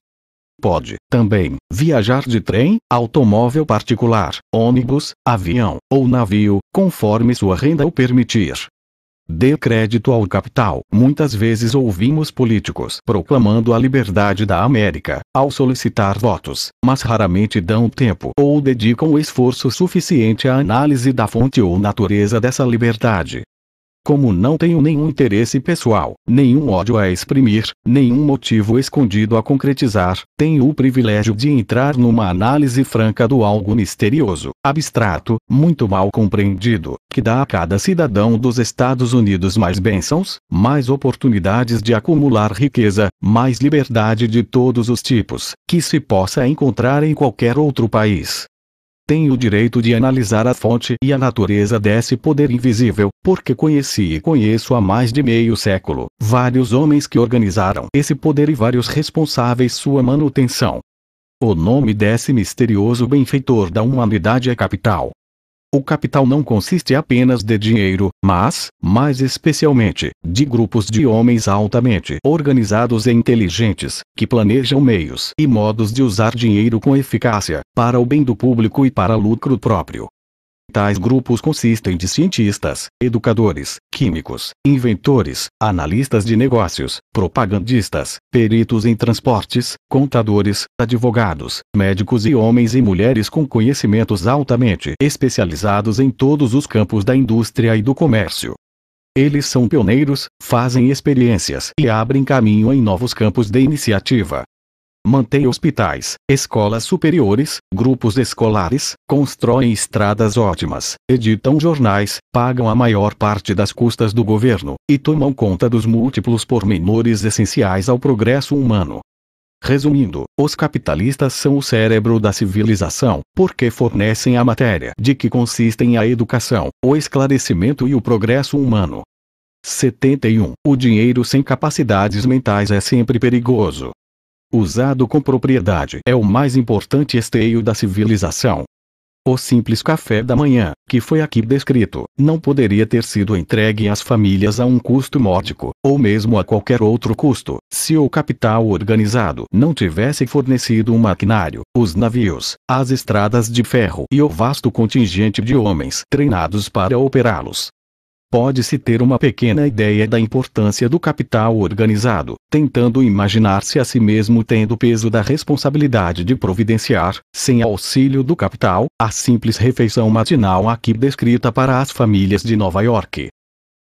pode também viajar de trem, automóvel particular, ônibus, avião ou navio, conforme sua renda o permitir. Dê crédito ao capital. Muitas vezes ouvimos políticos proclamando a liberdade da América ao solicitar votos, mas raramente dão tempo ou dedicam esforço suficiente à análise da fonte ou natureza dessa liberdade. Como não tenho nenhum interesse pessoal, nenhum ódio a exprimir, nenhum motivo escondido a concretizar, tenho o privilégio de entrar numa análise franca do algo misterioso, abstrato, muito mal compreendido, que dá a cada cidadão dos Estados Unidos mais bênçãos, mais oportunidades de acumular riqueza, mais liberdade de todos os tipos, que se possa encontrar em qualquer outro país. Tenho o direito de analisar a fonte e a natureza desse poder invisível, porque conheci e conheço há mais de meio século vários homens que organizaram esse poder e vários responsáveis sua manutenção. O nome desse misterioso benfeitor da humanidade é capital, o capital não consiste apenas de dinheiro, mas, mais especialmente, de grupos de homens altamente organizados e inteligentes, que planejam meios e modos de usar dinheiro com eficácia, para o bem do público e para lucro próprio. Tais grupos consistem de cientistas, educadores, químicos, inventores, analistas de negócios, propagandistas, peritos em transportes, contadores, advogados, médicos e homens e mulheres com conhecimentos altamente especializados em todos os campos da indústria e do comércio. Eles são pioneiros, fazem experiências e abrem caminho em novos campos de iniciativa, mantém hospitais, escolas superiores, grupos escolares, constroem estradas ótimas, editam jornais, pagam a maior parte das custas do governo, e tomam conta dos múltiplos pormenores essenciais ao progresso humano. Resumindo, os capitalistas são o cérebro da civilização, porque fornecem a matéria de que consistem a educação, o esclarecimento e o progresso humano. 71. O dinheiro sem capacidades mentais é sempre perigoso usado com propriedade, é o mais importante esteio da civilização. O simples café da manhã, que foi aqui descrito, não poderia ter sido entregue às famílias a um custo módico, ou mesmo a qualquer outro custo, se o capital organizado não tivesse fornecido um maquinário, os navios, as estradas de ferro e o vasto contingente de homens treinados para operá-los pode-se ter uma pequena ideia da importância do capital organizado, tentando imaginar-se a si mesmo tendo o peso da responsabilidade de providenciar, sem auxílio do capital, a simples refeição matinal aqui descrita para as famílias de Nova York.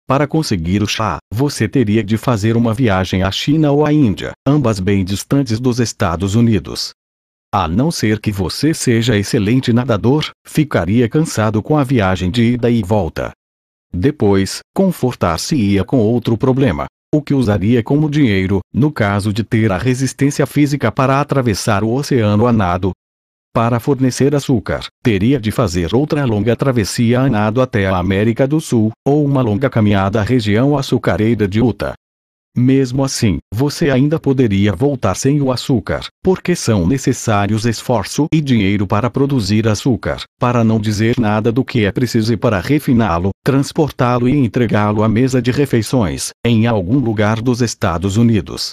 Para conseguir o chá, você teria de fazer uma viagem à China ou à Índia, ambas bem distantes dos Estados Unidos. A não ser que você seja excelente nadador, ficaria cansado com a viagem de ida e volta. Depois, confortar-se-ia com outro problema. O que usaria como dinheiro, no caso de ter a resistência física para atravessar o oceano a nado? Para fornecer açúcar, teria de fazer outra longa travessia a nado até a América do Sul, ou uma longa caminhada à região açucareira de Utah. Mesmo assim, você ainda poderia voltar sem o açúcar, porque são necessários esforço e dinheiro para produzir açúcar, para não dizer nada do que é preciso para refiná-lo, transportá-lo e entregá-lo à mesa de refeições, em algum lugar dos Estados Unidos.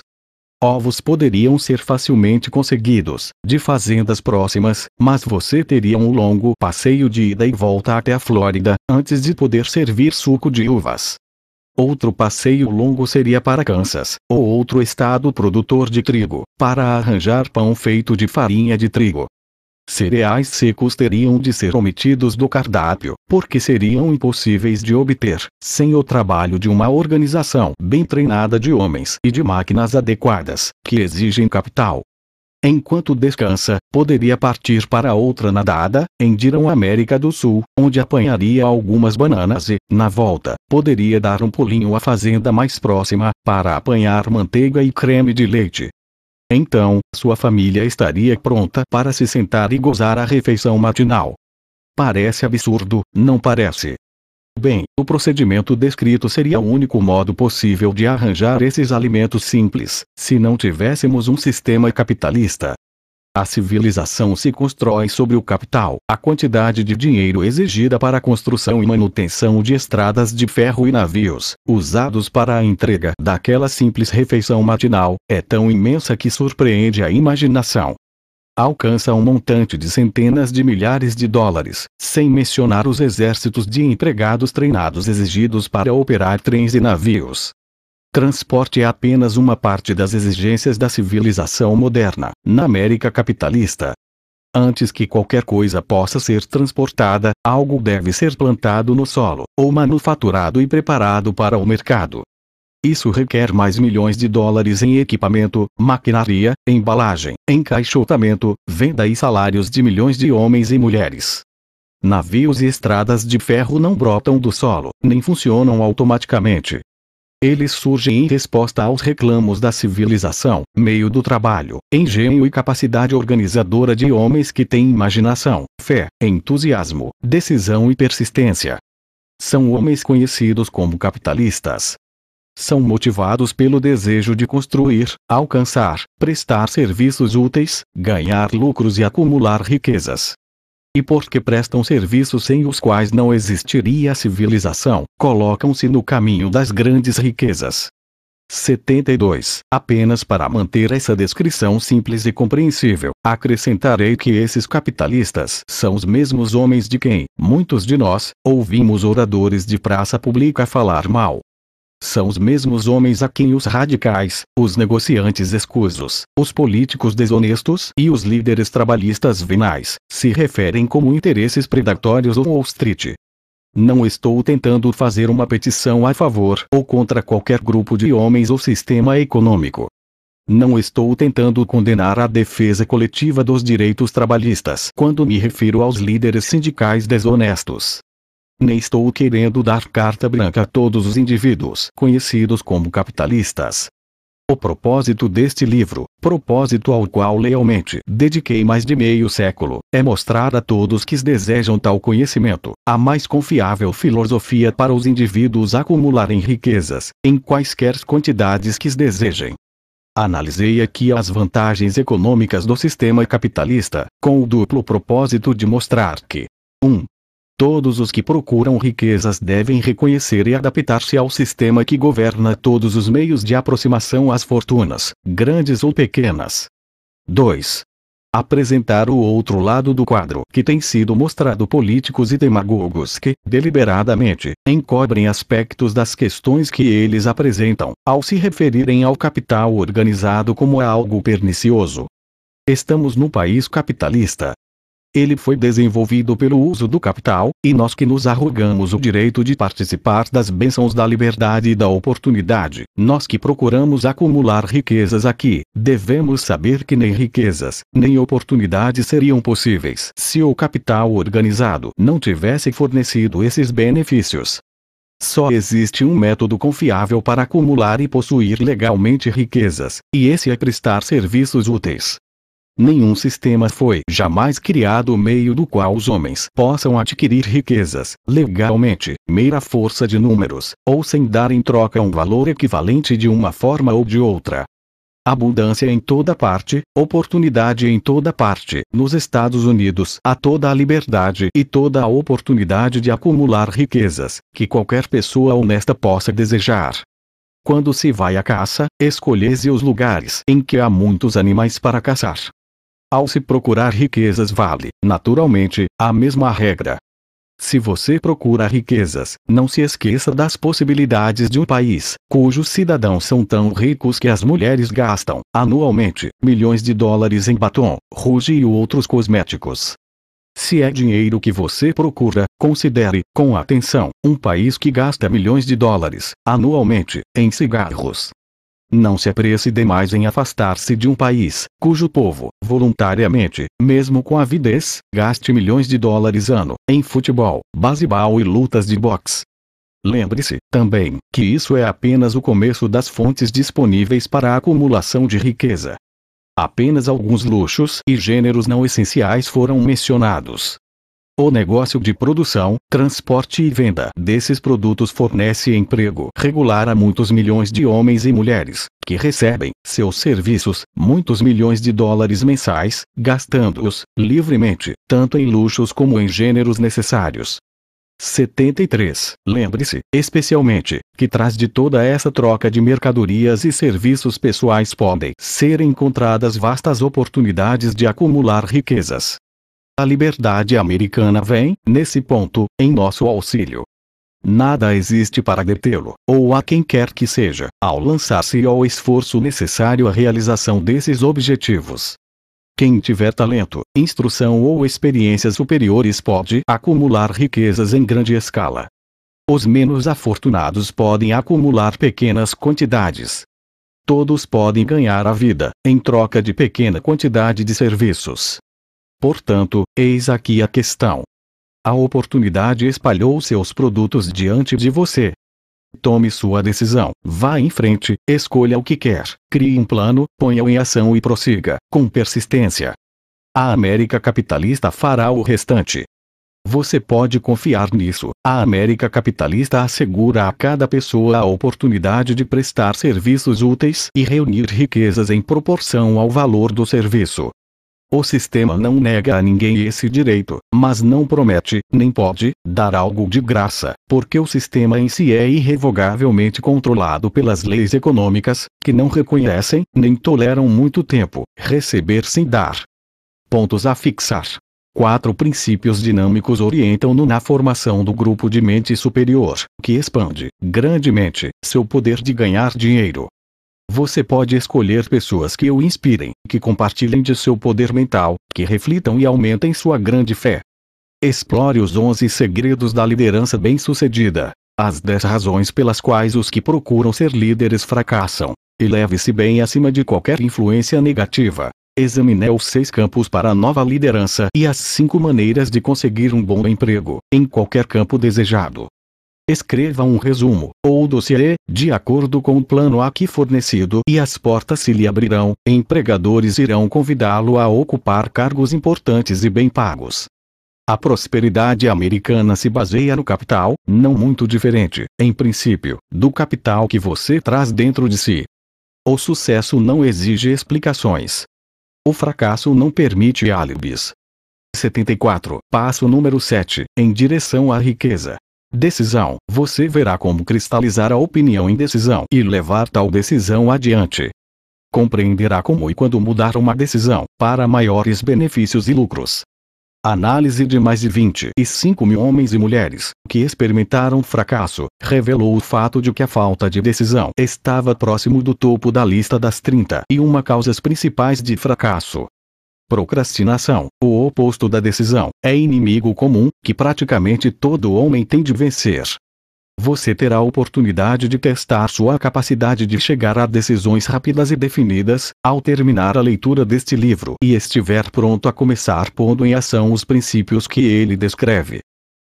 Ovos poderiam ser facilmente conseguidos, de fazendas próximas, mas você teria um longo passeio de ida e volta até a Flórida, antes de poder servir suco de uvas. Outro passeio longo seria para Kansas, ou outro estado produtor de trigo, para arranjar pão feito de farinha de trigo. Cereais secos teriam de ser omitidos do cardápio, porque seriam impossíveis de obter, sem o trabalho de uma organização bem treinada de homens e de máquinas adequadas, que exigem capital, Enquanto descansa, poderia partir para outra nadada, em Dirão América do Sul, onde apanharia algumas bananas e, na volta, poderia dar um pulinho à fazenda mais próxima, para apanhar manteiga e creme de leite. Então, sua família estaria pronta para se sentar e gozar a refeição matinal. Parece absurdo, não parece? Bem, o procedimento descrito seria o único modo possível de arranjar esses alimentos simples, se não tivéssemos um sistema capitalista. A civilização se constrói sobre o capital. A quantidade de dinheiro exigida para a construção e manutenção de estradas de ferro e navios, usados para a entrega daquela simples refeição matinal, é tão imensa que surpreende a imaginação alcança um montante de centenas de milhares de dólares, sem mencionar os exércitos de empregados treinados exigidos para operar trens e navios. Transporte é apenas uma parte das exigências da civilização moderna, na América capitalista. Antes que qualquer coisa possa ser transportada, algo deve ser plantado no solo, ou manufaturado e preparado para o mercado. Isso requer mais milhões de dólares em equipamento, maquinaria, embalagem, encaixotamento, venda e salários de milhões de homens e mulheres. Navios e estradas de ferro não brotam do solo, nem funcionam automaticamente. Eles surgem em resposta aos reclamos da civilização, meio do trabalho, engenho e capacidade organizadora de homens que têm imaginação, fé, entusiasmo, decisão e persistência. São homens conhecidos como capitalistas, são motivados pelo desejo de construir, alcançar, prestar serviços úteis, ganhar lucros e acumular riquezas. E porque prestam serviços sem os quais não existiria a civilização, colocam-se no caminho das grandes riquezas. 72. Apenas para manter essa descrição simples e compreensível, acrescentarei que esses capitalistas são os mesmos homens de quem, muitos de nós, ouvimos oradores de praça pública falar mal, são os mesmos homens a quem os radicais, os negociantes escusos, os políticos desonestos e os líderes trabalhistas venais se referem como interesses predatórios ou Wall Street. Não estou tentando fazer uma petição a favor ou contra qualquer grupo de homens ou sistema econômico. Não estou tentando condenar a defesa coletiva dos direitos trabalhistas quando me refiro aos líderes sindicais desonestos, nem estou querendo dar carta branca a todos os indivíduos conhecidos como capitalistas. O propósito deste livro, propósito ao qual lealmente dediquei mais de meio século, é mostrar a todos que desejam tal conhecimento, a mais confiável filosofia para os indivíduos acumularem riquezas, em quaisquer quantidades que desejem. Analisei aqui as vantagens econômicas do sistema capitalista, com o duplo propósito de mostrar que 1. Um, Todos os que procuram riquezas devem reconhecer e adaptar-se ao sistema que governa todos os meios de aproximação às fortunas, grandes ou pequenas. 2. Apresentar o outro lado do quadro que tem sido mostrado políticos e demagogos que, deliberadamente, encobrem aspectos das questões que eles apresentam, ao se referirem ao capital organizado como algo pernicioso. Estamos no país capitalista, ele foi desenvolvido pelo uso do capital, e nós que nos arrogamos o direito de participar das bênçãos da liberdade e da oportunidade, nós que procuramos acumular riquezas aqui, devemos saber que nem riquezas, nem oportunidades seriam possíveis se o capital organizado não tivesse fornecido esses benefícios. Só existe um método confiável para acumular e possuir legalmente riquezas, e esse é prestar serviços úteis, Nenhum sistema foi jamais criado meio do qual os homens possam adquirir riquezas, legalmente, meira força de números, ou sem dar em troca um valor equivalente de uma forma ou de outra. Abundância em toda parte, oportunidade em toda parte. Nos Estados Unidos há toda a liberdade e toda a oportunidade de acumular riquezas, que qualquer pessoa honesta possa desejar. Quando se vai à caça, escolhe os lugares em que há muitos animais para caçar. Ao se procurar riquezas, vale, naturalmente, a mesma regra. Se você procura riquezas, não se esqueça das possibilidades de um país, cujos cidadãos são tão ricos que as mulheres gastam, anualmente, milhões de dólares em batom, ruge e outros cosméticos. Se é dinheiro que você procura, considere, com atenção, um país que gasta milhões de dólares, anualmente, em cigarros, não se apresse demais em afastar-se de um país, cujo povo, voluntariamente, mesmo com avidez, gaste milhões de dólares ano, em futebol, baseball e lutas de boxe. Lembre-se, também, que isso é apenas o começo das fontes disponíveis para a acumulação de riqueza. Apenas alguns luxos e gêneros não essenciais foram mencionados, o negócio de produção, transporte e venda desses produtos fornece emprego regular a muitos milhões de homens e mulheres, que recebem seus serviços, muitos milhões de dólares mensais, gastando-os livremente, tanto em luxos como em gêneros necessários. 73. Lembre-se, especialmente, que trás de toda essa troca de mercadorias e serviços pessoais podem ser encontradas vastas oportunidades de acumular riquezas, a liberdade americana vem, nesse ponto, em nosso auxílio. Nada existe para detê-lo, ou a quem quer que seja, ao lançar-se ao esforço necessário à realização desses objetivos. Quem tiver talento, instrução ou experiências superiores pode acumular riquezas em grande escala. Os menos afortunados podem acumular pequenas quantidades. Todos podem ganhar a vida, em troca de pequena quantidade de serviços. Portanto, eis aqui a questão. A oportunidade espalhou seus produtos diante de você. Tome sua decisão, vá em frente, escolha o que quer, crie um plano, ponha-o em ação e prossiga, com persistência. A América capitalista fará o restante. Você pode confiar nisso. A América capitalista assegura a cada pessoa a oportunidade de prestar serviços úteis e reunir riquezas em proporção ao valor do serviço. O sistema não nega a ninguém esse direito, mas não promete, nem pode, dar algo de graça, porque o sistema em si é irrevogavelmente controlado pelas leis econômicas, que não reconhecem, nem toleram muito tempo, receber sem dar. Pontos a fixar. Quatro princípios dinâmicos orientam-no na formação do grupo de mente superior, que expande, grandemente, seu poder de ganhar dinheiro, você pode escolher pessoas que o inspirem, que compartilhem de seu poder mental, que reflitam e aumentem sua grande fé. Explore os 11 segredos da liderança bem-sucedida. As 10 razões pelas quais os que procuram ser líderes fracassam. Eleve-se bem acima de qualquer influência negativa. Examine os seis campos para a nova liderança e as cinco maneiras de conseguir um bom emprego, em qualquer campo desejado. Escreva um resumo, ou dossiê, de acordo com o plano aqui fornecido e as portas se lhe abrirão, empregadores irão convidá-lo a ocupar cargos importantes e bem pagos. A prosperidade americana se baseia no capital, não muito diferente, em princípio, do capital que você traz dentro de si. O sucesso não exige explicações. O fracasso não permite álibis. 74. Passo número 7 em direção à riqueza decisão, você verá como cristalizar a opinião em decisão e levar tal decisão adiante. Compreenderá como e quando mudar uma decisão, para maiores benefícios e lucros. Análise de mais de 25 mil homens e mulheres que experimentaram fracasso revelou o fato de que a falta de decisão estava próximo do topo da lista das 31 causas principais de fracasso. Procrastinação, o oposto da decisão, é inimigo comum, que praticamente todo homem tem de vencer. Você terá a oportunidade de testar sua capacidade de chegar a decisões rápidas e definidas, ao terminar a leitura deste livro e estiver pronto a começar pondo em ação os princípios que ele descreve.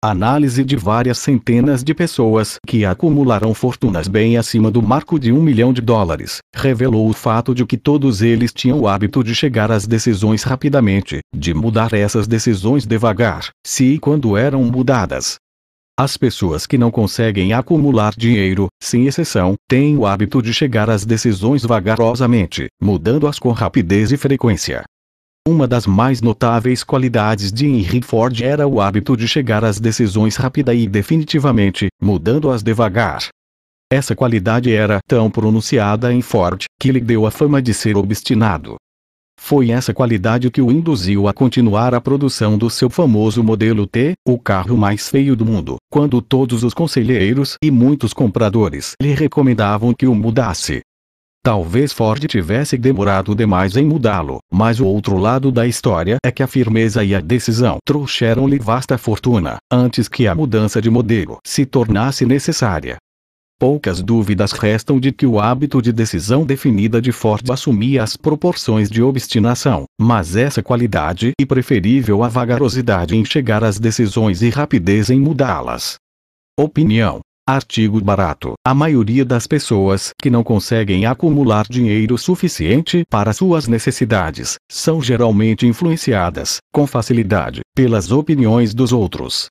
Análise de várias centenas de pessoas que acumularam fortunas bem acima do marco de um milhão de dólares, revelou o fato de que todos eles tinham o hábito de chegar às decisões rapidamente, de mudar essas decisões devagar, se e quando eram mudadas. As pessoas que não conseguem acumular dinheiro, sem exceção, têm o hábito de chegar às decisões vagarosamente, mudando-as com rapidez e frequência, uma das mais notáveis qualidades de Henry Ford era o hábito de chegar às decisões rápida e definitivamente, mudando-as devagar. Essa qualidade era tão pronunciada em Ford que lhe deu a fama de ser obstinado. Foi essa qualidade que o induziu a continuar a produção do seu famoso modelo T, o carro mais feio do mundo, quando todos os conselheiros e muitos compradores lhe recomendavam que o mudasse. Talvez Ford tivesse demorado demais em mudá-lo, mas o outro lado da história é que a firmeza e a decisão trouxeram-lhe vasta fortuna, antes que a mudança de modelo se tornasse necessária. Poucas dúvidas restam de que o hábito de decisão definida de Ford assumia as proporções de obstinação, mas essa qualidade e preferível à vagarosidade em chegar às decisões e rapidez em mudá-las. Opinião Artigo barato. A maioria das pessoas que não conseguem acumular dinheiro suficiente para suas necessidades são geralmente influenciadas, com facilidade, pelas opiniões dos outros.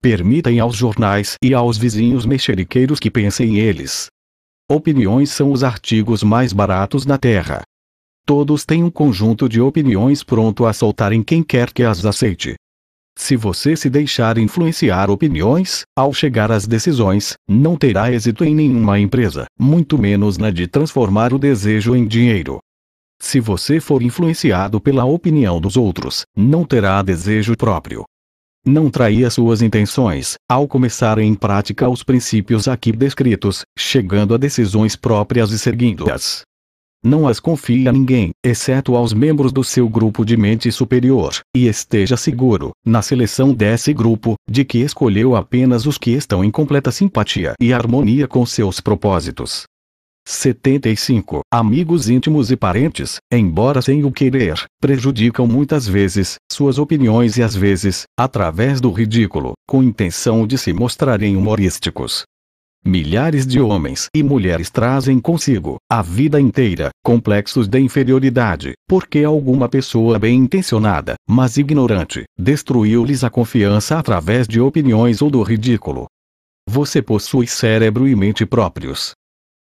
Permitem aos jornais e aos vizinhos mexeriqueiros que pensem eles. Opiniões são os artigos mais baratos na Terra. Todos têm um conjunto de opiniões pronto a soltar em quem quer que as aceite. Se você se deixar influenciar opiniões, ao chegar às decisões, não terá êxito em nenhuma empresa, muito menos na de transformar o desejo em dinheiro. Se você for influenciado pela opinião dos outros, não terá desejo próprio. Não traia suas intenções, ao começar em prática os princípios aqui descritos, chegando a decisões próprias e seguindo-as. Não as confie a ninguém, exceto aos membros do seu grupo de mente superior, e esteja seguro, na seleção desse grupo, de que escolheu apenas os que estão em completa simpatia e harmonia com seus propósitos. 75. Amigos íntimos e parentes, embora sem o querer, prejudicam muitas vezes suas opiniões e às vezes, através do ridículo, com intenção de se mostrarem humorísticos, Milhares de homens e mulheres trazem consigo, a vida inteira, complexos de inferioridade, porque alguma pessoa bem intencionada, mas ignorante, destruiu-lhes a confiança através de opiniões ou do ridículo. Você possui cérebro e mente próprios.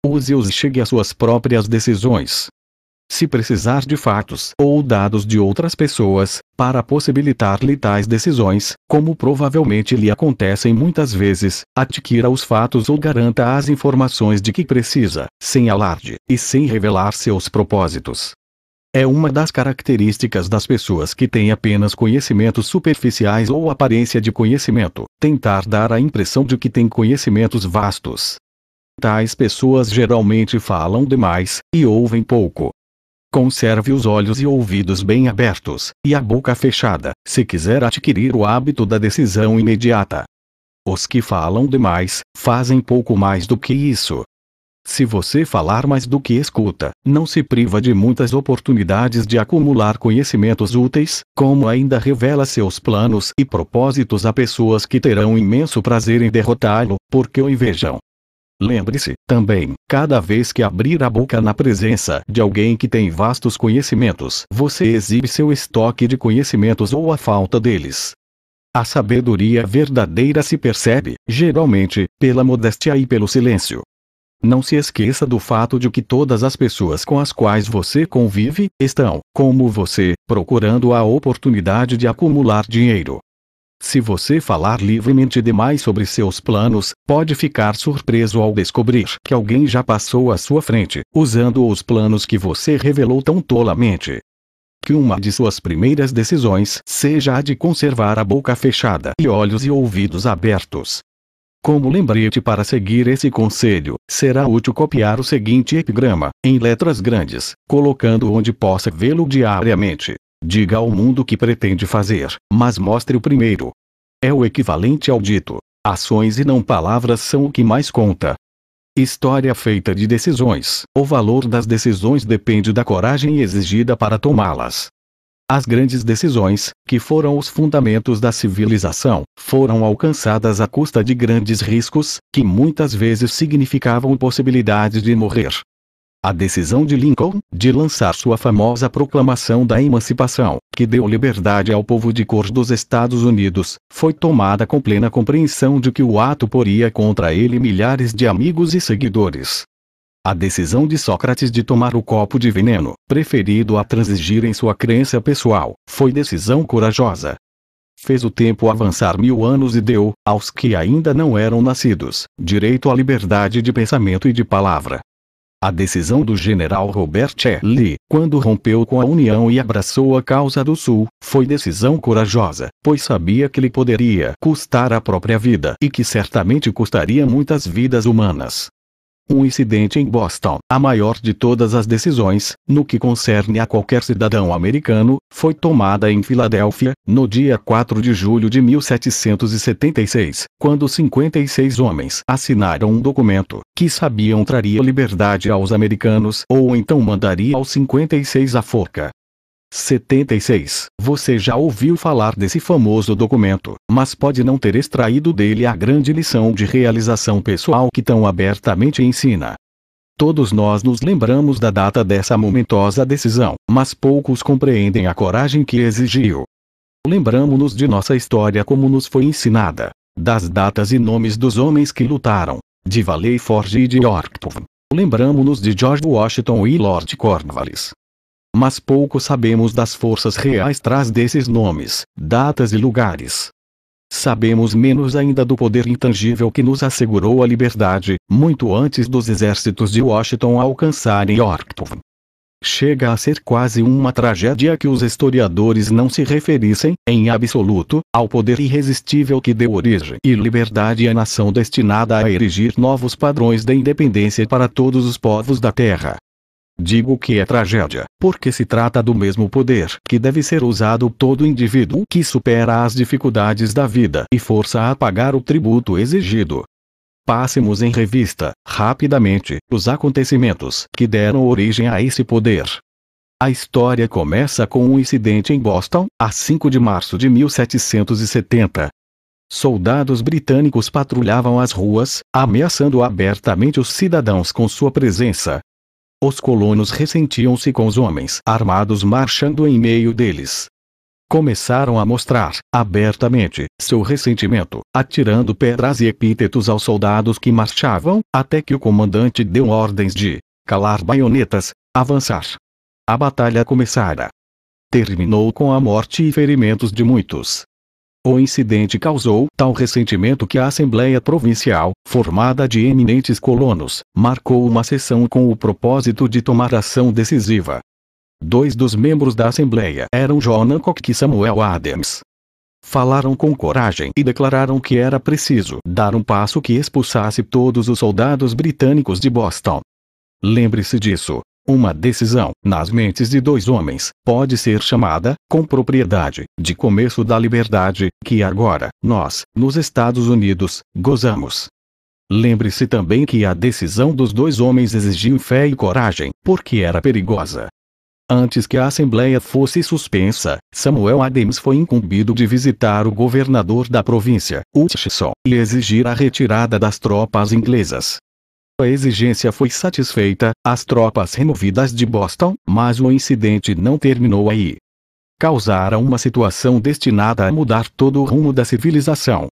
Use-os e chegue às suas próprias decisões. Se precisar de fatos ou dados de outras pessoas, para possibilitar-lhe tais decisões, como provavelmente lhe acontecem muitas vezes, adquira os fatos ou garanta as informações de que precisa, sem alarde, e sem revelar seus propósitos. É uma das características das pessoas que têm apenas conhecimentos superficiais ou aparência de conhecimento, tentar dar a impressão de que têm conhecimentos vastos. Tais pessoas geralmente falam demais, e ouvem pouco. Conserve os olhos e ouvidos bem abertos, e a boca fechada, se quiser adquirir o hábito da decisão imediata. Os que falam demais, fazem pouco mais do que isso. Se você falar mais do que escuta, não se priva de muitas oportunidades de acumular conhecimentos úteis, como ainda revela seus planos e propósitos a pessoas que terão imenso prazer em derrotá-lo, porque o invejam. Lembre-se, também, cada vez que abrir a boca na presença de alguém que tem vastos conhecimentos, você exibe seu estoque de conhecimentos ou a falta deles. A sabedoria verdadeira se percebe, geralmente, pela modéstia e pelo silêncio. Não se esqueça do fato de que todas as pessoas com as quais você convive estão, como você, procurando a oportunidade de acumular dinheiro. Se você falar livremente demais sobre seus planos, pode ficar surpreso ao descobrir que alguém já passou à sua frente, usando os planos que você revelou tão tolamente. Que uma de suas primeiras decisões seja a de conservar a boca fechada e olhos e ouvidos abertos. Como lembrete para seguir esse conselho, será útil copiar o seguinte epigrama, em letras grandes, colocando onde possa vê-lo diariamente. Diga ao mundo o que pretende fazer, mas mostre o primeiro. É o equivalente ao dito: ações e não palavras são o que mais conta. História feita de decisões. O valor das decisões depende da coragem exigida para tomá-las. As grandes decisões, que foram os fundamentos da civilização, foram alcançadas à custa de grandes riscos, que muitas vezes significavam possibilidade de morrer. A decisão de Lincoln de lançar sua famosa Proclamação da Emancipação, que deu liberdade ao povo de cor dos Estados Unidos, foi tomada com plena compreensão de que o ato poria contra ele milhares de amigos e seguidores. A decisão de Sócrates de tomar o copo de veneno, preferido a transigir em sua crença pessoal, foi decisão corajosa. Fez o tempo avançar mil anos e deu, aos que ainda não eram nascidos, direito à liberdade de pensamento e de palavra, a decisão do general Robert Lee, quando rompeu com a União e abraçou a causa do Sul, foi decisão corajosa, pois sabia que lhe poderia custar a própria vida e que certamente custaria muitas vidas humanas. Um incidente em Boston, a maior de todas as decisões, no que concerne a qualquer cidadão americano, foi tomada em Filadélfia, no dia 4 de julho de 1776, quando 56 homens assinaram um documento que sabiam traria liberdade aos americanos ou então mandaria aos 56 à forca. 76. Você já ouviu falar desse famoso documento, mas pode não ter extraído dele a grande lição de realização pessoal que tão abertamente ensina. Todos nós nos lembramos da data dessa momentosa decisão, mas poucos compreendem a coragem que exigiu. Lembramos-nos de nossa história como nos foi ensinada, das datas e nomes dos homens que lutaram, de Valley Forge e de Yorktown. Lembramos-nos de George Washington e Lord Cornwallis, mas pouco sabemos das forças reais trás desses nomes, datas e lugares. Sabemos menos ainda do poder intangível que nos assegurou a liberdade, muito antes dos exércitos de Washington alcançarem Yorktown. Chega a ser quase uma tragédia que os historiadores não se referissem, em absoluto, ao poder irresistível que deu origem e liberdade à nação destinada a erigir novos padrões de independência para todos os povos da Terra, Digo que é tragédia, porque se trata do mesmo poder que deve ser usado todo indivíduo que supera as dificuldades da vida e força a pagar o tributo exigido. Passemos em revista, rapidamente, os acontecimentos que deram origem a esse poder. A história começa com um incidente em Boston, a 5 de março de 1770. Soldados britânicos patrulhavam as ruas, ameaçando abertamente os cidadãos com sua presença, os colonos ressentiam-se com os homens armados marchando em meio deles. Começaram a mostrar, abertamente, seu ressentimento, atirando pedras e epítetos aos soldados que marchavam, até que o comandante deu ordens de calar baionetas, avançar. A batalha começara. Terminou com a morte e ferimentos de muitos. O incidente causou tal ressentimento que a Assembleia Provincial, formada de eminentes colonos, marcou uma sessão com o propósito de tomar ação decisiva. Dois dos membros da Assembleia eram John Hancock e Samuel Adams. Falaram com coragem e declararam que era preciso dar um passo que expulsasse todos os soldados britânicos de Boston. Lembre-se disso, uma decisão, nas mentes de dois homens, pode ser chamada, com propriedade, de começo da liberdade, que agora, nós, nos Estados Unidos, gozamos. Lembre-se também que a decisão dos dois homens exigiu fé e coragem, porque era perigosa. Antes que a Assembleia fosse suspensa, Samuel Adams foi incumbido de visitar o governador da província, Hutchison, e exigir a retirada das tropas inglesas. A exigência foi satisfeita, as tropas removidas de Boston, mas o incidente não terminou aí. Causaram uma situação destinada a mudar todo o rumo da civilização.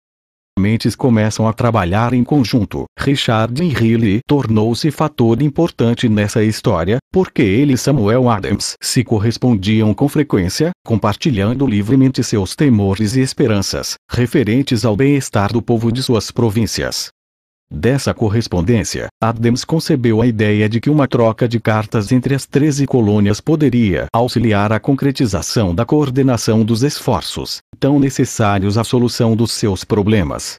Mentes começam a trabalhar em conjunto. Richard e Healy tornou-se fator importante nessa história, porque ele e Samuel Adams se correspondiam com frequência, compartilhando livremente seus temores e esperanças, referentes ao bem-estar do povo de suas províncias. Dessa correspondência, Adams concebeu a ideia de que uma troca de cartas entre as 13 colônias poderia auxiliar a concretização da coordenação dos esforços, tão necessários à solução dos seus problemas.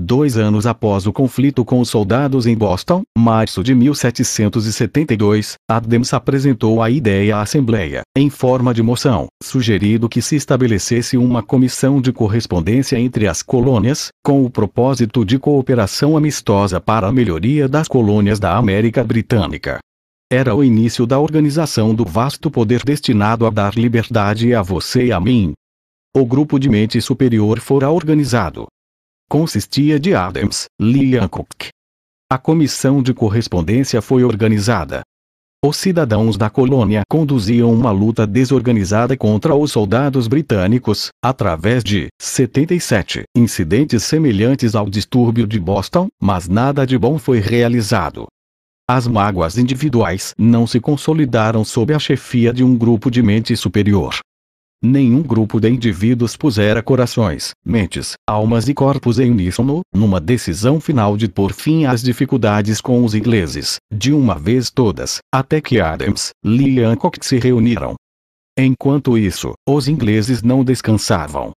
Dois anos após o conflito com os soldados em Boston, março de 1772, Adams apresentou a ideia à Assembleia, em forma de moção, sugerindo que se estabelecesse uma comissão de correspondência entre as colônias, com o propósito de cooperação amistosa para a melhoria das colônias da América Britânica. Era o início da organização do vasto poder destinado a dar liberdade a você e a mim. O grupo de mente superior fora organizado, consistia de Adams, Lee e Hancock. A comissão de correspondência foi organizada. Os cidadãos da colônia conduziam uma luta desorganizada contra os soldados britânicos, através de 77 incidentes semelhantes ao distúrbio de Boston, mas nada de bom foi realizado. As mágoas individuais não se consolidaram sob a chefia de um grupo de mente superior. Nenhum grupo de indivíduos pusera corações, mentes, almas e corpos em uníssono, numa decisão final de pôr fim às dificuldades com os ingleses, de uma vez todas, até que Adams, Lee e Hancock se reuniram. Enquanto isso, os ingleses não descansavam.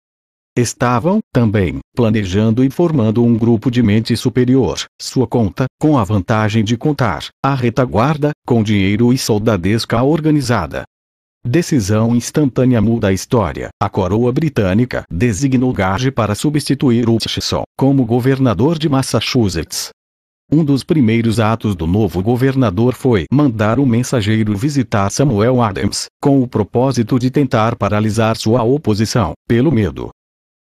Estavam, também, planejando e formando um grupo de mente superior, sua conta, com a vantagem de contar, a retaguarda, com dinheiro e soldadesca organizada, Decisão instantânea muda a história. A coroa britânica designou Gage para substituir Hutchison como governador de Massachusetts. Um dos primeiros atos do novo governador foi mandar um mensageiro visitar Samuel Adams, com o propósito de tentar paralisar sua oposição, pelo medo.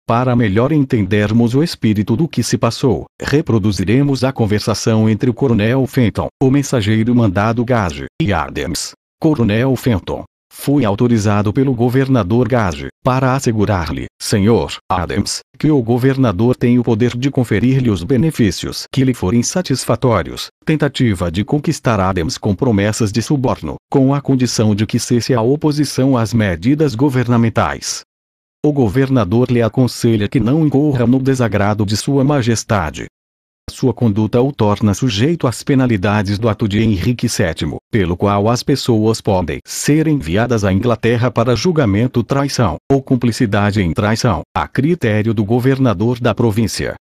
Para melhor entendermos o espírito do que se passou, reproduziremos a conversação entre o Coronel Fenton, o mensageiro mandado Gage, e Adams. Coronel Fenton, fui autorizado pelo governador Gage, para assegurar-lhe, senhor Adams, que o governador tem o poder de conferir-lhe os benefícios que lhe forem satisfatórios. Tentativa de conquistar Adams com promessas de suborno, com a condição de que cesse a oposição às medidas governamentais. O governador lhe aconselha que não incorra no desagrado de Sua Majestade, sua conduta o torna sujeito às penalidades do ato de Henrique VII, pelo qual as pessoas podem ser enviadas à Inglaterra para julgamento traição ou cumplicidade em traição, a critério do governador da província.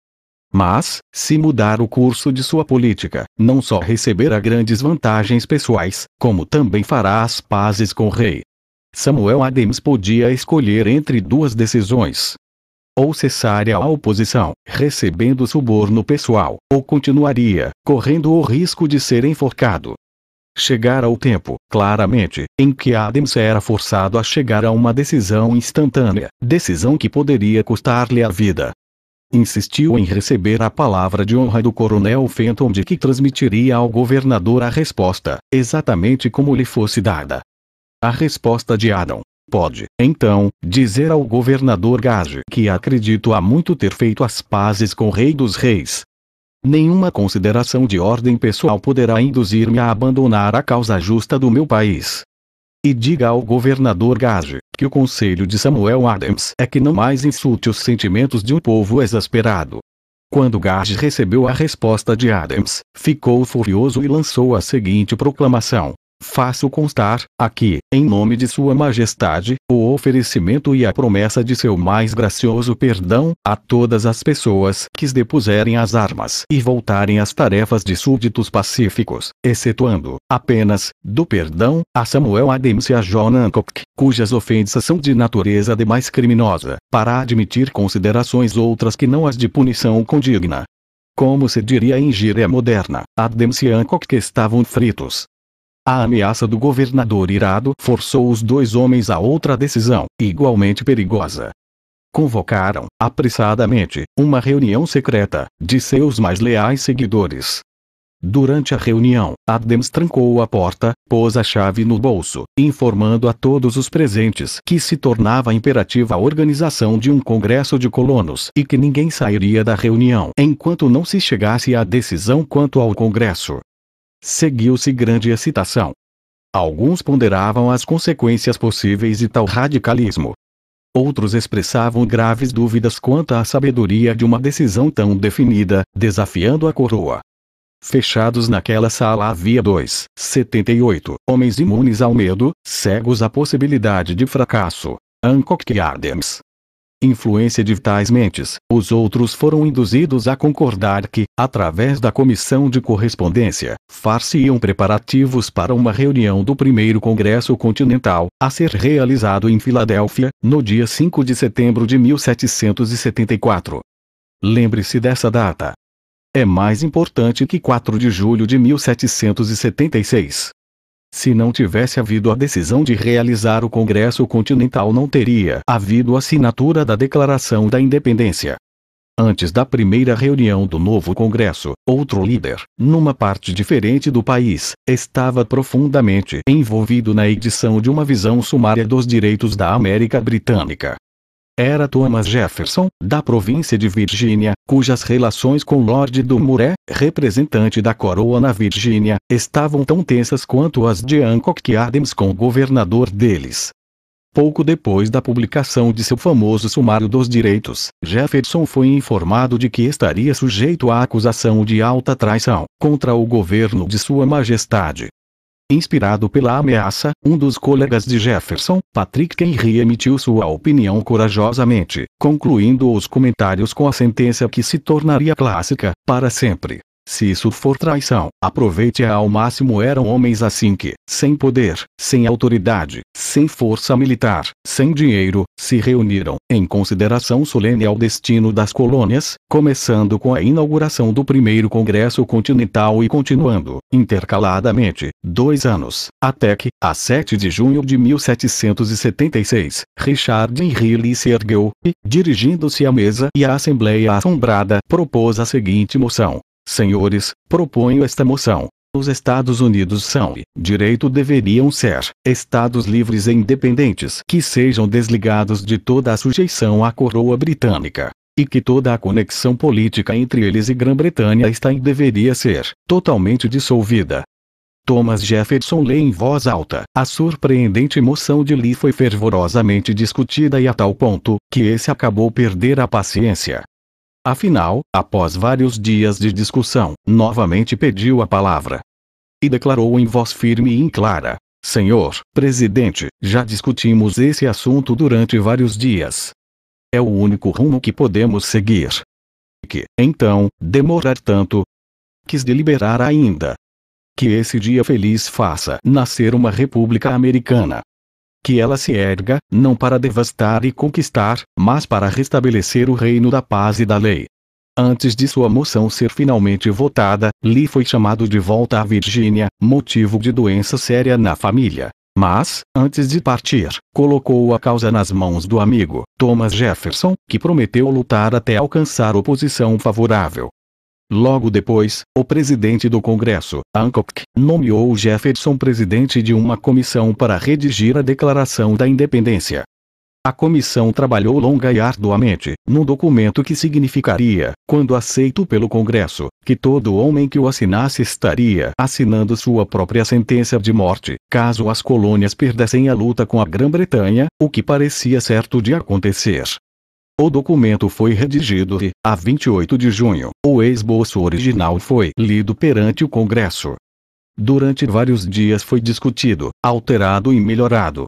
Mas, se mudar o curso de sua política, não só receberá grandes vantagens pessoais, como também fará as pazes com o rei. Samuel Adams podia escolher entre duas decisões ou cessaria a oposição, recebendo suborno pessoal, ou continuaria, correndo o risco de ser enforcado. Chegara o tempo, claramente, em que Adams era forçado a chegar a uma decisão instantânea, decisão que poderia custar-lhe a vida. Insistiu em receber a palavra de honra do coronel Fenton de que transmitiria ao governador a resposta, exatamente como lhe fosse dada. A resposta de Adam, Pode, então, dizer ao governador Gage que acredito há muito ter feito as pazes com o Rei dos Reis. Nenhuma consideração de ordem pessoal poderá induzir-me a abandonar a causa justa do meu país. E diga ao governador Gage que o conselho de Samuel Adams é que não mais insulte os sentimentos de um povo exasperado. Quando Gage recebeu a resposta de Adams, ficou furioso e lançou a seguinte proclamação: faço constar, aqui, em nome de Sua Majestade, o oferecimento e a promessa de seu mais gracioso perdão, a todas as pessoas que depuserem as armas e voltarem às tarefas de súditos pacíficos, excetuando, apenas, do perdão, a Samuel Adams e a John Hancock, cujas ofensas são de natureza demais criminosa, para admitir considerações outras que não as de punição condigna. Como se diria em gíria moderna, Adams e Hancock estavam fritos, a ameaça do governador irado forçou os dois homens a outra decisão, igualmente perigosa. Convocaram, apressadamente, uma reunião secreta, de seus mais leais seguidores. Durante a reunião, Adams trancou a porta, pôs a chave no bolso, informando a todos os presentes que se tornava imperativa a organização de um congresso de colonos e que ninguém sairia da reunião enquanto não se chegasse à decisão quanto ao congresso seguiu-se grande excitação. Alguns ponderavam as consequências possíveis de tal radicalismo. Outros expressavam graves dúvidas quanto à sabedoria de uma decisão tão definida, desafiando a coroa. Fechados naquela sala havia dois, 78, homens imunes ao medo, cegos à possibilidade de fracasso. Hancock e Adams, influência de tais mentes, os outros foram induzidos a concordar que, através da comissão de correspondência, far-se-iam preparativos para uma reunião do primeiro Congresso Continental, a ser realizado em Filadélfia, no dia 5 de setembro de 1774. Lembre-se dessa data. É mais importante que 4 de julho de 1776. Se não tivesse havido a decisão de realizar o Congresso Continental, não teria havido a assinatura da Declaração da Independência. Antes da primeira reunião do novo Congresso, outro líder, numa parte diferente do país, estava profundamente envolvido na edição de uma visão sumária dos direitos da América Britânica era Thomas Jefferson, da província de Virgínia, cujas relações com Lord Dumuré, representante da coroa na Virgínia, estavam tão tensas quanto as de Hancock e Adams com o governador deles. Pouco depois da publicação de seu famoso Sumário dos Direitos, Jefferson foi informado de que estaria sujeito à acusação de alta traição contra o governo de Sua Majestade, Inspirado pela ameaça, um dos colegas de Jefferson, Patrick Henry emitiu sua opinião corajosamente, concluindo os comentários com a sentença que se tornaria clássica, para sempre. Se isso for traição, aproveite-a ao máximo. Eram homens assim que, sem poder, sem autoridade, sem força militar, sem dinheiro, se reuniram, em consideração solene ao destino das colônias, começando com a inauguração do primeiro Congresso Continental e continuando, intercaladamente, dois anos, até que, a 7 de junho de 1776, Richard Henry se ergueu e, dirigindo-se à mesa e à Assembleia Assombrada, propôs a seguinte moção: Senhores, proponho esta moção. Os Estados Unidos são e, direito deveriam ser, Estados livres e independentes que sejam desligados de toda a sujeição à coroa britânica. E que toda a conexão política entre eles e Grã-Bretanha está e deveria ser totalmente dissolvida. Thomas Jefferson lê em voz alta. A surpreendente moção de Lee foi fervorosamente discutida e a tal ponto que esse acabou perder a paciência Afinal, após vários dias de discussão, novamente pediu a palavra. E declarou em voz firme e inclara: Senhor, presidente, já discutimos esse assunto durante vários dias. É o único rumo que podemos seguir. Que, então, demorar tanto? Quis deliberar ainda. Que esse dia feliz faça nascer uma república americana que ela se erga, não para devastar e conquistar, mas para restabelecer o reino da paz e da lei. Antes de sua moção ser finalmente votada, Lee foi chamado de volta à Virgínia, motivo de doença séria na família. Mas, antes de partir, colocou a causa nas mãos do amigo, Thomas Jefferson, que prometeu lutar até alcançar oposição favorável. Logo depois, o presidente do Congresso, Hancock, nomeou Jefferson presidente de uma comissão para redigir a Declaração da Independência. A comissão trabalhou longa e arduamente, num documento que significaria, quando aceito pelo Congresso, que todo homem que o assinasse estaria assinando sua própria sentença de morte, caso as colônias perdessem a luta com a Grã-Bretanha, o que parecia certo de acontecer. O documento foi redigido e, a 28 de junho, o esboço original foi lido perante o Congresso. Durante vários dias foi discutido, alterado e melhorado.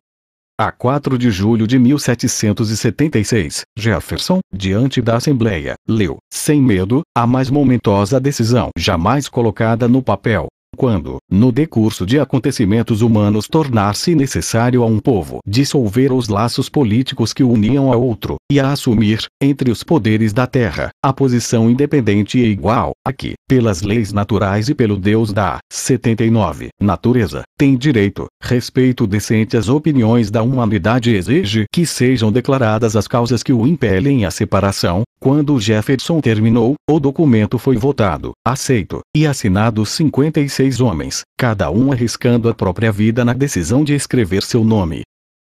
A 4 de julho de 1776, Jefferson, diante da Assembleia, leu, sem medo, a mais momentosa decisão jamais colocada no papel, quando, no decurso de acontecimentos humanos tornar-se necessário a um povo dissolver os laços políticos que o uniam a outro, e a assumir, entre os poderes da terra, a posição independente e igual, a que, pelas leis naturais e pelo Deus da 79 natureza, tem direito, respeito decente às opiniões da humanidade exige que sejam declaradas as causas que o impelem à separação. Quando Jefferson terminou, o documento foi votado, aceito, e assinado 56 seis homens, cada um arriscando a própria vida na decisão de escrever seu nome.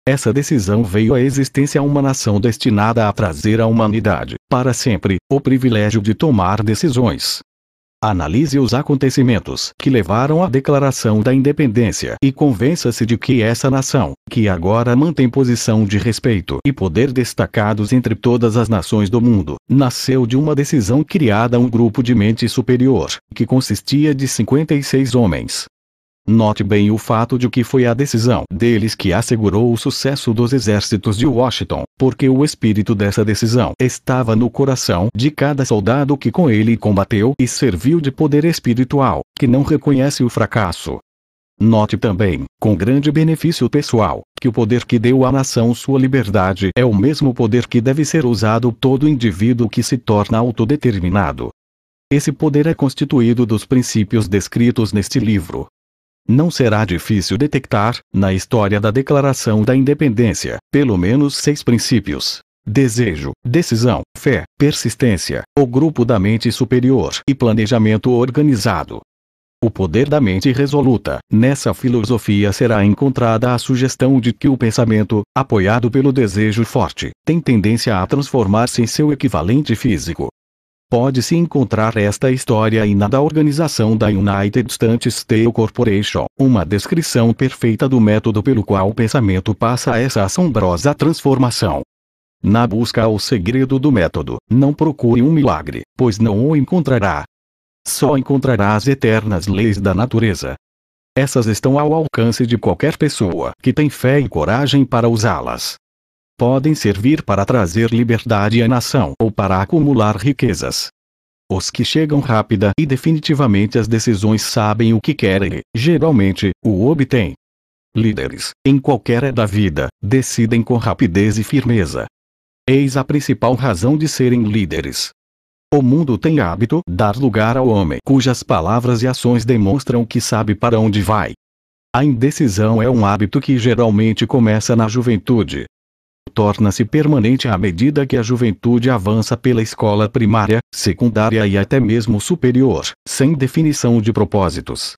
Essa decisão veio à existência uma nação destinada a trazer à humanidade, para sempre, o privilégio de tomar decisões. Analise os acontecimentos que levaram à declaração da independência e convença-se de que essa nação, que agora mantém posição de respeito e poder destacados entre todas as nações do mundo, nasceu de uma decisão criada a um grupo de mente superior, que consistia de 56 homens, Note bem o fato de que foi a decisão deles que assegurou o sucesso dos exércitos de Washington, porque o espírito dessa decisão estava no coração de cada soldado que com ele combateu e serviu de poder espiritual, que não reconhece o fracasso. Note também, com grande benefício pessoal, que o poder que deu à nação sua liberdade é o mesmo poder que deve ser usado todo indivíduo que se torna autodeterminado. Esse poder é constituído dos princípios descritos neste livro, não será difícil detectar, na história da Declaração da Independência, pelo menos seis princípios. Desejo, decisão, fé, persistência, o grupo da mente superior e planejamento organizado. O poder da mente resoluta. Nessa filosofia será encontrada a sugestão de que o pensamento, apoiado pelo desejo forte, tem tendência a transformar-se em seu equivalente físico, pode-se encontrar esta história e na da organização da United States Steel Corporation, uma descrição perfeita do método pelo qual o pensamento passa a essa assombrosa transformação. Na busca ao segredo do método, não procure um milagre, pois não o encontrará. Só encontrará as eternas leis da natureza. Essas estão ao alcance de qualquer pessoa que tem fé e coragem para usá-las podem servir para trazer liberdade à nação ou para acumular riquezas. Os que chegam rápida e definitivamente às decisões sabem o que querem e, geralmente, o obtêm. Líderes, em qualquer área da vida, decidem com rapidez e firmeza. Eis a principal razão de serem líderes. O mundo tem hábito dar lugar ao homem cujas palavras e ações demonstram que sabe para onde vai. A indecisão é um hábito que geralmente começa na juventude, torna-se permanente à medida que a juventude avança pela escola primária, secundária e até mesmo superior, sem definição de propósitos.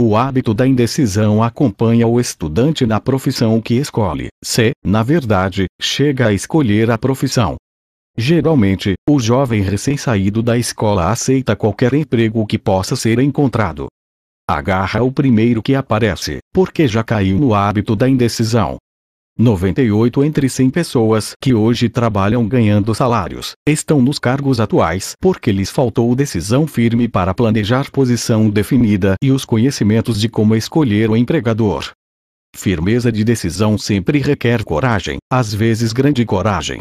O hábito da indecisão acompanha o estudante na profissão que escolhe, se, na verdade, chega a escolher a profissão. Geralmente, o jovem recém-saído da escola aceita qualquer emprego que possa ser encontrado. Agarra o primeiro que aparece, porque já caiu no hábito da indecisão, 98 entre 100 pessoas que hoje trabalham ganhando salários, estão nos cargos atuais porque lhes faltou decisão firme para planejar posição definida e os conhecimentos de como escolher o empregador. Firmeza de decisão sempre requer coragem, às vezes grande coragem.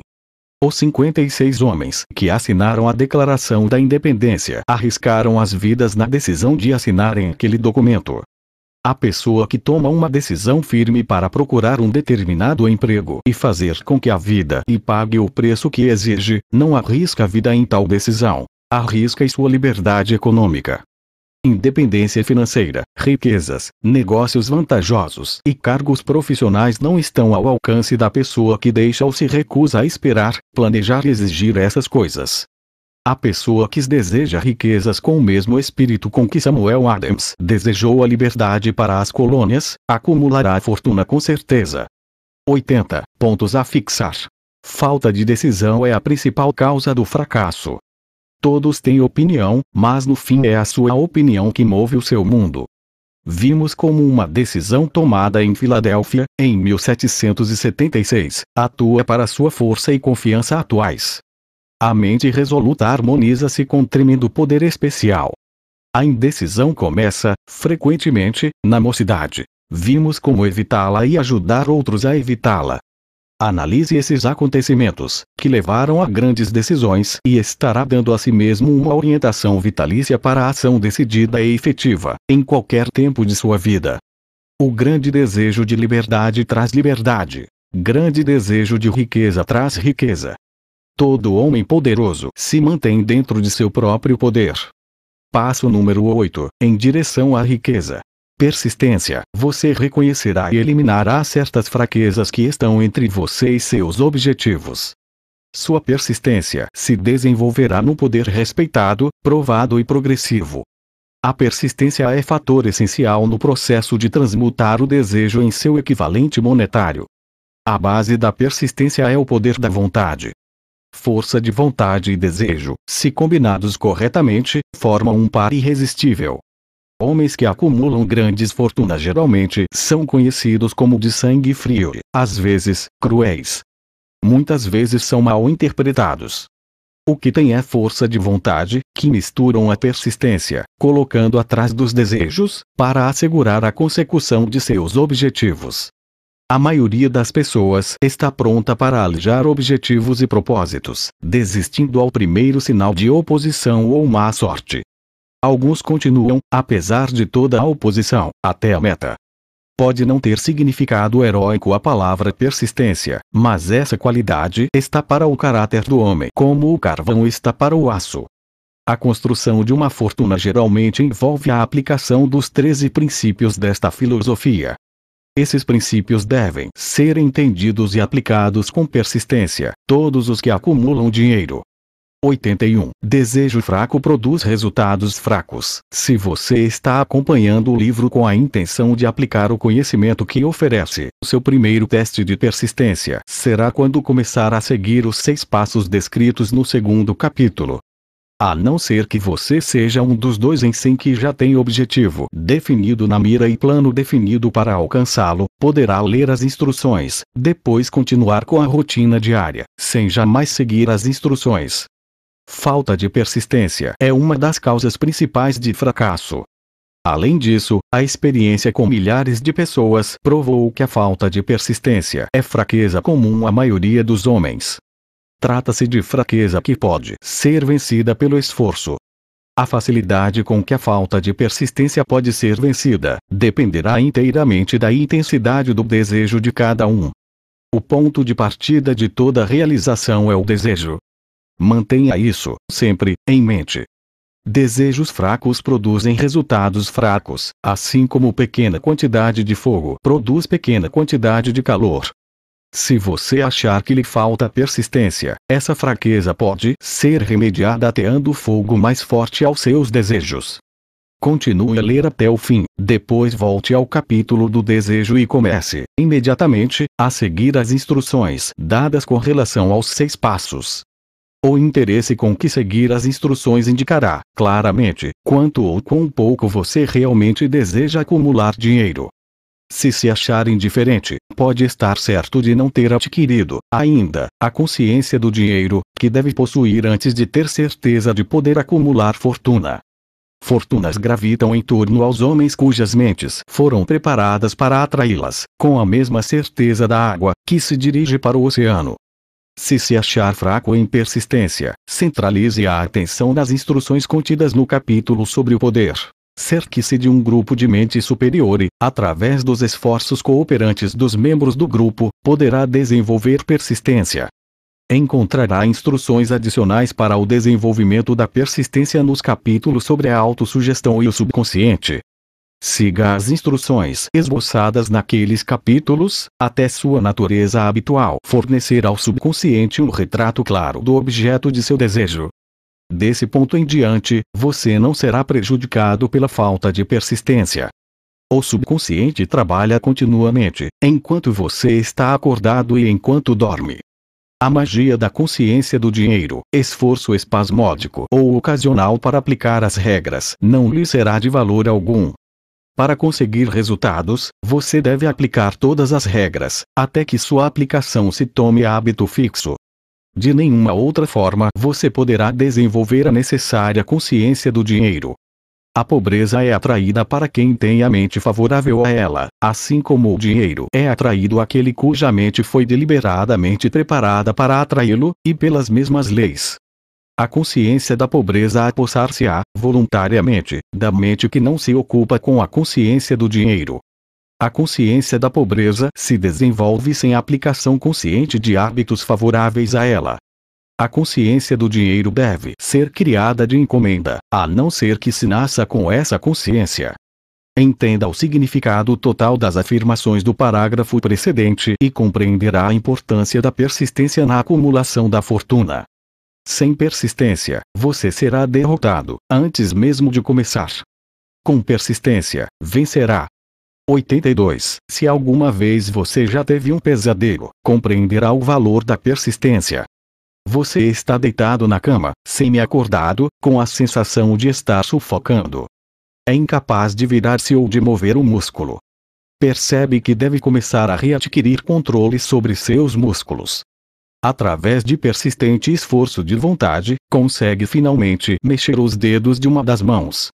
Os 56 homens que assinaram a Declaração da Independência arriscaram as vidas na decisão de assinarem aquele documento. A pessoa que toma uma decisão firme para procurar um determinado emprego e fazer com que a vida lhe pague o preço que exige, não arrisca a vida em tal decisão. Arrisca sua liberdade econômica. Independência financeira, riquezas, negócios vantajosos e cargos profissionais não estão ao alcance da pessoa que deixa ou se recusa a esperar, planejar e exigir essas coisas. A pessoa que deseja riquezas com o mesmo espírito com que Samuel Adams desejou a liberdade para as colônias, acumulará fortuna com certeza. 80. Pontos a fixar. Falta de decisão é a principal causa do fracasso. Todos têm opinião, mas no fim é a sua opinião que move o seu mundo. Vimos como uma decisão tomada em Filadélfia, em 1776, atua para sua força e confiança atuais. A mente resoluta harmoniza-se com tremendo poder especial. A indecisão começa, frequentemente, na mocidade. Vimos como evitá-la e ajudar outros a evitá-la. Analise esses acontecimentos, que levaram a grandes decisões, e estará dando a si mesmo uma orientação vitalícia para a ação decidida e efetiva, em qualquer tempo de sua vida. O grande desejo de liberdade traz liberdade. Grande desejo de riqueza traz riqueza. Todo homem poderoso se mantém dentro de seu próprio poder. Passo número 8 Em direção à riqueza. Persistência. Você reconhecerá e eliminará certas fraquezas que estão entre você e seus objetivos. Sua persistência se desenvolverá no poder respeitado, provado e progressivo. A persistência é fator essencial no processo de transmutar o desejo em seu equivalente monetário. A base da persistência é o poder da vontade força de vontade e desejo, se combinados corretamente, formam um par irresistível. Homens que acumulam grandes fortunas geralmente são conhecidos como de sangue frio, às vezes, cruéis. Muitas vezes são mal interpretados. O que tem é força de vontade, que misturam a persistência, colocando atrás dos desejos, para assegurar a consecução de seus objetivos. A maioria das pessoas está pronta para alijar objetivos e propósitos, desistindo ao primeiro sinal de oposição ou má sorte. Alguns continuam, apesar de toda a oposição, até a meta. Pode não ter significado heróico a palavra persistência, mas essa qualidade está para o caráter do homem como o carvão está para o aço. A construção de uma fortuna geralmente envolve a aplicação dos 13 princípios desta filosofia, esses princípios devem ser entendidos e aplicados com persistência, todos os que acumulam dinheiro. 81. Desejo fraco produz resultados fracos. Se você está acompanhando o livro com a intenção de aplicar o conhecimento que oferece, seu primeiro teste de persistência será quando começar a seguir os seis passos descritos no segundo capítulo. A não ser que você seja um dos dois em 100 que já tem objetivo definido na mira e plano definido para alcançá-lo, poderá ler as instruções, depois continuar com a rotina diária, sem jamais seguir as instruções. Falta de persistência é uma das causas principais de fracasso. Além disso, a experiência com milhares de pessoas provou que a falta de persistência é fraqueza comum à maioria dos homens. Trata-se de fraqueza que pode ser vencida pelo esforço. A facilidade com que a falta de persistência pode ser vencida dependerá inteiramente da intensidade do desejo de cada um. O ponto de partida de toda realização é o desejo. Mantenha isso sempre em mente. Desejos fracos produzem resultados fracos, assim como pequena quantidade de fogo produz pequena quantidade de calor. Se você achar que lhe falta persistência, essa fraqueza pode ser remediada ateando fogo mais forte aos seus desejos. Continue a ler até o fim, depois volte ao capítulo do desejo e comece, imediatamente, a seguir as instruções dadas com relação aos seis passos. O interesse com que seguir as instruções indicará, claramente, quanto ou quão pouco você realmente deseja acumular dinheiro. Se se achar indiferente, pode estar certo de não ter adquirido, ainda, a consciência do dinheiro, que deve possuir antes de ter certeza de poder acumular fortuna. Fortunas gravitam em torno aos homens cujas mentes foram preparadas para atraí-las, com a mesma certeza da água, que se dirige para o oceano. Se se achar fraco em persistência, centralize a atenção nas instruções contidas no capítulo sobre o poder, cerque-se de um grupo de mente superior e, através dos esforços cooperantes dos membros do grupo, poderá desenvolver persistência. Encontrará instruções adicionais para o desenvolvimento da persistência nos capítulos sobre a autossugestão e o subconsciente. Siga as instruções esboçadas naqueles capítulos, até sua natureza habitual fornecer ao subconsciente um retrato claro do objeto de seu desejo, Desse ponto em diante, você não será prejudicado pela falta de persistência. O subconsciente trabalha continuamente, enquanto você está acordado e enquanto dorme. A magia da consciência do dinheiro, esforço espasmódico ou ocasional para aplicar as regras, não lhe será de valor algum. Para conseguir resultados, você deve aplicar todas as regras, até que sua aplicação se tome hábito fixo. De nenhuma outra forma você poderá desenvolver a necessária consciência do dinheiro. A pobreza é atraída para quem tem a mente favorável a ela, assim como o dinheiro é atraído àquele cuja mente foi deliberadamente preparada para atraí-lo, e pelas mesmas leis. A consciência da pobreza apossar-se-á, voluntariamente, da mente que não se ocupa com a consciência do dinheiro, a consciência da pobreza se desenvolve sem aplicação consciente de hábitos favoráveis a ela. A consciência do dinheiro deve ser criada de encomenda, a não ser que se nasça com essa consciência. Entenda o significado total das afirmações do parágrafo precedente e compreenderá a importância da persistência na acumulação da fortuna. Sem persistência, você será derrotado, antes mesmo de começar. Com persistência, vencerá, 82. Se alguma vez você já teve um pesadelo, compreenderá o valor da persistência. Você está deitado na cama, semi-acordado, com a sensação de estar sufocando. É incapaz de virar-se ou de mover o músculo. Percebe que deve começar a readquirir controle sobre seus músculos. Através de persistente esforço de vontade, consegue finalmente mexer os dedos de uma das mãos,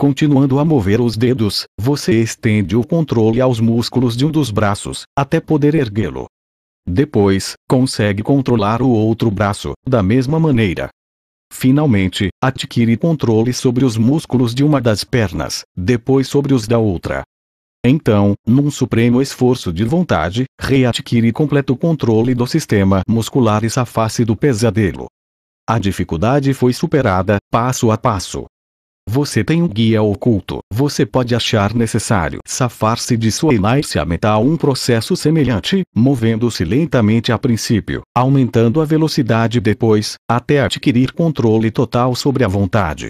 Continuando a mover os dedos, você estende o controle aos músculos de um dos braços, até poder erguê-lo. Depois, consegue controlar o outro braço, da mesma maneira. Finalmente, adquire controle sobre os músculos de uma das pernas, depois sobre os da outra. Então, num supremo esforço de vontade, readquire completo controle do sistema muscular e safasse do pesadelo. A dificuldade foi superada, passo a passo. Você tem um guia oculto. Você pode achar necessário safar-se de sua inércia mental um processo semelhante, movendo-se lentamente a princípio, aumentando a velocidade depois, até adquirir controle total sobre a vontade.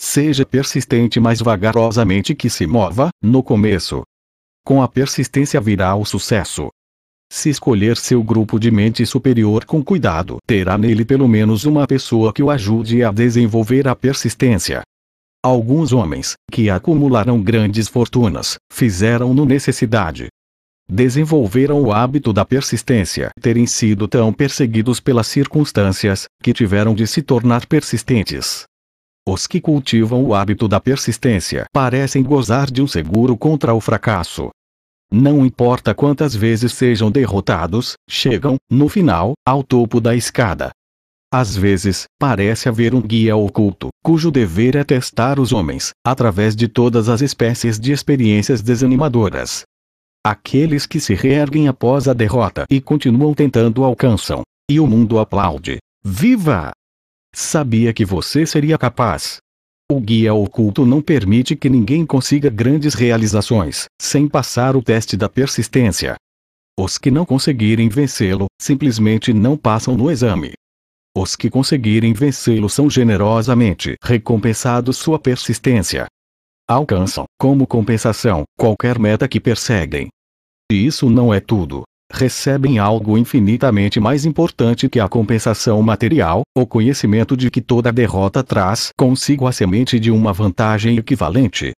Seja persistente mais vagarosamente que se mova, no começo. Com a persistência virá o sucesso. Se escolher seu grupo de mente superior com cuidado, terá nele pelo menos uma pessoa que o ajude a desenvolver a persistência. Alguns homens, que acumularam grandes fortunas, fizeram-no necessidade. Desenvolveram o hábito da persistência, terem sido tão perseguidos pelas circunstâncias, que tiveram de se tornar persistentes. Os que cultivam o hábito da persistência parecem gozar de um seguro contra o fracasso. Não importa quantas vezes sejam derrotados, chegam, no final, ao topo da escada, às vezes, parece haver um guia oculto, cujo dever é testar os homens, através de todas as espécies de experiências desanimadoras. Aqueles que se reerguem após a derrota e continuam tentando alcançam. E o mundo aplaude. Viva! Sabia que você seria capaz. O guia oculto não permite que ninguém consiga grandes realizações, sem passar o teste da persistência. Os que não conseguirem vencê-lo, simplesmente não passam no exame. Os que conseguirem vencê-lo são generosamente recompensados sua persistência. Alcançam, como compensação, qualquer meta que perseguem. E isso não é tudo. Recebem algo infinitamente mais importante que a compensação material, o conhecimento de que toda derrota traz consigo a semente de uma vantagem equivalente.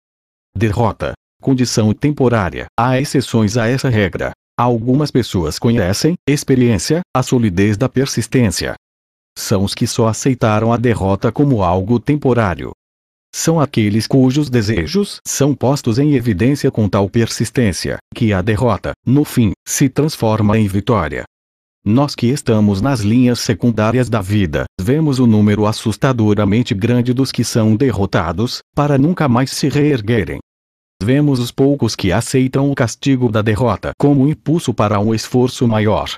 Derrota. Condição temporária. Há exceções a essa regra. Algumas pessoas conhecem, experiência, a solidez da persistência, são os que só aceitaram a derrota como algo temporário. São aqueles cujos desejos são postos em evidência com tal persistência, que a derrota, no fim, se transforma em vitória. Nós que estamos nas linhas secundárias da vida, vemos o número assustadoramente grande dos que são derrotados, para nunca mais se reerguerem. Vemos os poucos que aceitam o castigo da derrota como impulso para um esforço maior,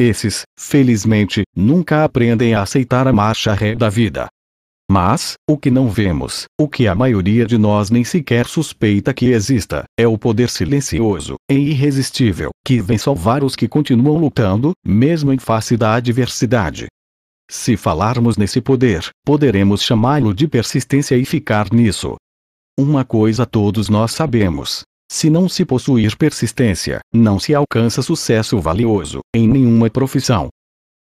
esses, felizmente, nunca aprendem a aceitar a marcha ré da vida. Mas, o que não vemos, o que a maioria de nós nem sequer suspeita que exista, é o poder silencioso e irresistível que vem salvar os que continuam lutando, mesmo em face da adversidade. Se falarmos nesse poder, poderemos chamá-lo de persistência e ficar nisso. Uma coisa todos nós sabemos: se não se possuir persistência, não se alcança sucesso valioso, em nenhuma profissão.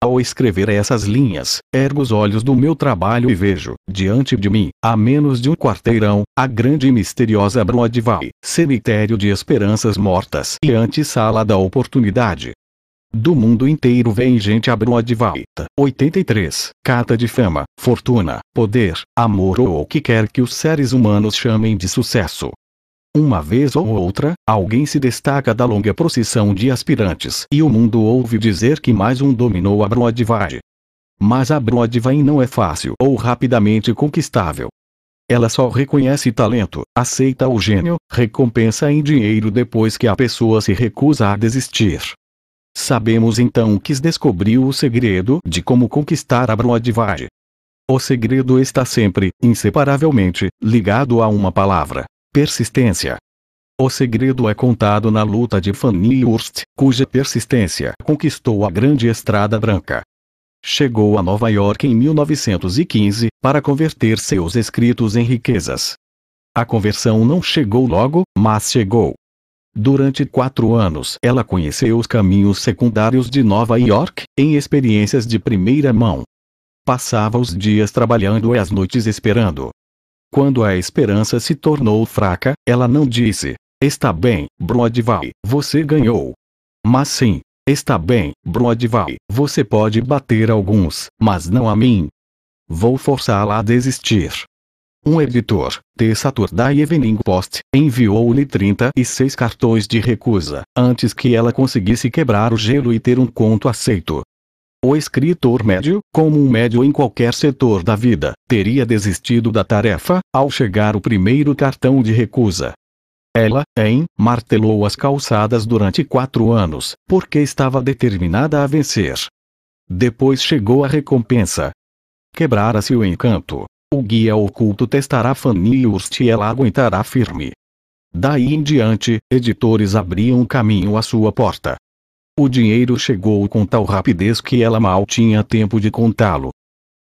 Ao escrever essas linhas, ergo os olhos do meu trabalho e vejo, diante de mim, a menos de um quarteirão, a grande e misteriosa Broadway, cemitério de esperanças mortas e antessala da oportunidade. Do mundo inteiro vem gente a Broadway. 83. Cata de fama, fortuna, poder, amor ou o que quer que os seres humanos chamem de sucesso. Uma vez ou outra, alguém se destaca da longa procissão de aspirantes e o mundo ouve dizer que mais um dominou a Broadway. Mas a Broadway não é fácil ou rapidamente conquistável. Ela só reconhece talento, aceita o gênio, recompensa em dinheiro depois que a pessoa se recusa a desistir. Sabemos então que descobriu o segredo de como conquistar a Broadway. O segredo está sempre, inseparavelmente, ligado a uma palavra, Persistência. O segredo é contado na luta de Fanny Hurst, cuja persistência conquistou a Grande Estrada Branca. Chegou a Nova York em 1915 para converter seus escritos em riquezas. A conversão não chegou logo, mas chegou. Durante quatro anos, ela conheceu os caminhos secundários de Nova York, em experiências de primeira mão. Passava os dias trabalhando e as noites esperando. Quando a esperança se tornou fraca, ela não disse: Está bem, Broadway, você ganhou. Mas sim, está bem, Broadway, você pode bater alguns, mas não a mim. Vou forçá-la a desistir. Um editor, The Saturday Evening Post, enviou-lhe 36 cartões de recusa, antes que ela conseguisse quebrar o gelo e ter um conto aceito. O escritor médio, como um médio em qualquer setor da vida, teria desistido da tarefa ao chegar o primeiro cartão de recusa. Ela, em, martelou as calçadas durante quatro anos, porque estava determinada a vencer. Depois chegou a recompensa. Quebrara-se o encanto. O guia oculto testará Fanny Urst e ela aguentará firme. Daí em diante, editores abriam caminho à sua porta, o dinheiro chegou com tal rapidez que ela mal tinha tempo de contá-lo.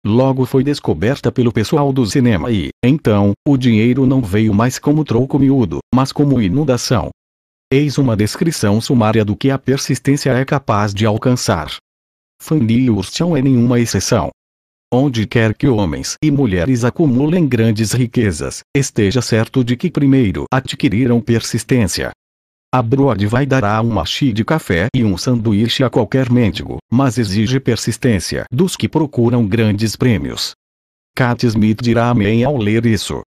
Logo foi descoberta pelo pessoal do cinema e, então, o dinheiro não veio mais como troco miúdo, mas como inundação. Eis uma descrição sumária do que a persistência é capaz de alcançar. Fanny Hurst é nenhuma exceção. Onde quer que homens e mulheres acumulem grandes riquezas, esteja certo de que primeiro adquiriram persistência, a Broad vai dará um machi de café e um sanduíche a qualquer mendigo, mas exige persistência dos que procuram grandes prêmios. Kat Smith dirá amém ao ler isso.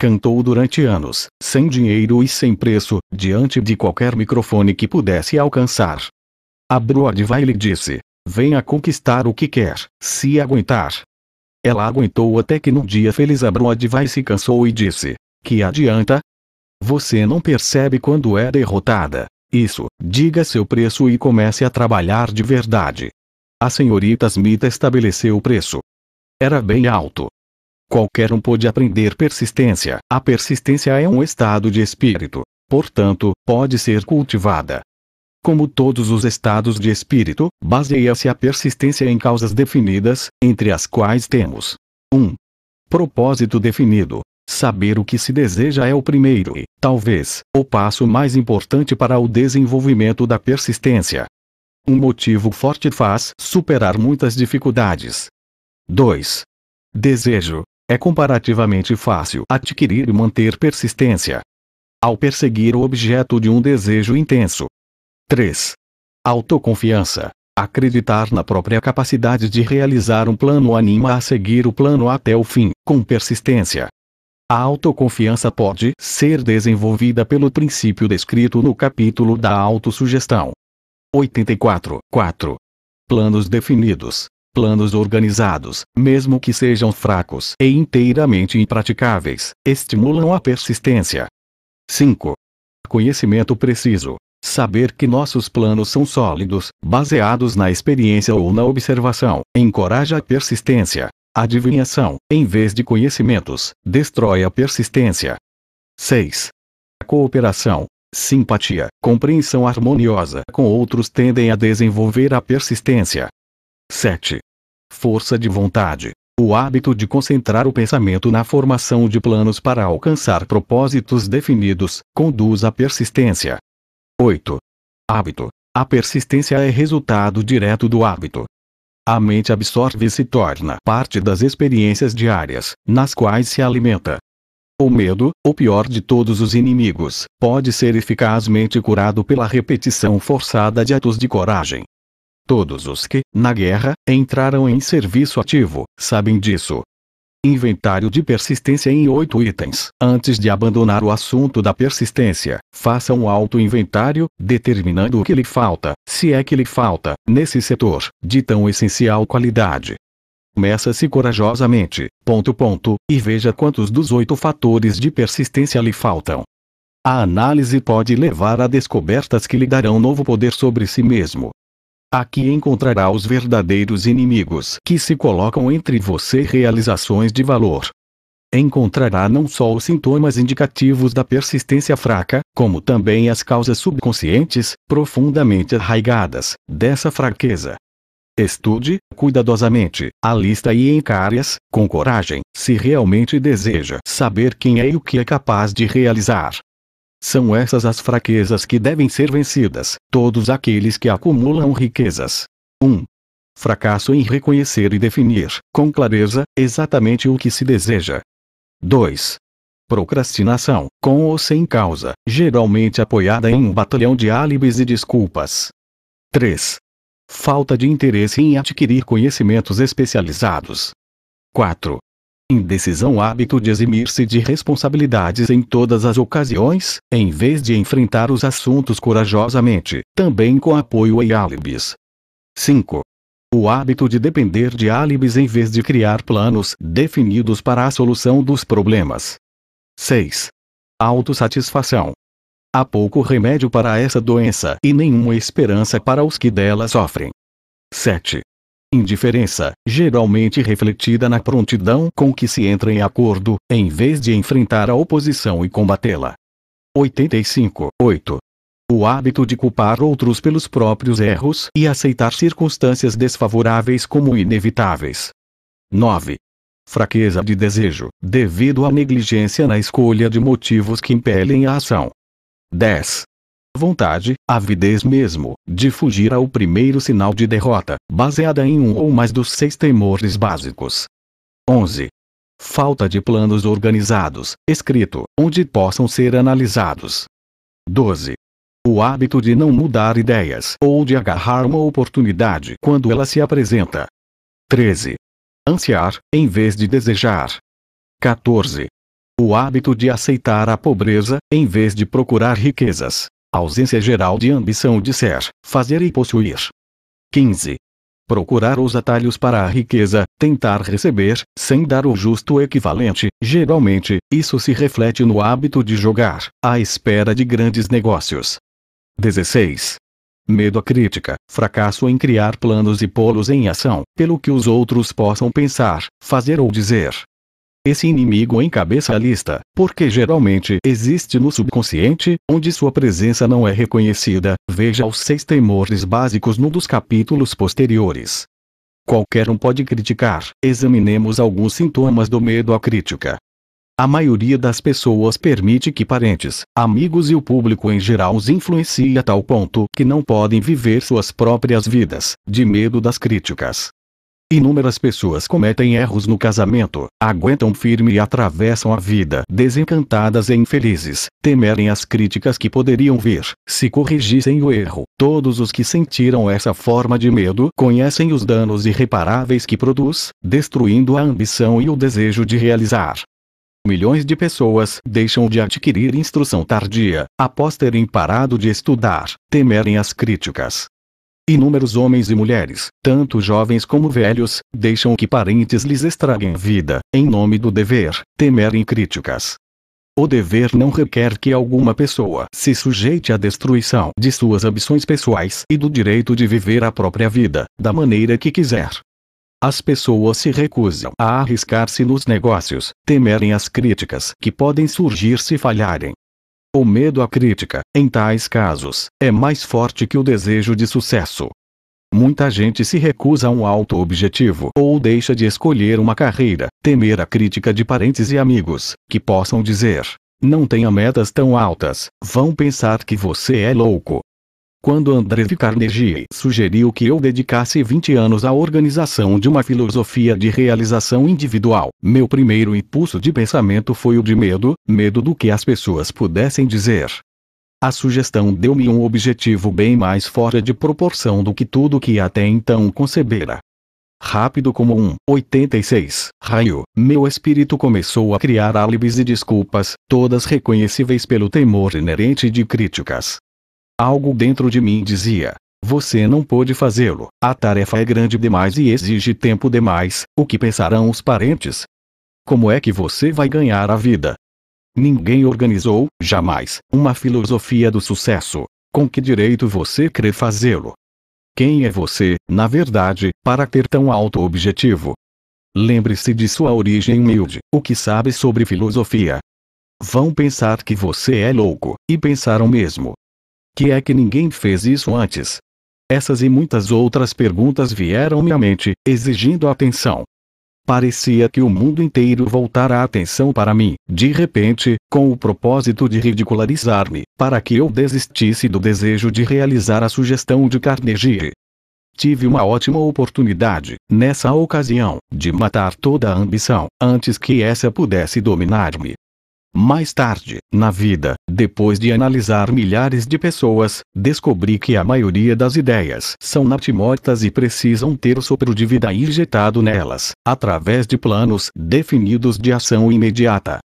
Cantou durante anos, sem dinheiro e sem preço, diante de qualquer microfone que pudesse alcançar. A Broad vai lhe disse: Venha conquistar o que quer, se aguentar. Ela aguentou até que num dia feliz a Broad vai se cansou e disse: Que adianta, você não percebe quando é derrotada. Isso, diga seu preço e comece a trabalhar de verdade. A senhorita Smith estabeleceu o preço. Era bem alto. Qualquer um pode aprender persistência. A persistência é um estado de espírito. Portanto, pode ser cultivada. Como todos os estados de espírito, baseia-se a persistência em causas definidas, entre as quais temos 1. Um, propósito definido, Saber o que se deseja é o primeiro e, talvez, o passo mais importante para o desenvolvimento da persistência. Um motivo forte faz superar muitas dificuldades. 2. Desejo. É comparativamente fácil adquirir e manter persistência. Ao perseguir o objeto de um desejo intenso. 3. Autoconfiança. Acreditar na própria capacidade de realizar um plano anima a seguir o plano até o fim, com persistência. A autoconfiança pode ser desenvolvida pelo princípio descrito no capítulo da autossugestão. 84. 4. Planos definidos. Planos organizados, mesmo que sejam fracos e inteiramente impraticáveis, estimulam a persistência. 5. Conhecimento preciso. Saber que nossos planos são sólidos, baseados na experiência ou na observação, encoraja a persistência adivinhação, em vez de conhecimentos, destrói a persistência. 6. Cooperação, simpatia, compreensão harmoniosa com outros tendem a desenvolver a persistência. 7. Força de vontade. O hábito de concentrar o pensamento na formação de planos para alcançar propósitos definidos conduz à persistência. 8. Hábito. A persistência é resultado direto do hábito, a mente absorve e se torna parte das experiências diárias, nas quais se alimenta. O medo, o pior de todos os inimigos, pode ser eficazmente curado pela repetição forçada de atos de coragem. Todos os que, na guerra, entraram em serviço ativo, sabem disso, Inventário de persistência em oito itens. Antes de abandonar o assunto da persistência, faça um auto-inventário, determinando o que lhe falta, se é que lhe falta, nesse setor, de tão essencial qualidade. Começa-se corajosamente, ponto ponto, e veja quantos dos oito fatores de persistência lhe faltam. A análise pode levar a descobertas que lhe darão novo poder sobre si mesmo, Aqui encontrará os verdadeiros inimigos que se colocam entre você e realizações de valor. Encontrará não só os sintomas indicativos da persistência fraca, como também as causas subconscientes, profundamente arraigadas, dessa fraqueza. Estude, cuidadosamente, a lista e encare-as, com coragem, se realmente deseja saber quem é e o que é capaz de realizar. São essas as fraquezas que devem ser vencidas, todos aqueles que acumulam riquezas. 1. Um, fracasso em reconhecer e definir, com clareza, exatamente o que se deseja. 2. Procrastinação, com ou sem causa, geralmente apoiada em um batalhão de álibis e desculpas. 3. Falta de interesse em adquirir conhecimentos especializados. 4 indecisão hábito de eximir-se de responsabilidades em todas as ocasiões, em vez de enfrentar os assuntos corajosamente, também com apoio e álibis. 5. O hábito de depender de álibis em vez de criar planos definidos para a solução dos problemas. 6. Autossatisfação. Há pouco remédio para essa doença e nenhuma esperança para os que dela sofrem. 7 indiferença, geralmente refletida na prontidão com que se entra em acordo, em vez de enfrentar a oposição e combatê-la. 85. 8. O hábito de culpar outros pelos próprios erros e aceitar circunstâncias desfavoráveis como inevitáveis. 9. Fraqueza de desejo, devido à negligência na escolha de motivos que impelem a ação. 10 vontade, avidez mesmo, de fugir ao primeiro sinal de derrota, baseada em um ou mais dos seis temores básicos. 11. Falta de planos organizados, escrito, onde possam ser analisados. 12. O hábito de não mudar ideias ou de agarrar uma oportunidade quando ela se apresenta. 13. Ansiar, em vez de desejar. 14. O hábito de aceitar a pobreza, em vez de procurar riquezas ausência geral de ambição de ser, fazer e possuir. 15. Procurar os atalhos para a riqueza, tentar receber, sem dar o justo equivalente, geralmente, isso se reflete no hábito de jogar, à espera de grandes negócios. 16. Medo à crítica, fracasso em criar planos e pô-los em ação, pelo que os outros possam pensar, fazer ou dizer. Esse inimigo encabeça a lista, porque geralmente existe no subconsciente, onde sua presença não é reconhecida. Veja os seis temores básicos num dos capítulos posteriores. Qualquer um pode criticar. Examinemos alguns sintomas do medo à crítica. A maioria das pessoas permite que parentes, amigos e o público em geral os influencie a tal ponto que não podem viver suas próprias vidas, de medo das críticas. Inúmeras pessoas cometem erros no casamento, aguentam firme e atravessam a vida desencantadas e infelizes, temerem as críticas que poderiam vir, se corrigissem o erro. Todos os que sentiram essa forma de medo conhecem os danos irreparáveis que produz, destruindo a ambição e o desejo de realizar. Milhões de pessoas deixam de adquirir instrução tardia, após terem parado de estudar, temerem as críticas, Inúmeros homens e mulheres, tanto jovens como velhos, deixam que parentes lhes estraguem a vida, em nome do dever, temerem críticas. O dever não requer que alguma pessoa se sujeite à destruição de suas ambições pessoais e do direito de viver a própria vida, da maneira que quiser. As pessoas se recusam a arriscar-se nos negócios, temerem as críticas que podem surgir se falharem, o medo à crítica, em tais casos, é mais forte que o desejo de sucesso. Muita gente se recusa a um alto objetivo ou deixa de escolher uma carreira, temer a crítica de parentes e amigos, que possam dizer: não tenha metas tão altas, vão pensar que você é louco, quando André Carnegie sugeriu que eu dedicasse 20 anos à organização de uma filosofia de realização individual. Meu primeiro impulso de pensamento foi o de medo, medo do que as pessoas pudessem dizer. A sugestão deu-me um objetivo bem mais fora de proporção do que tudo que até então concebera. Rápido como um 86 raio, meu espírito começou a criar álibis e desculpas, todas reconhecíveis pelo temor inerente de críticas. Algo dentro de mim dizia: você não pode fazê-lo. A tarefa é grande demais e exige tempo demais. O que pensarão os parentes? Como é que você vai ganhar a vida? Ninguém organizou, jamais, uma filosofia do sucesso. Com que direito você crê fazê-lo? Quem é você, na verdade, para ter tão alto objetivo? Lembre-se de sua origem humilde. O que sabe sobre filosofia? Vão pensar que você é louco, e pensaram mesmo que é que ninguém fez isso antes? Essas e muitas outras perguntas vieram à minha mente, exigindo atenção. Parecia que o mundo inteiro voltara a atenção para mim, de repente, com o propósito de ridicularizar-me, para que eu desistisse do desejo de realizar a sugestão de Carnegie. Tive uma ótima oportunidade, nessa ocasião, de matar toda a ambição, antes que essa pudesse dominar-me. Mais tarde, na vida, depois de analisar milhares de pessoas, descobri que a maioria das ideias são natimortas e precisam ter o sopro de vida injetado nelas, através de planos definidos de ação imediata.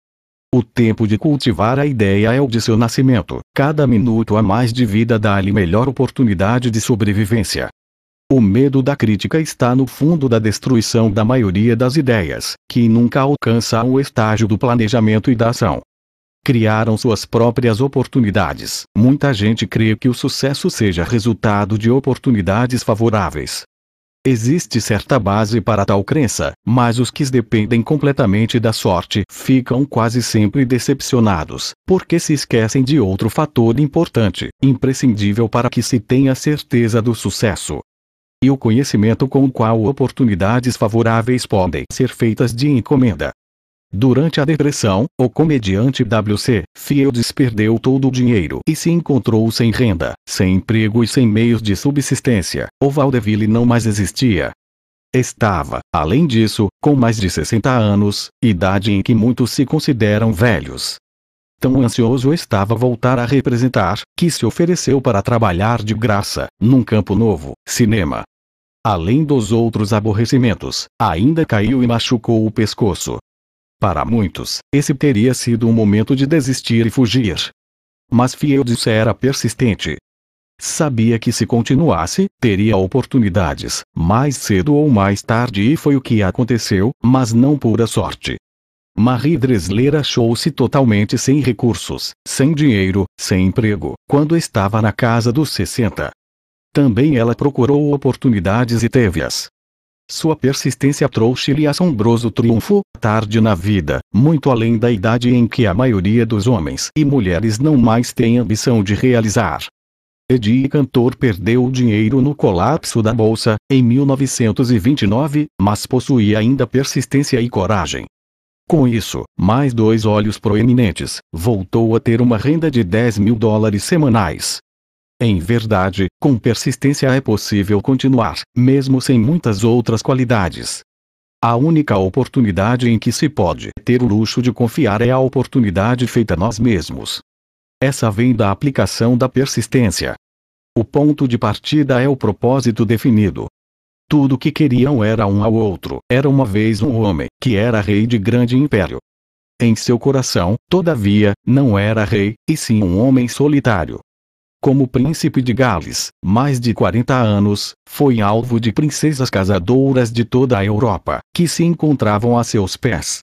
O tempo de cultivar a ideia é o de seu nascimento. Cada minuto a mais de vida dá-lhe melhor oportunidade de sobrevivência. O medo da crítica está no fundo da destruição da maioria das ideias, que nunca alcança o estágio do planejamento e da ação. Criaram suas próprias oportunidades. Muita gente crê que o sucesso seja resultado de oportunidades favoráveis. Existe certa base para tal crença, mas os que dependem completamente da sorte ficam quase sempre decepcionados, porque se esquecem de outro fator importante, imprescindível para que se tenha certeza do sucesso: e o conhecimento com o qual oportunidades favoráveis podem ser feitas de encomenda. Durante a depressão, o comediante W.C. Fields perdeu todo o dinheiro e se encontrou sem renda, sem emprego e sem meios de subsistência. O Vaudeville não mais existia. Estava, além disso, com mais de 60 anos, idade em que muitos se consideram velhos. Tão ansioso estava voltar a representar, que se ofereceu para trabalhar de graça, num campo novo, cinema. Além dos outros aborrecimentos, ainda caiu e machucou o pescoço. Para muitos, esse teria sido um momento de desistir e fugir. Mas Fields era persistente. Sabia que se continuasse, teria oportunidades, mais cedo ou mais tarde e foi o que aconteceu, mas não pura sorte. Marie Dresler achou-se totalmente sem recursos, sem dinheiro, sem emprego, quando estava na casa dos 60. Também ela procurou oportunidades e teve-as. Sua persistência trouxe-lhe assombroso triunfo, tarde na vida, muito além da idade em que a maioria dos homens e mulheres não mais tem ambição de realizar. Eddie Cantor perdeu o dinheiro no colapso da bolsa, em 1929, mas possuía ainda persistência e coragem. Com isso, mais dois olhos proeminentes, voltou a ter uma renda de 10 mil dólares semanais, em verdade, com persistência é possível continuar, mesmo sem muitas outras qualidades. A única oportunidade em que se pode ter o luxo de confiar é a oportunidade feita a nós mesmos. Essa vem da aplicação da persistência. O ponto de partida é o propósito definido. Tudo que queriam era um ao outro. Era uma vez um homem, que era rei de grande império. Em seu coração, todavia, não era rei, e sim um homem solitário. Como príncipe de Gales, mais de 40 anos, foi alvo de princesas casadoras de toda a Europa, que se encontravam a seus pés.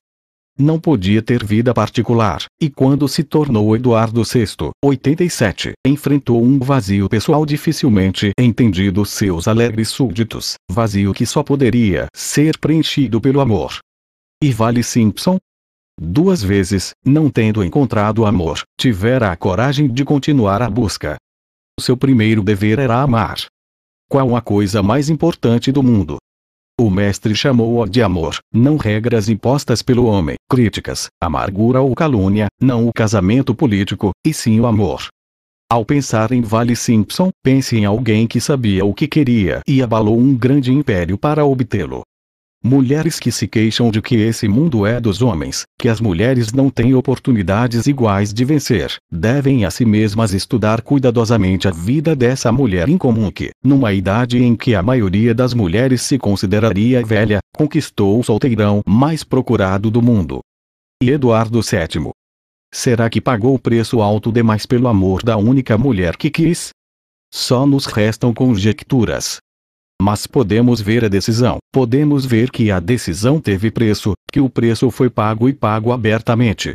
Não podia ter vida particular, e quando se tornou Eduardo VI, 87, enfrentou um vazio pessoal dificilmente entendido seus alegres súditos, vazio que só poderia ser preenchido pelo amor. E Vale Simpson, Duas vezes, não tendo encontrado amor, tivera a coragem de continuar a busca, seu primeiro dever era amar. Qual a coisa mais importante do mundo? O mestre chamou-a de amor, não regras impostas pelo homem, críticas, amargura ou calúnia, não o casamento político, e sim o amor. Ao pensar em Vale Simpson, pense em alguém que sabia o que queria e abalou um grande império para obtê-lo. Mulheres que se queixam de que esse mundo é dos homens, que as mulheres não têm oportunidades iguais de vencer, devem a si mesmas estudar cuidadosamente a vida dessa mulher incomum que, numa idade em que a maioria das mulheres se consideraria velha, conquistou o solteirão mais procurado do mundo. E Eduardo VII. Será que pagou preço alto demais pelo amor da única mulher que quis? Só nos restam conjecturas. Mas podemos ver a decisão. Podemos ver que a decisão teve preço, que o preço foi pago e pago abertamente.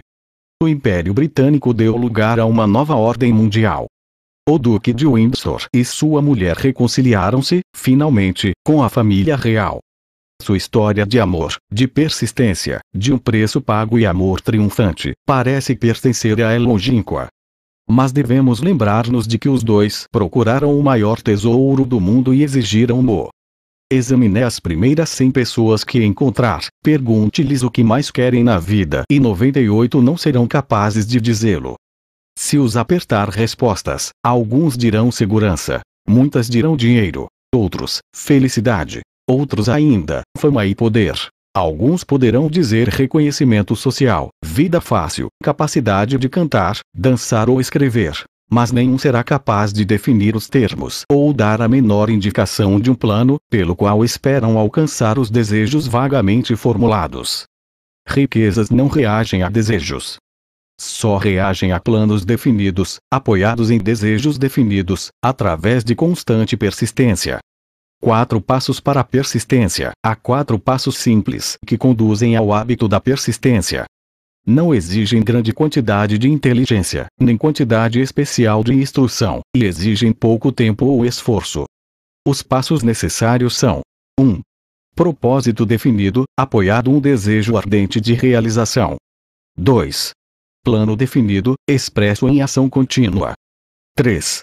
O Império Britânico deu lugar a uma nova ordem mundial. O Duque de Windsor e sua mulher reconciliaram-se, finalmente, com a família real. Sua história de amor, de persistência, de um preço pago e amor triunfante, parece pertencer à longínqua, mas devemos lembrar-nos de que os dois procuraram o maior tesouro do mundo e exigiram-no. Examine as primeiras 100 pessoas que encontrar, pergunte-lhes o que mais querem na vida e 98 não serão capazes de dizê-lo. Se os apertar respostas, alguns dirão segurança, muitas dirão dinheiro, outros, felicidade, outros ainda, fama e poder, Alguns poderão dizer reconhecimento social, vida fácil, capacidade de cantar, dançar ou escrever. Mas nenhum será capaz de definir os termos ou dar a menor indicação de um plano pelo qual esperam alcançar os desejos vagamente formulados. Riquezas não reagem a desejos. Só reagem a planos definidos, apoiados em desejos definidos, através de constante persistência, Quatro passos para a persistência. Há quatro passos simples que conduzem ao hábito da persistência. Não exigem grande quantidade de inteligência, nem quantidade especial de instrução, e exigem pouco tempo ou esforço. Os passos necessários são: 1. Um, propósito definido, apoiado um desejo ardente de realização. 2. Plano definido, expresso em ação contínua. 3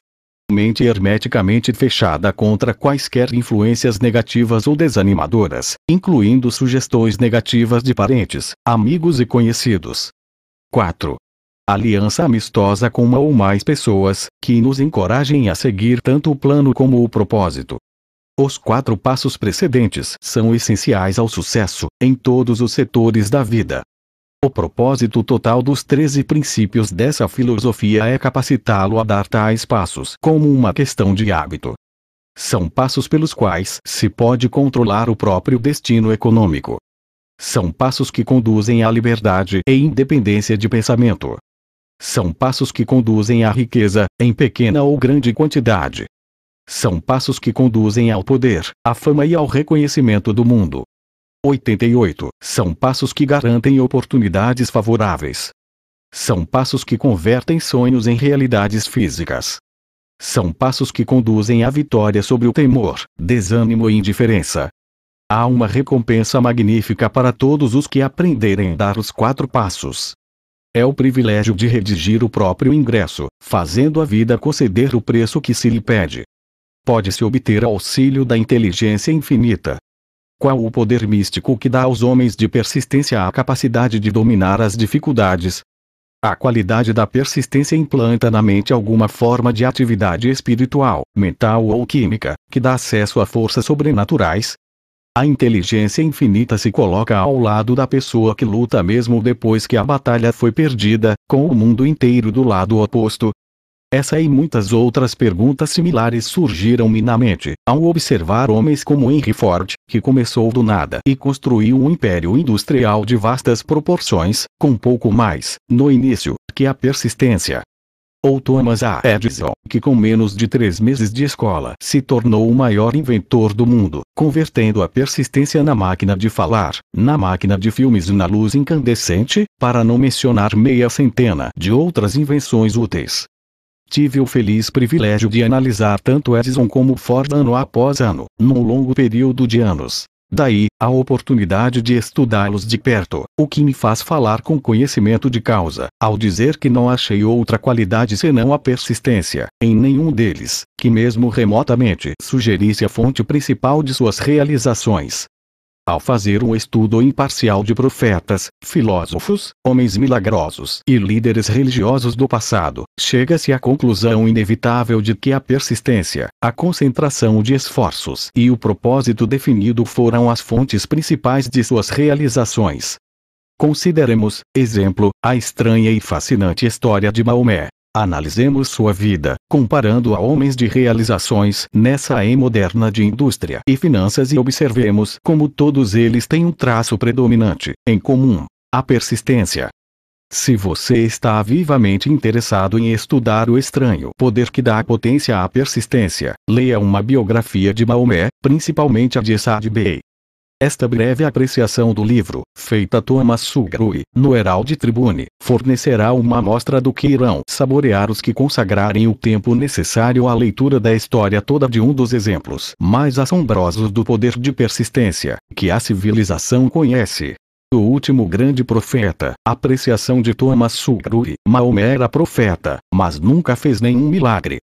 mente hermeticamente fechada contra quaisquer influências negativas ou desanimadoras, incluindo sugestões negativas de parentes, amigos e conhecidos. 4. Aliança amistosa com uma ou mais pessoas, que nos encorajem a seguir tanto o plano como o propósito. Os quatro passos precedentes são essenciais ao sucesso, em todos os setores da vida. O propósito total dos 13 princípios dessa filosofia é capacitá-lo a dar tais passos como uma questão de hábito. São passos pelos quais se pode controlar o próprio destino econômico. São passos que conduzem à liberdade e independência de pensamento. São passos que conduzem à riqueza, em pequena ou grande quantidade. São passos que conduzem ao poder, à fama e ao reconhecimento do mundo. 88. São passos que garantem oportunidades favoráveis. São passos que convertem sonhos em realidades físicas. São passos que conduzem à vitória sobre o temor, desânimo e indiferença. Há uma recompensa magnífica para todos os que aprenderem a dar os quatro passos. É o privilégio de redigir o próprio ingresso, fazendo a vida conceder o preço que se lhe pede. Pode-se obter auxílio da inteligência infinita, qual o poder místico que dá aos homens de persistência a capacidade de dominar as dificuldades? A qualidade da persistência implanta na mente alguma forma de atividade espiritual, mental ou química, que dá acesso a forças sobrenaturais, a inteligência infinita se coloca ao lado da pessoa que luta mesmo depois que a batalha foi perdida, com o mundo inteiro do lado oposto, essa e muitas outras perguntas similares surgiram-me na mente, ao observar homens como Henry Ford, que começou do nada e construiu um império industrial de vastas proporções, com pouco mais, no início, que a persistência. Ou Thomas A. Edison, que com menos de três meses de escola se tornou o maior inventor do mundo, convertendo a persistência na máquina de falar, na máquina de filmes e na luz incandescente, para não mencionar meia centena de outras invenções úteis. Tive o feliz privilégio de analisar tanto Edison como Ford ano após ano, num longo período de anos. Daí, a oportunidade de estudá-los de perto, o que me faz falar com conhecimento de causa, ao dizer que não achei outra qualidade senão a persistência, em nenhum deles, que mesmo remotamente sugerisse a fonte principal de suas realizações. Ao fazer um estudo imparcial de profetas, filósofos, homens milagrosos e líderes religiosos do passado, chega-se à conclusão inevitável de que a persistência, a concentração de esforços e o propósito definido foram as fontes principais de suas realizações. Consideremos, exemplo, a estranha e fascinante história de Maomé, Analisemos sua vida, comparando a homens de realizações nessa e moderna de indústria e finanças e observemos como todos eles têm um traço predominante, em comum, a persistência. Se você está vivamente interessado em estudar o estranho poder que dá potência à persistência, leia uma biografia de Maomé, principalmente a de Saad Bey. Esta breve apreciação do livro, feita a Thomas Sugrui, no Herald Tribune, fornecerá uma amostra do que irão saborear os que consagrarem o tempo necessário à leitura da história toda de um dos exemplos mais assombrosos do poder de persistência, que a civilização conhece. O último grande profeta, apreciação de Thomas Sugrui, Maomé era profeta, mas nunca fez nenhum milagre.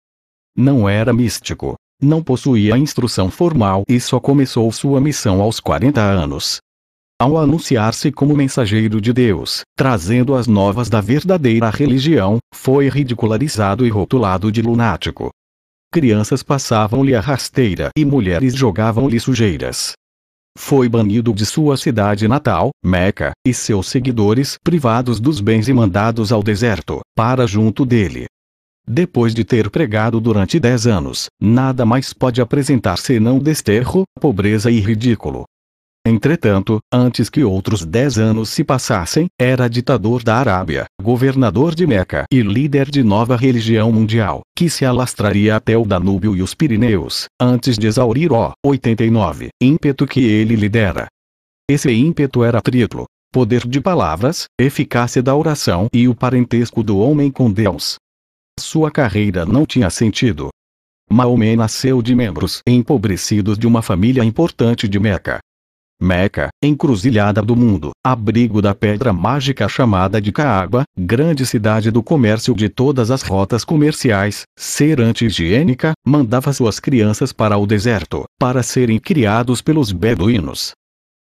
Não era místico, não possuía instrução formal e só começou sua missão aos 40 anos. Ao anunciar-se como mensageiro de Deus, trazendo as novas da verdadeira religião, foi ridicularizado e rotulado de lunático. Crianças passavam-lhe a rasteira e mulheres jogavam-lhe sujeiras. Foi banido de sua cidade natal, Meca, e seus seguidores privados dos bens e mandados ao deserto, para junto dele, depois de ter pregado durante dez anos, nada mais pode apresentar senão desterro, pobreza e ridículo. Entretanto, antes que outros dez anos se passassem, era ditador da Arábia, governador de Meca e líder de nova religião mundial, que se alastraria até o Danúbio e os Pirineus, antes de exaurir o 89 ímpeto que ele lidera. Esse ímpeto era triplo: poder de palavras, eficácia da oração e o parentesco do homem com Deus. Sua carreira não tinha sentido. Maomé nasceu de membros empobrecidos de uma família importante de Meca. Meca, encruzilhada do mundo, abrigo da pedra mágica chamada de Caaba, grande cidade do comércio de todas as rotas comerciais, ser anti-higiênica, mandava suas crianças para o deserto, para serem criados pelos beduínos.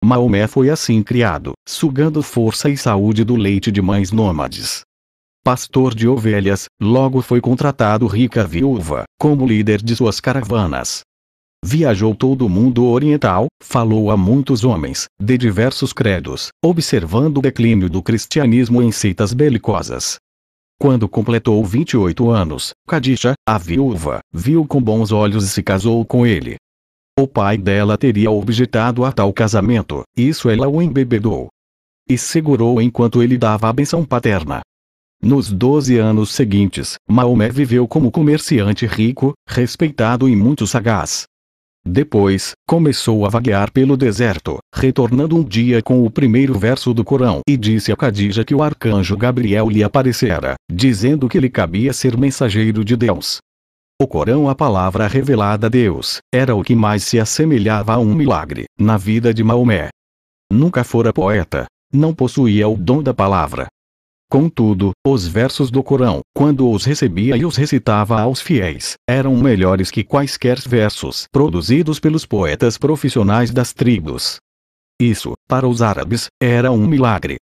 Maomé foi assim criado, sugando força e saúde do leite de mães nômades pastor de ovelhas, logo foi contratado rica viúva, como líder de suas caravanas. Viajou todo o mundo oriental, falou a muitos homens, de diversos credos, observando o declínio do cristianismo em seitas belicosas. Quando completou 28 anos, Kadisha, a viúva, viu com bons olhos e se casou com ele. O pai dela teria objetado a tal casamento, isso ela o embebedou. E segurou enquanto ele dava a benção paterna, nos 12 anos seguintes, Maomé viveu como comerciante rico, respeitado e muito sagaz. Depois, começou a vaguear pelo deserto, retornando um dia com o primeiro verso do Corão e disse a Cadija que o arcanjo Gabriel lhe aparecera, dizendo que lhe cabia ser mensageiro de Deus. O Corão, a palavra revelada a Deus, era o que mais se assemelhava a um milagre na vida de Maomé. Nunca fora poeta, não possuía o dom da palavra, Contudo, os versos do Corão, quando os recebia e os recitava aos fiéis, eram melhores que quaisquer versos produzidos pelos poetas profissionais das tribos. Isso, para os árabes, era um milagre.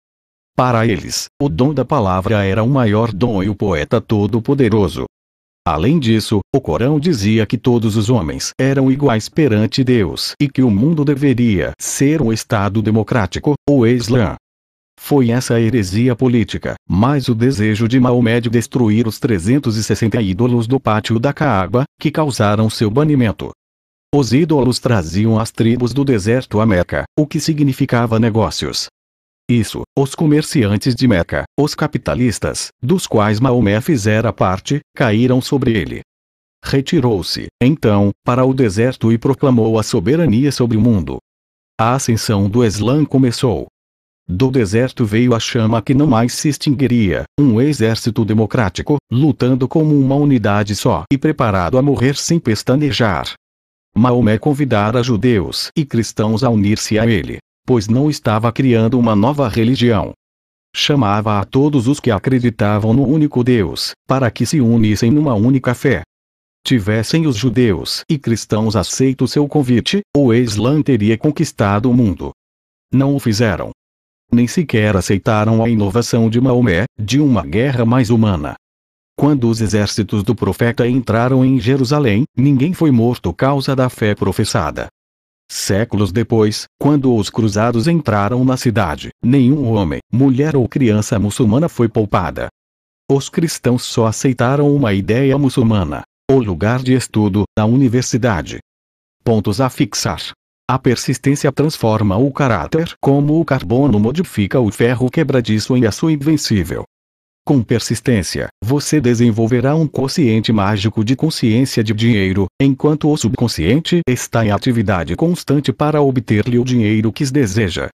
Para eles, o dom da palavra era o maior dom e o poeta todo-poderoso. Além disso, o Corão dizia que todos os homens eram iguais perante Deus e que o mundo deveria ser um Estado democrático, o Islã. Foi essa a heresia política, mais o desejo de Maomé de destruir os 360 ídolos do pátio da Caaba, que causaram seu banimento. Os ídolos traziam as tribos do deserto a Meca, o que significava negócios. Isso, os comerciantes de Meca, os capitalistas, dos quais Maomé fizera parte, caíram sobre ele. Retirou-se, então, para o deserto e proclamou a soberania sobre o mundo. A ascensão do Islã começou, do deserto veio a chama que não mais se extinguiria, um exército democrático, lutando como uma unidade só e preparado a morrer sem pestanejar. Maomé convidara judeus e cristãos a unir-se a ele, pois não estava criando uma nova religião. Chamava a todos os que acreditavam no único Deus, para que se unissem numa única fé. Tivessem os judeus e cristãos aceito seu convite, o Islã teria conquistado o mundo. Não o fizeram, nem sequer aceitaram a inovação de Maomé, de uma guerra mais humana. Quando os exércitos do profeta entraram em Jerusalém, ninguém foi morto causa da fé professada. Séculos depois, quando os cruzados entraram na cidade, nenhum homem, mulher ou criança muçulmana foi poupada. Os cristãos só aceitaram uma ideia muçulmana: o lugar de estudo, a universidade. Pontos a fixar. A persistência transforma o caráter como o carbono modifica o ferro quebradiço em aço invencível. Com persistência, você desenvolverá um consciente mágico de consciência de dinheiro, enquanto o subconsciente está em atividade constante para obter-lhe o dinheiro que deseja.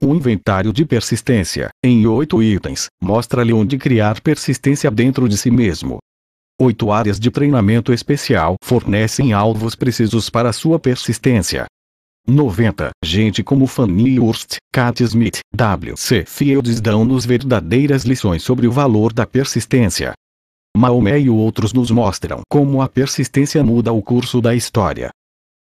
O inventário de persistência, em oito itens, mostra-lhe onde criar persistência dentro de si mesmo. Oito áreas de treinamento especial fornecem alvos precisos para sua persistência. 90. Gente como Fanny Hurst, Kat Smith, W.C. Fields dão-nos verdadeiras lições sobre o valor da persistência. Maomé e outros nos mostram como a persistência muda o curso da história.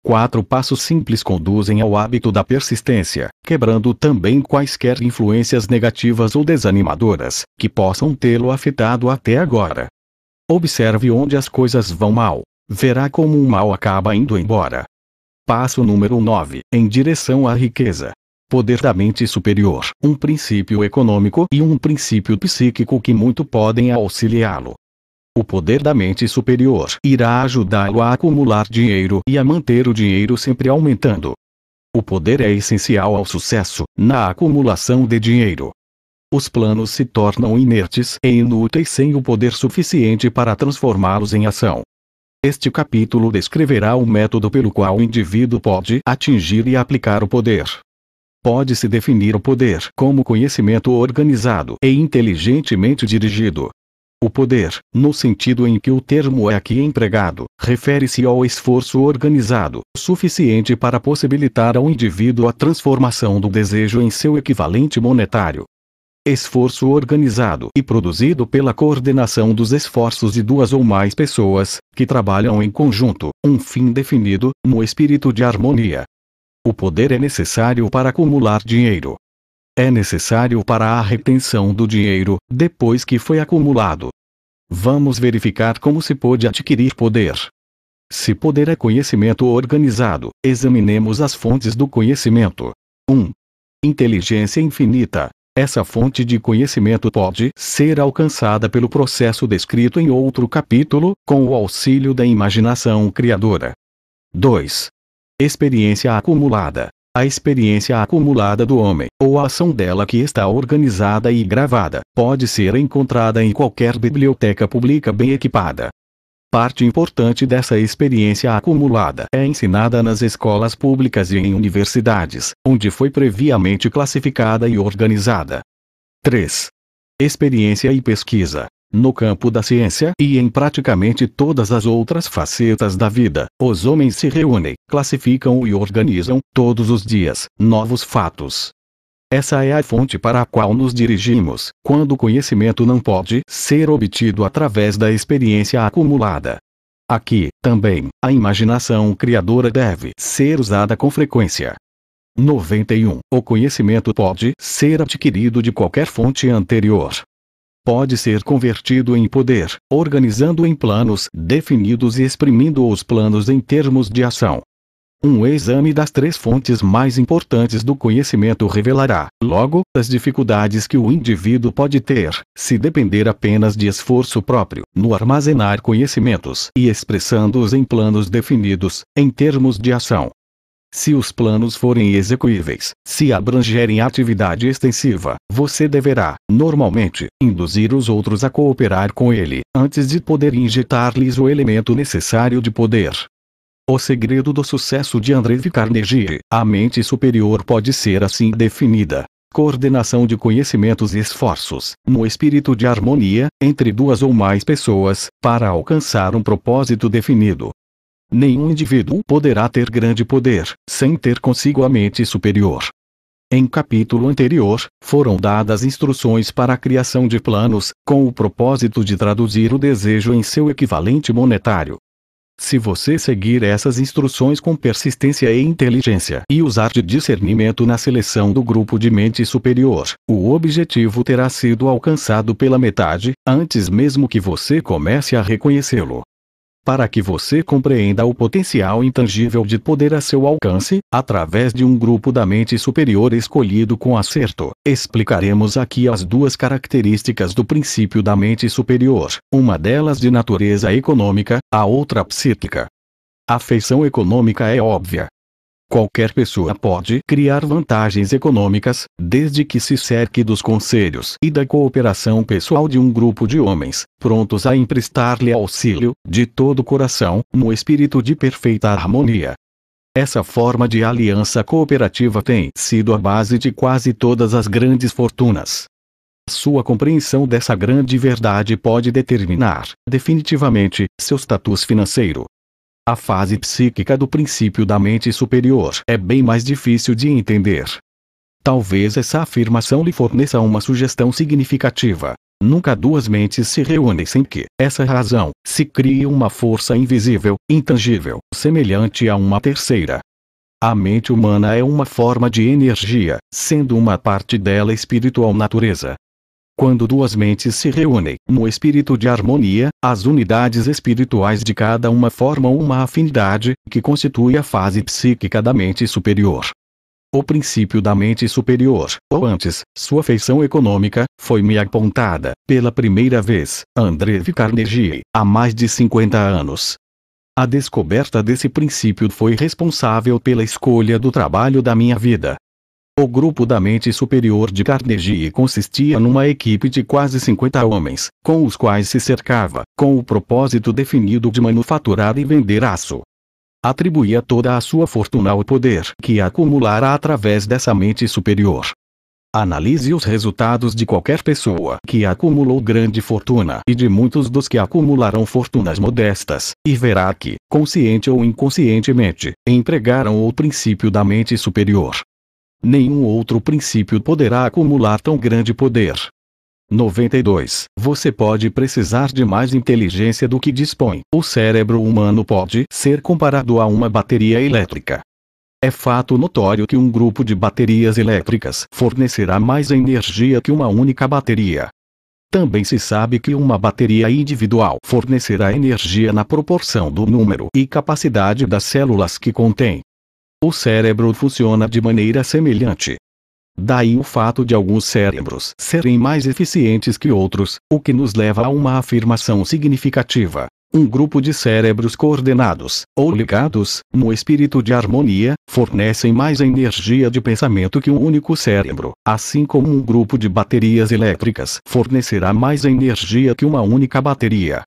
Quatro passos simples conduzem ao hábito da persistência, quebrando também quaisquer influências negativas ou desanimadoras que possam tê-lo afetado até agora. Observe onde as coisas vão mal, verá como o mal acaba indo embora. Passo número 9. Em direção à riqueza. Poder da mente superior, um princípio econômico e um princípio psíquico que muito podem auxiliá-lo. O poder da mente superior irá ajudá-lo a acumular dinheiro e a manter o dinheiro sempre aumentando. O poder é essencial ao sucesso, na acumulação de dinheiro. Os planos se tornam inertes e inúteis sem o poder suficiente para transformá-los em ação. Este capítulo descreverá o método pelo qual o indivíduo pode atingir e aplicar o poder. Pode-se definir o poder como conhecimento organizado e inteligentemente dirigido. O poder, no sentido em que o termo é aqui empregado, refere-se ao esforço organizado, suficiente para possibilitar ao indivíduo a transformação do desejo em seu equivalente monetário, esforço organizado e produzido pela coordenação dos esforços de duas ou mais pessoas, que trabalham em conjunto, um fim definido, no espírito de harmonia. O poder é necessário para acumular dinheiro. É necessário para a retenção do dinheiro, depois que foi acumulado. Vamos verificar como se pode adquirir poder. Se poder é conhecimento organizado, examinemos as fontes do conhecimento. 1. Inteligência infinita, essa fonte de conhecimento pode ser alcançada pelo processo descrito em outro capítulo, com o auxílio da imaginação criadora. 2. Experiência acumulada. A experiência acumulada do homem, ou a ação dela que está organizada e gravada, pode ser encontrada em qualquer biblioteca pública bem equipada, Parte importante dessa experiência acumulada é ensinada nas escolas públicas e em universidades, onde foi previamente classificada e organizada. 3. Experiência e pesquisa. No campo da ciência e em praticamente todas as outras facetas da vida, os homens se reúnem, classificam e organizam, todos os dias, novos fatos, essa é a fonte para a qual nos dirigimos, quando o conhecimento não pode ser obtido através da experiência acumulada. Aqui, também, a imaginação criadora deve ser usada com frequência. 91. O conhecimento pode ser adquirido de qualquer fonte anterior. Pode ser convertido em poder, organizando em planos definidos e exprimindo os planos em termos de ação, um exame das três fontes mais importantes do conhecimento revelará, logo, as dificuldades que o indivíduo pode ter, se depender apenas de esforço próprio, no armazenar conhecimentos e expressando-os em planos definidos, em termos de ação. Se os planos forem execuíveis, se abrangerem atividade extensiva, você deverá, normalmente, induzir os outros a cooperar com ele, antes de poder injetar-lhes o elemento necessário de poder, o segredo do sucesso de André Carnegie, a mente superior pode ser assim definida. Coordenação de conhecimentos e esforços, no espírito de harmonia, entre duas ou mais pessoas, para alcançar um propósito definido. Nenhum indivíduo poderá ter grande poder, sem ter consigo a mente superior. Em capítulo anterior, foram dadas instruções para a criação de planos, com o propósito de traduzir o desejo em seu equivalente monetário. Se você seguir essas instruções com persistência e inteligência e usar de discernimento na seleção do grupo de mente superior, o objetivo terá sido alcançado pela metade, antes mesmo que você comece a reconhecê-lo para que você compreenda o potencial intangível de poder a seu alcance, através de um grupo da mente superior escolhido com acerto. Explicaremos aqui as duas características do princípio da mente superior, uma delas de natureza econômica, a outra psíquica. A feição econômica é óbvia. Qualquer pessoa pode criar vantagens econômicas, desde que se cerque dos conselhos e da cooperação pessoal de um grupo de homens, prontos a emprestar-lhe auxílio, de todo o coração, no espírito de perfeita harmonia. Essa forma de aliança cooperativa tem sido a base de quase todas as grandes fortunas. Sua compreensão dessa grande verdade pode determinar, definitivamente, seu status financeiro. A fase psíquica do princípio da mente superior é bem mais difícil de entender. Talvez essa afirmação lhe forneça uma sugestão significativa. Nunca duas mentes se reúnem sem que, essa razão, se crie uma força invisível, intangível, semelhante a uma terceira. A mente humana é uma forma de energia, sendo uma parte dela espiritual natureza, quando duas mentes se reúnem no espírito de harmonia, as unidades espirituais de cada uma formam uma afinidade, que constitui a fase psíquica da mente superior. O princípio da mente superior, ou antes, sua feição econômica, foi-me apontada, pela primeira vez, André Carnegie, há mais de 50 anos. A descoberta desse princípio foi responsável pela escolha do trabalho da minha vida. O grupo da mente superior de Carnegie consistia numa equipe de quase 50 homens, com os quais se cercava, com o propósito definido de manufaturar e vender aço. Atribuía toda a sua fortuna ao poder que acumulara através dessa mente superior. Analise os resultados de qualquer pessoa que acumulou grande fortuna e de muitos dos que acumularam fortunas modestas, e verá que, consciente ou inconscientemente, empregaram o princípio da mente superior Nenhum outro princípio poderá acumular tão grande poder. 92. Você pode precisar de mais inteligência do que dispõe. O cérebro humano pode ser comparado a uma bateria elétrica. É fato notório que um grupo de baterias elétricas fornecerá mais energia que uma única bateria. Também se sabe que uma bateria individual fornecerá energia na proporção do número e capacidade das células que contém o cérebro funciona de maneira semelhante. Daí o fato de alguns cérebros serem mais eficientes que outros, o que nos leva a uma afirmação significativa. Um grupo de cérebros coordenados, ou ligados, no espírito de harmonia, fornecem mais energia de pensamento que um único cérebro, assim como um grupo de baterias elétricas fornecerá mais energia que uma única bateria.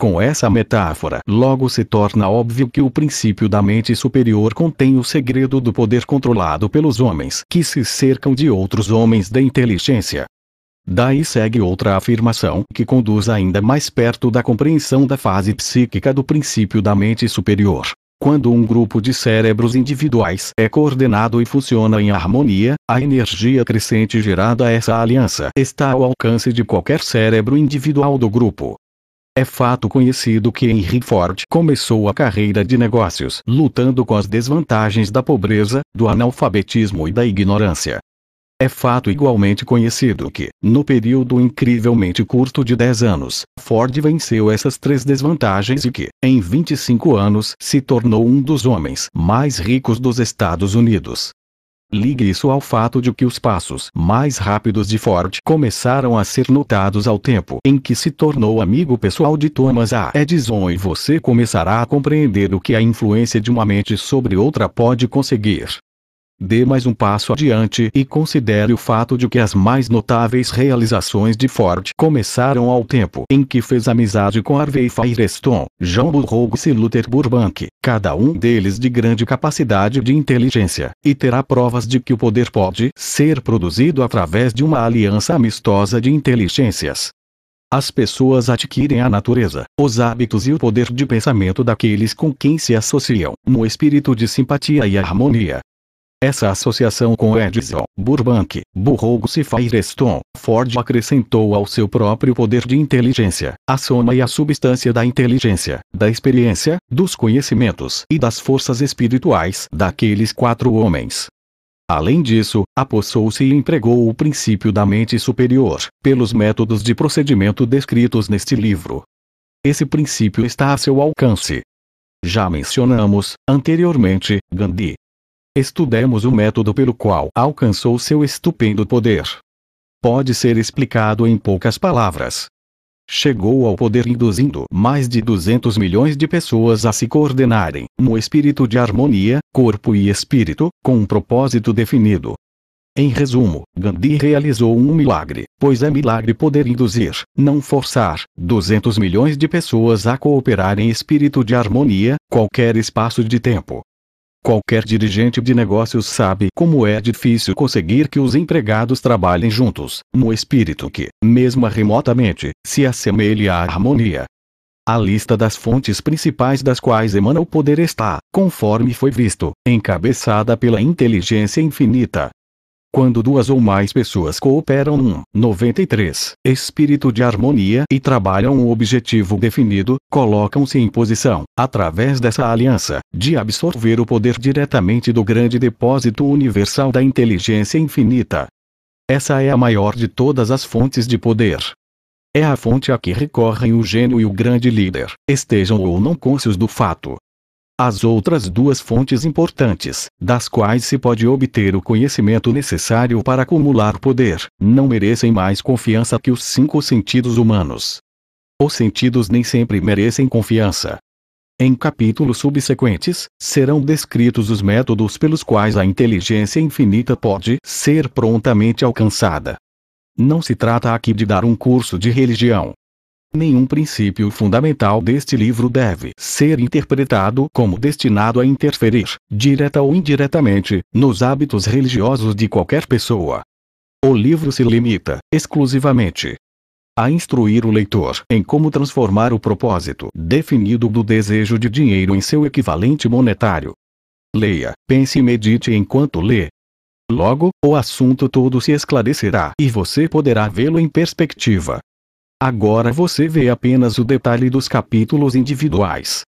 Com essa metáfora, logo se torna óbvio que o princípio da mente superior contém o segredo do poder controlado pelos homens que se cercam de outros homens da inteligência. Daí segue outra afirmação que conduz ainda mais perto da compreensão da fase psíquica do princípio da mente superior. Quando um grupo de cérebros individuais é coordenado e funciona em harmonia, a energia crescente gerada a essa aliança está ao alcance de qualquer cérebro individual do grupo. É fato conhecido que Henry Ford começou a carreira de negócios lutando com as desvantagens da pobreza, do analfabetismo e da ignorância. É fato igualmente conhecido que, no período incrivelmente curto de 10 anos, Ford venceu essas três desvantagens e que, em 25 anos, se tornou um dos homens mais ricos dos Estados Unidos. Ligue isso ao fato de que os passos mais rápidos de Ford começaram a ser notados ao tempo em que se tornou amigo pessoal de Thomas A. Edison e você começará a compreender o que a influência de uma mente sobre outra pode conseguir. Dê mais um passo adiante e considere o fato de que as mais notáveis realizações de Ford começaram ao tempo em que fez amizade com Harvey Firestone, John Burroughs e Luther Burbank, cada um deles de grande capacidade de inteligência, e terá provas de que o poder pode ser produzido através de uma aliança amistosa de inteligências. As pessoas adquirem a natureza, os hábitos e o poder de pensamento daqueles com quem se associam, no espírito de simpatia e harmonia. Essa associação com Edison, Burbank, Burroughs e Firestone, Ford acrescentou ao seu próprio poder de inteligência, a soma e a substância da inteligência, da experiência, dos conhecimentos e das forças espirituais daqueles quatro homens. Além disso, apossou-se e empregou o princípio da mente superior, pelos métodos de procedimento descritos neste livro. Esse princípio está a seu alcance. Já mencionamos, anteriormente, Gandhi, Estudemos o método pelo qual alcançou seu estupendo poder. Pode ser explicado em poucas palavras. Chegou ao poder induzindo mais de 200 milhões de pessoas a se coordenarem, no espírito de harmonia, corpo e espírito, com um propósito definido, em resumo, Gandhi realizou um milagre, pois é milagre poder induzir, não forçar, 200 milhões de pessoas a cooperar em espírito de harmonia, qualquer espaço de tempo. Qualquer dirigente de negócios sabe como é difícil conseguir que os empregados trabalhem juntos, no espírito que, mesmo remotamente, se assemelhe à harmonia. A lista das fontes principais das quais emana o poder está, conforme foi visto, encabeçada pela inteligência infinita, quando duas ou mais pessoas cooperam num 93 espírito de harmonia e trabalham um objetivo definido, colocam-se em posição, através dessa aliança, de absorver o poder diretamente do grande depósito universal da inteligência infinita. Essa é a maior de todas as fontes de poder. É a fonte a que recorrem o gênio e o grande líder, estejam ou não cônscios do fato. As outras duas fontes importantes, das quais se pode obter o conhecimento necessário para acumular poder, não merecem mais confiança que os cinco sentidos humanos. Os sentidos nem sempre merecem confiança. Em capítulos subsequentes, serão descritos os métodos pelos quais a inteligência infinita pode ser prontamente alcançada. Não se trata aqui de dar um curso de religião, Nenhum princípio fundamental deste livro deve ser interpretado como destinado a interferir, direta ou indiretamente, nos hábitos religiosos de qualquer pessoa. O livro se limita, exclusivamente, a instruir o leitor em como transformar o propósito definido do desejo de dinheiro em seu equivalente monetário. Leia, pense e medite enquanto lê. Logo, o assunto todo se esclarecerá e você poderá vê-lo em perspectiva. Agora você vê apenas o detalhe dos capítulos individuais.